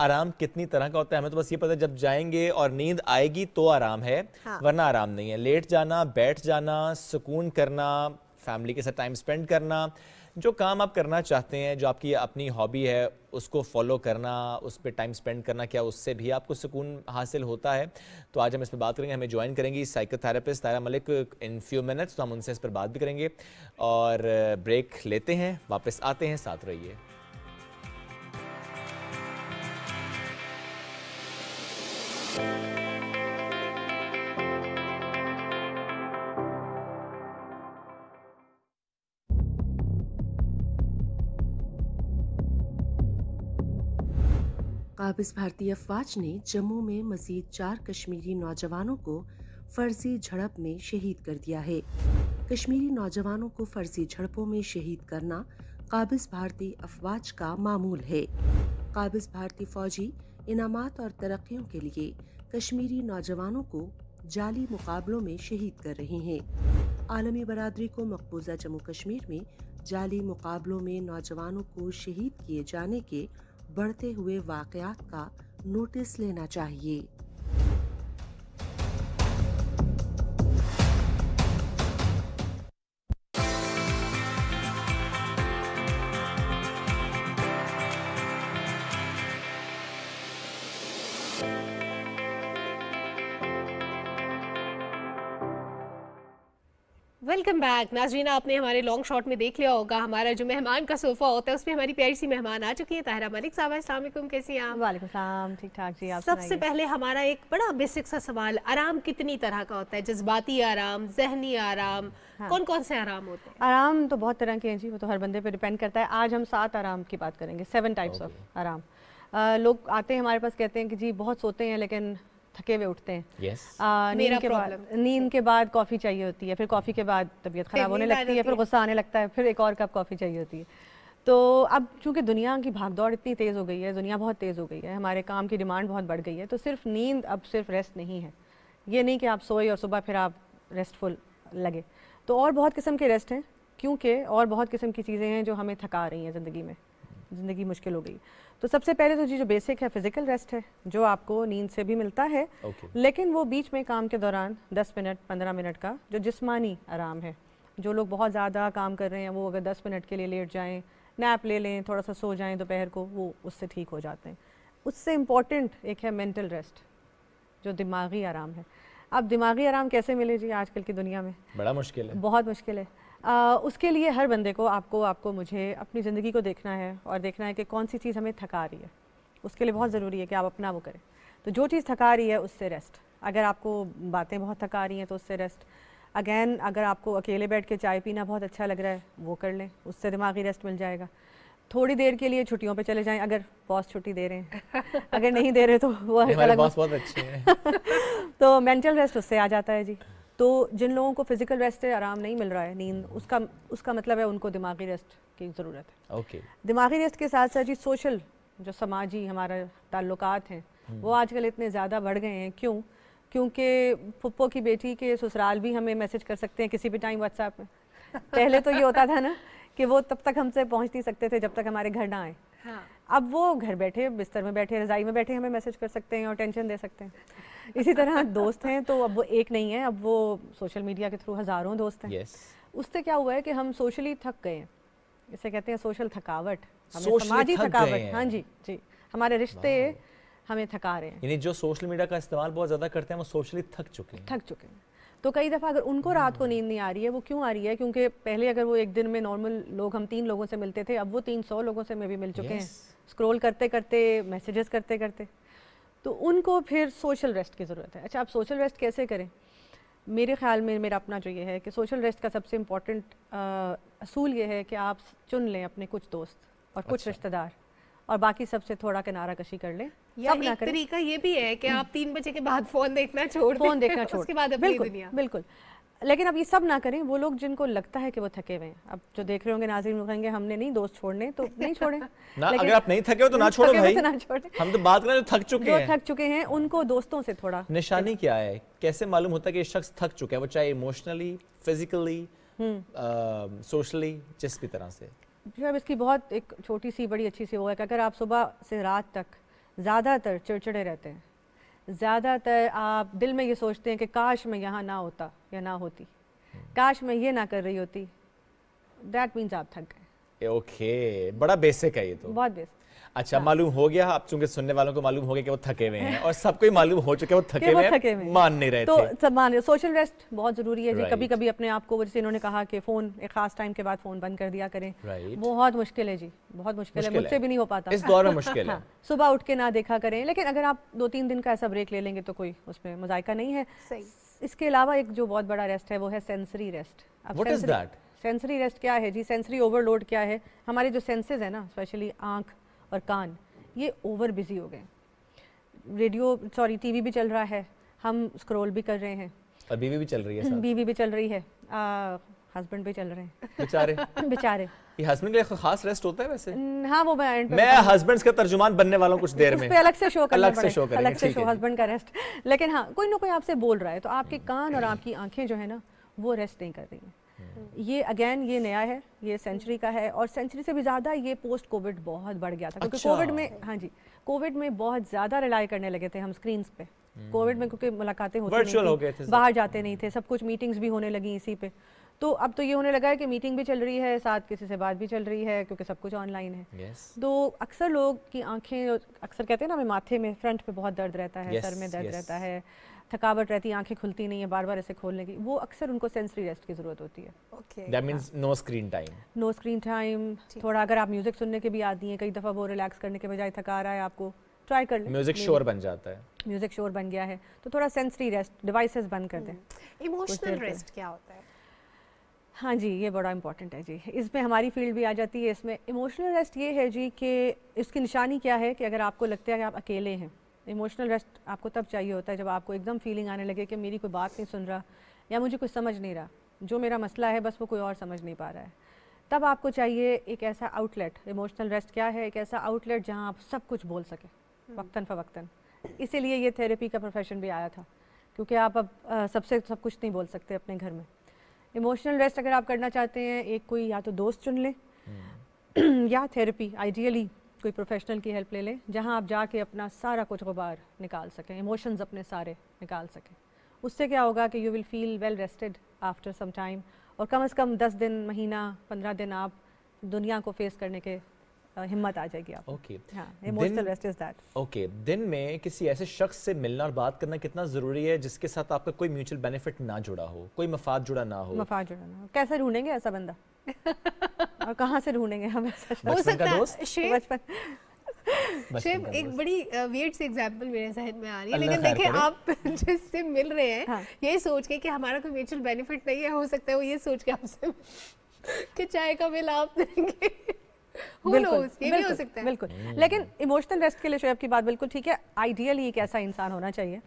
आराम कितनी तरह का होता है हमें तो बस ये पता जब जाएंगे और नींद आएगी तो आराम है हाँ। वरना आराम नहीं है लेट जाना बैठ जाना सुकून करना फैमिली के साथ टाइम स्पेंड करना जो काम आप करना चाहते हैं जो आपकी अपनी हॉबी है उसको फॉलो करना उस पर टाइम स्पेंड करना क्या उससे भी आपको सुकून हासिल होता है तो आज हम इस पर बात करेंगे हमें ज्वाइन करेंगी psychotherapist Tara Malik in few minutes तो हम उनसे इस पर बात भी करेंगे और ब्रेक लेते हैं वापस आते हैं साथ रहिए है। काबिज भारतीय अफवाज ने जम्मू में मजीद चार कश्मीरी नौजवानों को फर्जी झड़प में शहीद कर दिया है कश्मीरी नौजवानों को फर्जी झड़पों में शहीद करना काबिज भारतीय अफवाज का मामूल है काबिज भारतीय फौजी इनामत और तरक्कियों के लिए कश्मीरी नौजवानों को जाली मुकाबलों में शहीद कर रहे हैं आलमी बरदरी को मकबूजा जम्मू कश्मीर में जाली मुकाबलों में नौजवानों को शहीद किए जाने के बढ़ते हुए वाकयात का नोटिस लेना चाहिए बैक नाजरीन आपने हमारे लॉन्ग शॉट में देख लिया होगा हमारा जो मेहमान का सोफा होता है उसमें हमारी प्यारी सी मेहमान आ चुकी है ताहरा मलिक साहब असलम कैसी हैं आप वालेकुम ठीक ठाक जी आप सबसे पहले हमारा एक बड़ा बेसिक सा सवाल आराम कितनी तरह का होता है जज्बाती आराम जहनी आराम हाँ। कौन कौन से आराम होते हैं आराम तो बहुत तरह के हैं जी वो तो हर बंदे पर डिपेंड करता है आज हम सात आराम की बात करेंगे सेवन टाइप्स ऑफ आराम लोग आते हैं हमारे पास कहते हैं कि जी बहुत सोते हैं लेकिन थके हुए उठते हैं yes. नींद के बाद नींद के बाद कॉफ़ी चाहिए होती है फिर कॉफ़ी के बाद तबीयत ख़राब होने लगती है फिर गुस्सा आने लगता है फिर एक और कप कॉफ़ी चाहिए होती है तो अब चूंकि दुनिया की भागदौड़ इतनी तेज़ हो गई है दुनिया बहुत तेज़ हो गई है हमारे काम की डिमांड बहुत बढ़ गई है तो सिर्फ नींद अब सिर्फ रेस्ट नहीं है ये नहीं कि आप सोए और सुबह फिर आप रेस्टफुल लगे तो और बहुत किस्म के रेस्ट हैं क्योंकि और बहुत किस्म की चीज़ें हैं जो हमें थका रही हैं ज़िंदगी में ज़िंदगी मुश्किल हो गई तो सबसे पहले तो जी जो बेसिक है फिजिकल रेस्ट है जो आपको नींद से भी मिलता है okay. लेकिन वो बीच में काम के दौरान 10 मिनट 15 मिनट का जो जिस्मानी आराम है जो लोग बहुत ज़्यादा काम कर रहे हैं वो अगर 10 मिनट के लिए लेट जाएं नैप ले लें थोड़ा सा सो जाएं दोपहर को वो उससे ठीक हो जाते हैं उससे इम्पॉर्टेंट एक है मेंटल रेस्ट जो दिमागी आराम है अब दिमागी आराम कैसे मिले जी आजकल की दुनिया में बड़ा मुश्किल है बहुत मुश्किल है आ, उसके लिए हर बंदे को आपको आपको मुझे अपनी ज़िंदगी को देखना है और देखना है कि कौन सी चीज़ हमें थका रही है उसके लिए बहुत हम्म। ज़रूरी है कि आप अपना वो करें तो जो चीज़ थका रही है उससे रेस्ट अगर आपको बातें बहुत थका रही हैं तो उससे रेस्ट अगेन अगर आपको अकेले बैठ के चाय पीना बहुत अच्छा लग रहा है वो कर लें उससे दिमागी रेस्ट मिल जाएगा थोड़ी देर के लिए छुट्टियों पे चले जाएं अगर बॉस छुट्टी दे रहे हैं अगर नहीं दे रहे तो वो अलग बॉस बहुत अच्छे हैं तो मेंटल रेस्ट उससे आ जाता है जी तो जिन लोगों को फिजिकल रेस्ट से आराम नहीं मिल रहा है नींद उसका उसका मतलब है उनको दिमागी रेस्ट की ज़रूरत है ओके okay. दिमागी रेस्ट के साथ साथ जी सोशल जो समाजी हमारा ताल्लुक हैं हम्म। वो आजकल इतने ज़्यादा बढ़ गए हैं क्यों क्योंकि पप्पो की बेटी के ससुराल भी हमें मैसेज कर सकते हैं किसी भी टाइम व्हाट्सएप में पहले तो ये होता था ना कि वो तब तक हमसे पहुंच नहीं सकते थे जब तक हमारे घर ना आए हाँ। अब वो घर बैठे बिस्तर में बैठे रजाई में बैठे हमें मैसेज कर सकते हैं और टेंशन दे सकते हैं इसी तरह दोस्त हैं तो अब वो एक नहीं है अब वो सोशल मीडिया के थ्रू हज़ारों दोस्त हैं yes. उससे क्या हुआ है कि हम सोशली थक गए हैं इसे कहते हैं सोशल थकावट समाजी थकावट हाँ जी जी हमारे रिश्ते हमें थका रहे हैं यानी जो सोशल मीडिया का इस्तेमाल बहुत ज़्यादा करते हैं वो सोशली थक चुके हैं थक चुके हैं तो कई दफ़ा अगर उनको रात को नींद नहीं आ रही है वो क्यों आ रही है क्योंकि पहले अगर वो एक दिन में नॉर्मल लोग हम तीन लोगों से मिलते थे अब वो तीन सौ लोगों से मैं भी मिल चुके yes. हैं स्क्रॉल करते करते मैसेजेस करते करते तो उनको फिर सोशल रेस्ट की ज़रूरत है अच्छा आप सोशल रेस्ट कैसे करें मेरे ख्याल में मेरा अपना जो ये है कि सोशल रेस्ट का सबसे इम्पॉर्टेंट असूल ये है कि आप चुन लें अपने कुछ दोस्त और कुछ अच्छा। रिश्तेदार और बाकी सबसे थोड़ा किनारा कशी कर ले या एक तरीका ये भी है कि आप तीन बजे के बाद फोन देखना छोड़ फोन देखना छोड़ उसके बाद अपनी बिल्कुल, दुनिया बिल्कुल लेकिन अब ये सब ना करें वो लोग जिनको लगता है कि वो थके हुए हैं अब जो देख रहे होंगे नाजिम कहेंगे हमने नहीं दोस्त छोड़ने तो नहीं छोड़े ना अगर आप नहीं थके हो तो ना छोड़ो तो भाई ना छोड़े हम तो बात करें थक चुके हैं थक चुके हैं उनको दोस्तों से थोड़ा निशानी क्या है कैसे मालूम होता है कि शख्स थक चुका है वो चाहे इमोशनली फिजिकली सोशली जिस भी तरह से शब इसकी बहुत एक छोटी सी बड़ी अच्छी सी वो है कि अगर आप सुबह से रात तक ज़्यादातर चिड़चिड़े रहते हैं ज़्यादातर आप दिल में ये सोचते हैं कि काश मैं यहाँ ना होता या ना होती काश मैं ये ना कर रही होती दैट मीन्स आप थक गए ओके okay. बड़ा बेसिक है ये तो बहुत बेसिक अच्छा हाँ। मालूम हो गया आप चूंकि सुनने वालों को मालूम हो गया कि वो थके हुए हैं और सबको ही मालूम हो चुके है वो थके हुए हैं मान नहीं रहे तो सब मान रहे सोशल रेस्ट बहुत जरूरी है जी कभी कभी अपने आप को जैसे इन्होंने कहा कि फोन एक खास टाइम के बाद फोन बंद कर दिया करें बहुत मुश्किल है जी बहुत मुश्किल है मुझसे भी नहीं हो पाता इस दौर में मुश्किल है हाँ, सुबह उठ के ना देखा करें लेकिन अगर आप दो तीन दिन का ऐसा ब्रेक ले लेंगे तो कोई उसमें मजायका नहीं है इसके अलावा एक जो बहुत बड़ा रेस्ट है वो है सेंसरी रेस्ट सेंसरी रेस्ट क्या है जी सेंसरी ओवरलोड क्या है हमारे जो सेंसेस है ना स्पेशली आंख और कान ये ओवर बिज़ी हो गए रेडियो सॉरी टीवी भी चल रहा है हम स्क्रॉल भी कर रहे हैं और बीवी भी चल रही है बीवी भी चल रही है हस्बैंड भी चल रहे हैं बेचारे बेचारे ये हस्बैंड के लिए खास रेस्ट होता है वैसे हाँ वो मैं मैं हस्बैंड्स का तर्जुमान बनने वाला कुछ देर में अलग से शो कर अलग से शो कर अलग से शो हस्बैंड का रेस्ट लेकिन हाँ कोई ना कोई आपसे बोल रहा है तो आपके कान और आपकी आंखें जो है ना वो रेस्ट नहीं कर रही है ये अगेन ये नया है ये सेंचुरी का है और सेंचुरी से भी ज़्यादा ये पोस्ट कोविड बहुत बढ़ गया था क्योंकि कोविड अच्छा। में हाँ जी कोविड में बहुत ज़्यादा रिलाई करने लगे थे हम स्क्रीन पे कोविड में क्योंकि मुलाकातें होती नहीं हो थे बाहर जाते नहीं थे सब कुछ मीटिंग्स भी होने लगी इसी पे तो अब तो ये होने लगा है कि मीटिंग भी चल रही है साथ किसी से बात भी चल रही है क्योंकि सब कुछ ऑनलाइन है yes. तो अक्सर लोग की आंखें अक्सर कहते हैं ना हमें माथे में फ्रंट पे बहुत दर्द रहता है yes, सर में दर्द yes. रहता है थकावट रहती है आंखें खुलती नहीं है बार बार ऐसे खोलने की वो अक्सर उनको सेंसरी रेस्ट की जरूरत होती है that means no screen time no screen time थोड़ा अगर आप म्यूजिक सुनने के भी आती हैं कई दफ़ा वो रिलैक्स करने के बजाय थका रहा है आपको ट्राई कर लें म्यूजिक शोर बन जाता है म्यूजिक शोर बन गया है तो थोड़ा सेंसरी रेस्ट डिवाइस बंद कर दें इमोशनल हम्म। रेस्ट क्या होता है हाँ जी ये बड़ा इम्पॉर्टेंट है जी इसमें हमारी फील्ड भी आ जाती है इसमें इमोशनल रेस्ट ये है जी कि इसकी निशानी क्या है कि अगर आपको लगता है कि आप अकेले हैं इमोशनल रेस्ट आपको तब चाहिए होता है जब आपको एकदम फीलिंग आने लगे कि मेरी कोई बात नहीं सुन रहा या मुझे कुछ समझ नहीं रहा जो मेरा मसला है बस वो कोई और समझ नहीं पा रहा है तब आपको चाहिए एक ऐसा आउटलेट इमोशनल रेस्ट क्या है एक ऐसा आउटलेट जहाँ आप सब कुछ बोल सकें हम्म। वक्ता फ़वक्ता इसीलिए ये थेरेपी का प्रोफेशन भी आया था क्योंकि आप अब सबसे सब कुछ नहीं बोल सकते अपने घर में इमोशनल रेस्ट अगर आप करना चाहते हैं एक कोई या तो दोस्त चुन लें हम्म। या थेरेपी आइडियली कोई प्रोफेशनल की हेल्प ले लें जहाँ आप जाके अपना सारा कुछ गुबार निकाल सकें इमोशंस अपने सारे निकाल सकें उससे क्या होगा कि you will feel well rested after some time और कम से कम दस दिन महीना पंद्रह दिन आप दुनिया को फेस करने के हिम्मत आ जाएगी आप okay emotional rest is that okay दिन में किसी ऐसे शख्स से मिलना और बात करना कितना ज़रूरी है जिसके साथ आपका कोई म्यूचुअल बेनिफिट ना जुड़ा हो कोई मफाद जुड़ा ना हो मफाद जुड़ा ना हो कैसे ढूंढेंगे ऐसा बंदा और कहाँ से ढूंढेंगे हम ऐसा हो सकता है बचपन एक बड़ी वेट सी एग्जांपल मेरे जहन में आ रही है लेकिन देखिए आप जिससे मिल रहे हैं हाँ। ये सोच के कि हमारा कोई म्यूचुअल बेनिफिट नहीं है हो सकता है वो ये सोच के आपसे कि चाय का बिल आप देंगे बिल्कुल, बिल्कुल हम्म। लेकिन इमोशनल रेस्ट के लिए शोएब की बात बिल्कुल ठीक है आइडियल ही एक ऐसा इंसान होना चाहिए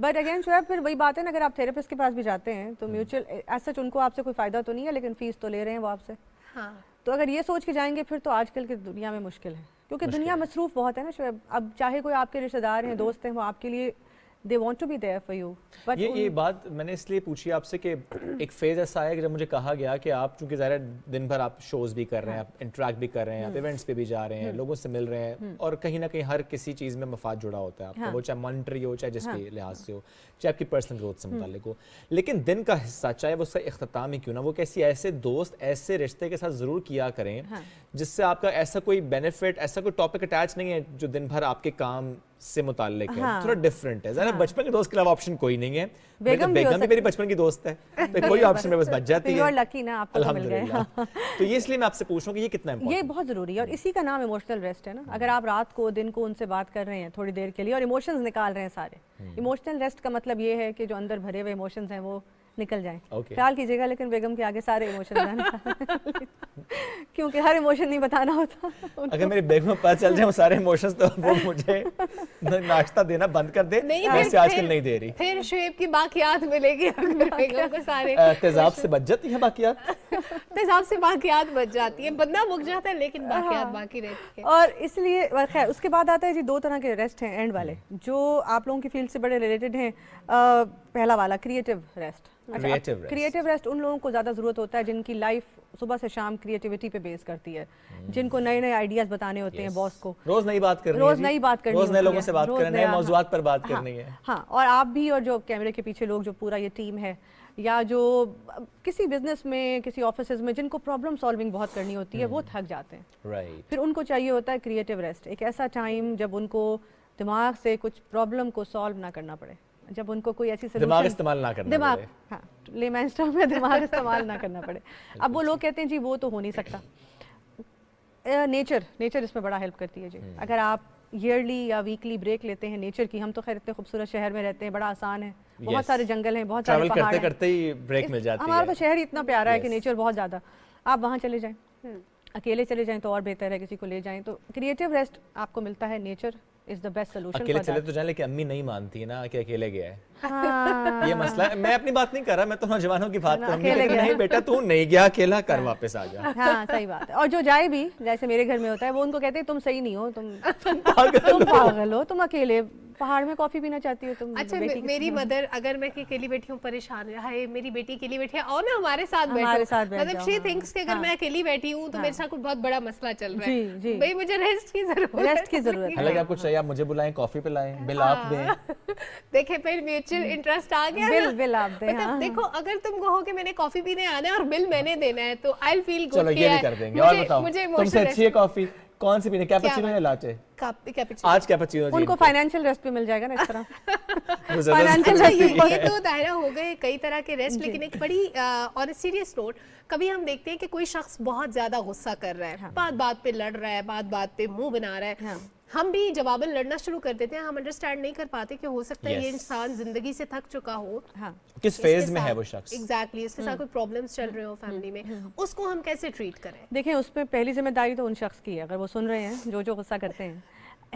बट अगेन जो है फिर वही बात है ना अगर आप थेरेपिस्ट के पास भी जाते हैं तो म्यूचुअल एज सच उनको आपसे कोई फ़ायदा तो नहीं है लेकिन फीस तो ले रहे हैं वो आपसे हाँ तो अगर ये सोच के जाएंगे फिर तो आजकल की दुनिया में मुश्किल है क्योंकि दुनिया मसरूफ़ बहुत है ना शोब अब चाहे कोई आपके रिश्तेदार हैं हम्म। दोस्त हैं वो आपके लिए they want to be there for you but ये ये बात मैंने इसलिए पूछी आपसे कि एक फेज ऐसा आया कि जब मुझे कहा गया कि आप चूंकि ज़ाहिर दिन भर आप शोज हाँ। भी कर रहे हैं आप इंटरेक्ट भी कर रहे हैं आप इवेंट्स पे भी जा रहे हैं हम्म। लोगों से मिल रहे हैं हम्म। और कहीं ना कहीं हर किसी चीज़ में मफाद जुड़ा होता है आपका हाँ। वो चाहे मॉनिटरी हो चाहे जिसके हाँ। लिहाज से हो चाहे आपकी पर्सनल ग्रोथ से हम्म। मुतल हो लेकिन दिन का हिस्सा चाहे वो उसका अख्ताम ही क्यों ना वो कैसी ऐसे दोस्त ऐसे रिश्ते के साथ ज़रूर किया करें जिससे आपका ऐसा कोई बेनिफिट ऐसा कोई टॉपिक अटैच नहीं है जो दिन भर आपके काम से मुतालिक हाँ। है थोड़ा डिफरेंट है ज़रा हाँ। बचपन के दोस्त के अलावा ऑप्शन कोई नहीं है बेगम तो बेगम भी, भी मेरी बचपन की दोस्त है तो कोई ऑप्शन में बस बच जाती तो है लकी ना आपको तो मिल गए तो ये इसलिए मैं आपसे पूछ रहा हूँ कि ये कितना ये बहुत ज़रूरी है और इसी का नाम इमोशनल रेस्ट है ना हम्म। अगर आप रात को दिन को उनसे बात कर रहे हैं थोड़ी देर के लिए और इमोशंस निकाल रहे हैं सारे इमोशनल हम्म। रेस्ट का मतलब ये है कि जो अंदर भरे हुए इमोशंस हैं वो निकल जाएं okay. ख्याल कीजिएगा लेकिन बेगम के आगे सारे इमोशन क्योंकि हर इमोशन नहीं बताना होता अगर मेरी बेगम पता चल जाए सारे इमोशंस तो वो मुझे नाश्ता देना बंद कर दे नहीं मैं आजकल नहीं दे रही फिर शेब की बाकियात मिलेगी बेगम को सारे तेजाब से बच जाती है बाकियात तेजाब से बाकियात बच जाती है बंदा मुक जाता है लेकिन बाकियात हाँ। बाकी रहती है और इसलिए खैर उसके बाद आता है जी दो तरह के रेस्ट हैं एंड वाले हम्म। जो आप लोगों की फील्ड से बड़े रिलेटेड हैं पहला वाला creative rest creative creative rest उन लोगों को ज़्यादा ज़रूरत होता है जिनकी लाइफ सुबह से शाम क्रिएटिविटी पे बेस करती है hmm. जिनको नए नए आइडियाज बताने होते हैं बॉस को रोज नई बात करनी रोज नई बात करनी रोज नए लोगों से बात करनी है हाँ, मौजूद पर बात हाँ, करनी है हाँ और आप भी और जो कैमरे के पीछे लोग जो पूरा ये टीम है या जो किसी बिजनेस में किसी ऑफिस में जिनको प्रॉब्लम सॉल्विंग बहुत करनी होती है वो hmm. थक जाते हैं राइट फिर उनको चाहिए होता है क्रिएटिव रेस्ट एक ऐसा टाइम जब उनको दिमाग से कुछ प्रॉब्लम को सॉल्व ना करना पड़े जब उनको कोई ऐसी दिमाग इस्तेमाल ना करना दिमाग हाँ लेमैन में दिमाग इस्तेमाल ना करना पड़े अब वो लोग कहते हैं जी वो तो हो नहीं सकता नेचर नेचर इसमें बड़ा हेल्प करती है जी हम्म। अगर आप ईयरली या वीकली ब्रेक लेते हैं नेचर की हम तो खैर इतने खूबसूरत शहर में रहते हैं बड़ा आसान है बहुत yes. सारे जंगल हैं बहुत सारे पहाड़ करते करते ही ब्रेक मिल जाती हमारा तो शहर ही इतना प्यारा yes. है कि नेचर बहुत ज़्यादा आप वहाँ चले hmm. अकेले चले जाएं तो और बेहतर है किसी को ले जाएं तो क्रिएटिव रेस्ट आपको मिलता है nature is the best solution अकेले चले तो जाए लेकिन अम्मी नहीं मानती ना कि अकेले गया है हाँ। ये मसला है मैं अपनी बात नहीं कर रहा मैं तो नौजवानों की बात कर रही नहीं बेटा तू नहीं गया अकेला कर हाँ। वापस आ जा हाँ सही बात है और जो जाए भी जैसे मेरे घर में होता है वो उनको कहते हैं तुम सही नहीं हो तुम तुम पागल हो तुम अकेले पहाड़ में कॉफी पीना चाहती हो तुम अच्छा मे, मेरी मदर अगर मैं अकेली बैठी हूँ परेशान है मेरी बेटी अकेली बैठी है और ना हमारे साथ हमारे साथ मतलब शी थिंक्स हाँ। कि अगर हाँ। मैं अकेली बैठी हूँ तो हाँ। मेरे साथ कुछ बहुत बड़ा मसला चल रहा है भाई मुझे रेस्ट की जरूरत रेस्ट की जरूरत है आपको चाहिए आप मुझे बुलाएं कॉफी पिलाएं बिल आप दें देखे फिर म्यूचुअल हम्म। इंटरेस्ट आ गया बिल बिल आप दें मतलब देखो अगर तुम कहो कि मैंने कॉफी पीने आना है और बिल मैंने देना है तो आई फील गुड चलो ये भी कर देंगे और बताओ तुमसे अच्छी है कॉफी कौन सी पीने कैपेचिनो या लाटे कैपेचिनो आज कैपेचिनो उनको फाइनेंशियल रेस्ट भी मिल जाएगा ना इस तरह फाइनेंशियल रेस्ट अच्छा, ये तो दायरा हो गए कई तरह के रेस्ट लेकिन एक बड़ी और सीरियस नोट कभी हम देखते हैं कि कोई शख्स बहुत ज्यादा गुस्सा कर रहा है हाँ। बात बात पे लड़ रहा है बात बात पे मुंह बना रहा है हाँ। हम भी जवाबन लड़ना शुरू कर देते हैं हम अंडरस्टैंड नहीं कर पाते कि हो सकता है yes. ये इंसान जिंदगी से थक चुका हो हाँ. किस फेज में है वो शख्स एग्जैक्टली exactly, इसके साथ हम्म। कोई प्रॉब्लम्स चल रहे हो फैमिली में हम्म। उसको हम कैसे ट्रीट करें देखें उसमें पहली जिम्मेदारी तो उन शख्स की है अगर वो सुन रहे हैं जो जो गुस्सा करते हैं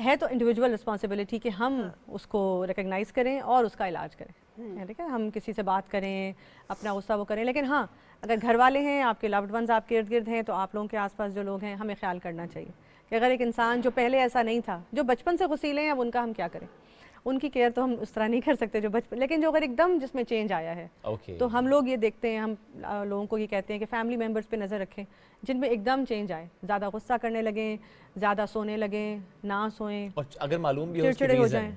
है तो इंडिविजुअल रिस्पॉन्सिबिलिटी कि हम हाँ। उसको रिकग्नाइज़ करें और उसका इलाज करें हम्म। ठीक है हम किसी से बात करें अपना गुस्सा वो करें लेकिन हाँ अगर घर वाले हैं आपके लव्ड वंस आपके इर्द गिर्द हैं तो आप लोगों के आसपास जो लोग हैं हमें ख्याल करना चाहिए कि अगर एक इंसान जो पहले ऐसा नहीं था जो बचपन से गुसीले हैं अब उनका हम क्या करें उनकी केयर तो हम उस तरह नहीं कर सकते जो बचपन लेकिन जो अगर एकदम जिसमें चेंज आया है okay. तो हम लोग ये देखते हैं हम लोगों को ये कहते हैं कि फैमिली मेम्बर्स पे नज़र रखें जिनमें एकदम चेंज आए ज़्यादा गुस्सा करने लगें ज़्यादा सोने लगें ना सोएं और अगर मालूम भी चिड़चिड़े हो जाएं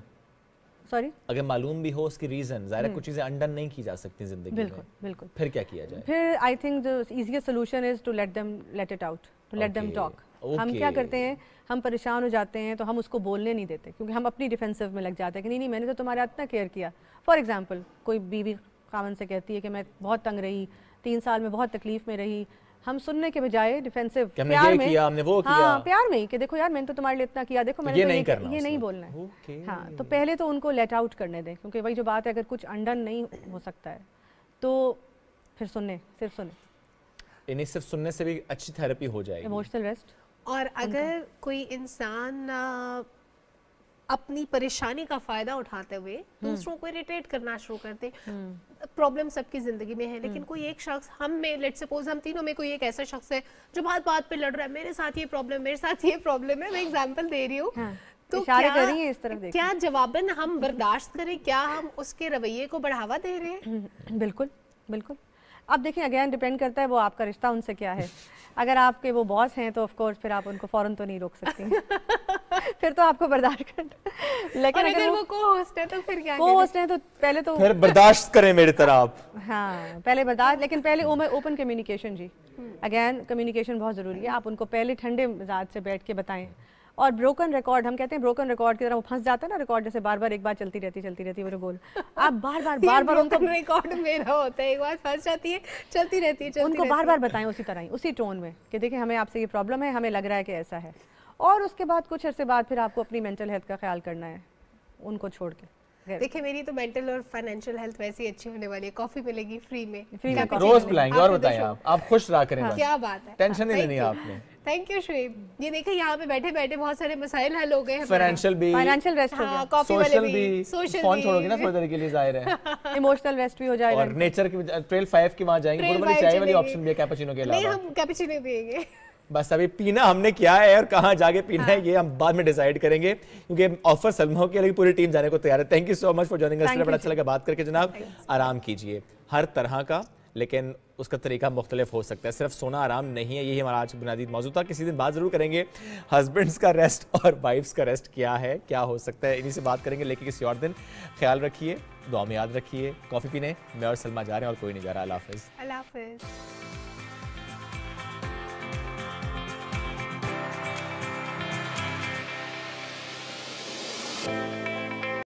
सॉरी अगर मालूम भी हो उसकी रीजन ज़ाहिर हम्म। कुछ चीज़ें अंडन नहीं की जा सकती जिंदगी बिल्कुल बिल्कुल फिर क्या किया जाए फिर I think the easiest solution is to let them let it out to let them talk okay. हम क्या करते हैं हम परेशान हो जाते हैं तो हम उसको बोलने नहीं देते क्योंकि हम अपनी डिफेंसिव में लग जाते हैं कि नहीं नहीं मैंने तो तुम्हारा इतना केयर किया फॉर एग्जाम्पल कोई बीवी खावन से कहती है कि मैं बहुत तंग रही तीन साल में बहुत तकलीफ में रही हम सुनने के बजाय डिफेंसिव प्यार में किया, हमने वो हाँ, किया। प्यार में ही कि देखो यार मैंने तो तुम्हारे लिए इतना किया देखो तो मैंने ये तो नहीं ये, करना ये नहीं बोलना है okay. हाँ तो पहले तो उनको लेट आउट करने दें क्योंकि वही जो बात है अगर कुछ अंडन नहीं हो सकता है तो फिर सुनने सिर्फ सुने इन्हें सिर्फ सुनने से भी अच्छी थेरेपी हो जाएगी इमोशनल रेस्ट और अगर कोई इंसान अपनी परेशानी का फायदा उठाते हुए हम्म। दूसरों को इरिटेट करना शुरू करते प्रॉब्लम हम्म। सबकी जिंदगी में है लेकिन हम्म। कोई एक शख्स हम में लेट सपोज हम तीनों में कोई एक ऐसा शख्स है जो बात बात पे लड़ रहा है मेरे साथ ये प्रॉब्लम मेरे साथ ये प्रॉब्लम है मैं एग्जांपल दे रही हूँ हाँ, तो क्या कर रही है इस तरफ क्या जवाबन हम बर्दाश्त करें क्या हम उसके रवैये को बढ़ावा दे रहे हैं बिल्कुल बिल्कुल अब देखिए अगेन डिपेंड करता है वो आपका रिश्ता उनसे क्या है अगर आपके वो बॉस हैं तो ऑफकोर्स फिर आप उनको फ़ौरन तो नहीं रोक सकती फिर तो आपको बर्दाश्त कर लेकिन अगर, अगर वो को होस्ट है तो फिर क्या को होस्ट है तो पहले तो फिर बर्दाश्त करें मेरी तरह आप हाँ पहले बर्दाश्त लेकिन पहले ओपन कम्युनिकेशन जी अगेन कम्युनिकेशन हम्म। बहुत ज़रूरी है आप उनको पहले ठंडे मिजाज से बैठ के बताएं और ब्रोकन रिकॉर्ड हम कहते हैं ब्रोकन रिकॉर्ड की तरह वो फंस जाता है ना रिकॉर्ड जैसे बार बार एक बार चलती रहती चलती रहती है बोल आप बार बार बार बार उनको रिकॉर्ड मेरा होता है एक बार फंस जाती है चलती रहती है उनको बार बार बताएं उसी तरह ही उसी टोन में कि देखिए हमें आपसे ये प्रॉब्लम है हमें लग रहा है कि ऐसा है और उसके बाद कुछ अरसे बाद फिर आपको अपनी मेंटल हेल्थ का ख्याल करना है उनको छोड़ के देखिए मेरी तो मेंटल और फाइनेंशियल हेल्थ वैसे ही अच्छी होने वाली है कॉफी मिलेगी फ्री में फ्री में रोज पिलाएंगे और तो बताइए आप आप खुश रहा करें हाँ। क्या बात है टेंशन नहीं लेनी आपने थैंक यू शुएब ये देखिए यहाँ पे बैठे बैठे बहुत सारे मसाइल हल हो गए फाइनेंशियल भी फाइनेंशियल रेस्ट हाँ, हो गया कॉफी हाँ, वाले भी सोशल फोन छोड़ोगे ना थोड़ी देर के लिए जाहिर है इमोशनल रेस्ट भी हो जाएगा और नेचर के ट्रेल 5 की वहां जाएंगे बड़ी चाय वाली ऑप्शन भी है कैपेचिनो के अलावा नहीं हम कैपेचिनो पिएंगे बस अभी पीना हमने क्या है और कहाँ जाके पीना हाँ। है ये हम बाद में डिसाइड करेंगे क्योंकि ऑफर सलमा की पूरी टीम जाने को तैयार है thank you so much for joining बड़ा अच्छा लगा बात करके जनाब आराम कीजिए हर तरह का लेकिन उसका तरीका मुख्तलिफ हो सकता है सिर्फ सोना आराम नहीं है यही हमारा आज बुनियादी मौजूद था किसी दिन बात ज़रूर करेंगे हस्बैंड्स का रेस्ट और वाइफ्स का रेस्ट क्या है क्या हो सकता है इन्हीं से बात करेंगे लेकिन किसी और दिन ख्याल रखिए दुआ में याद रखिए कॉफ़ी पीने मैं और सलमा जा रहे हैं और कोई नहीं जा रहा अल्लाह हाफिज़ अल्लाह हाफिज़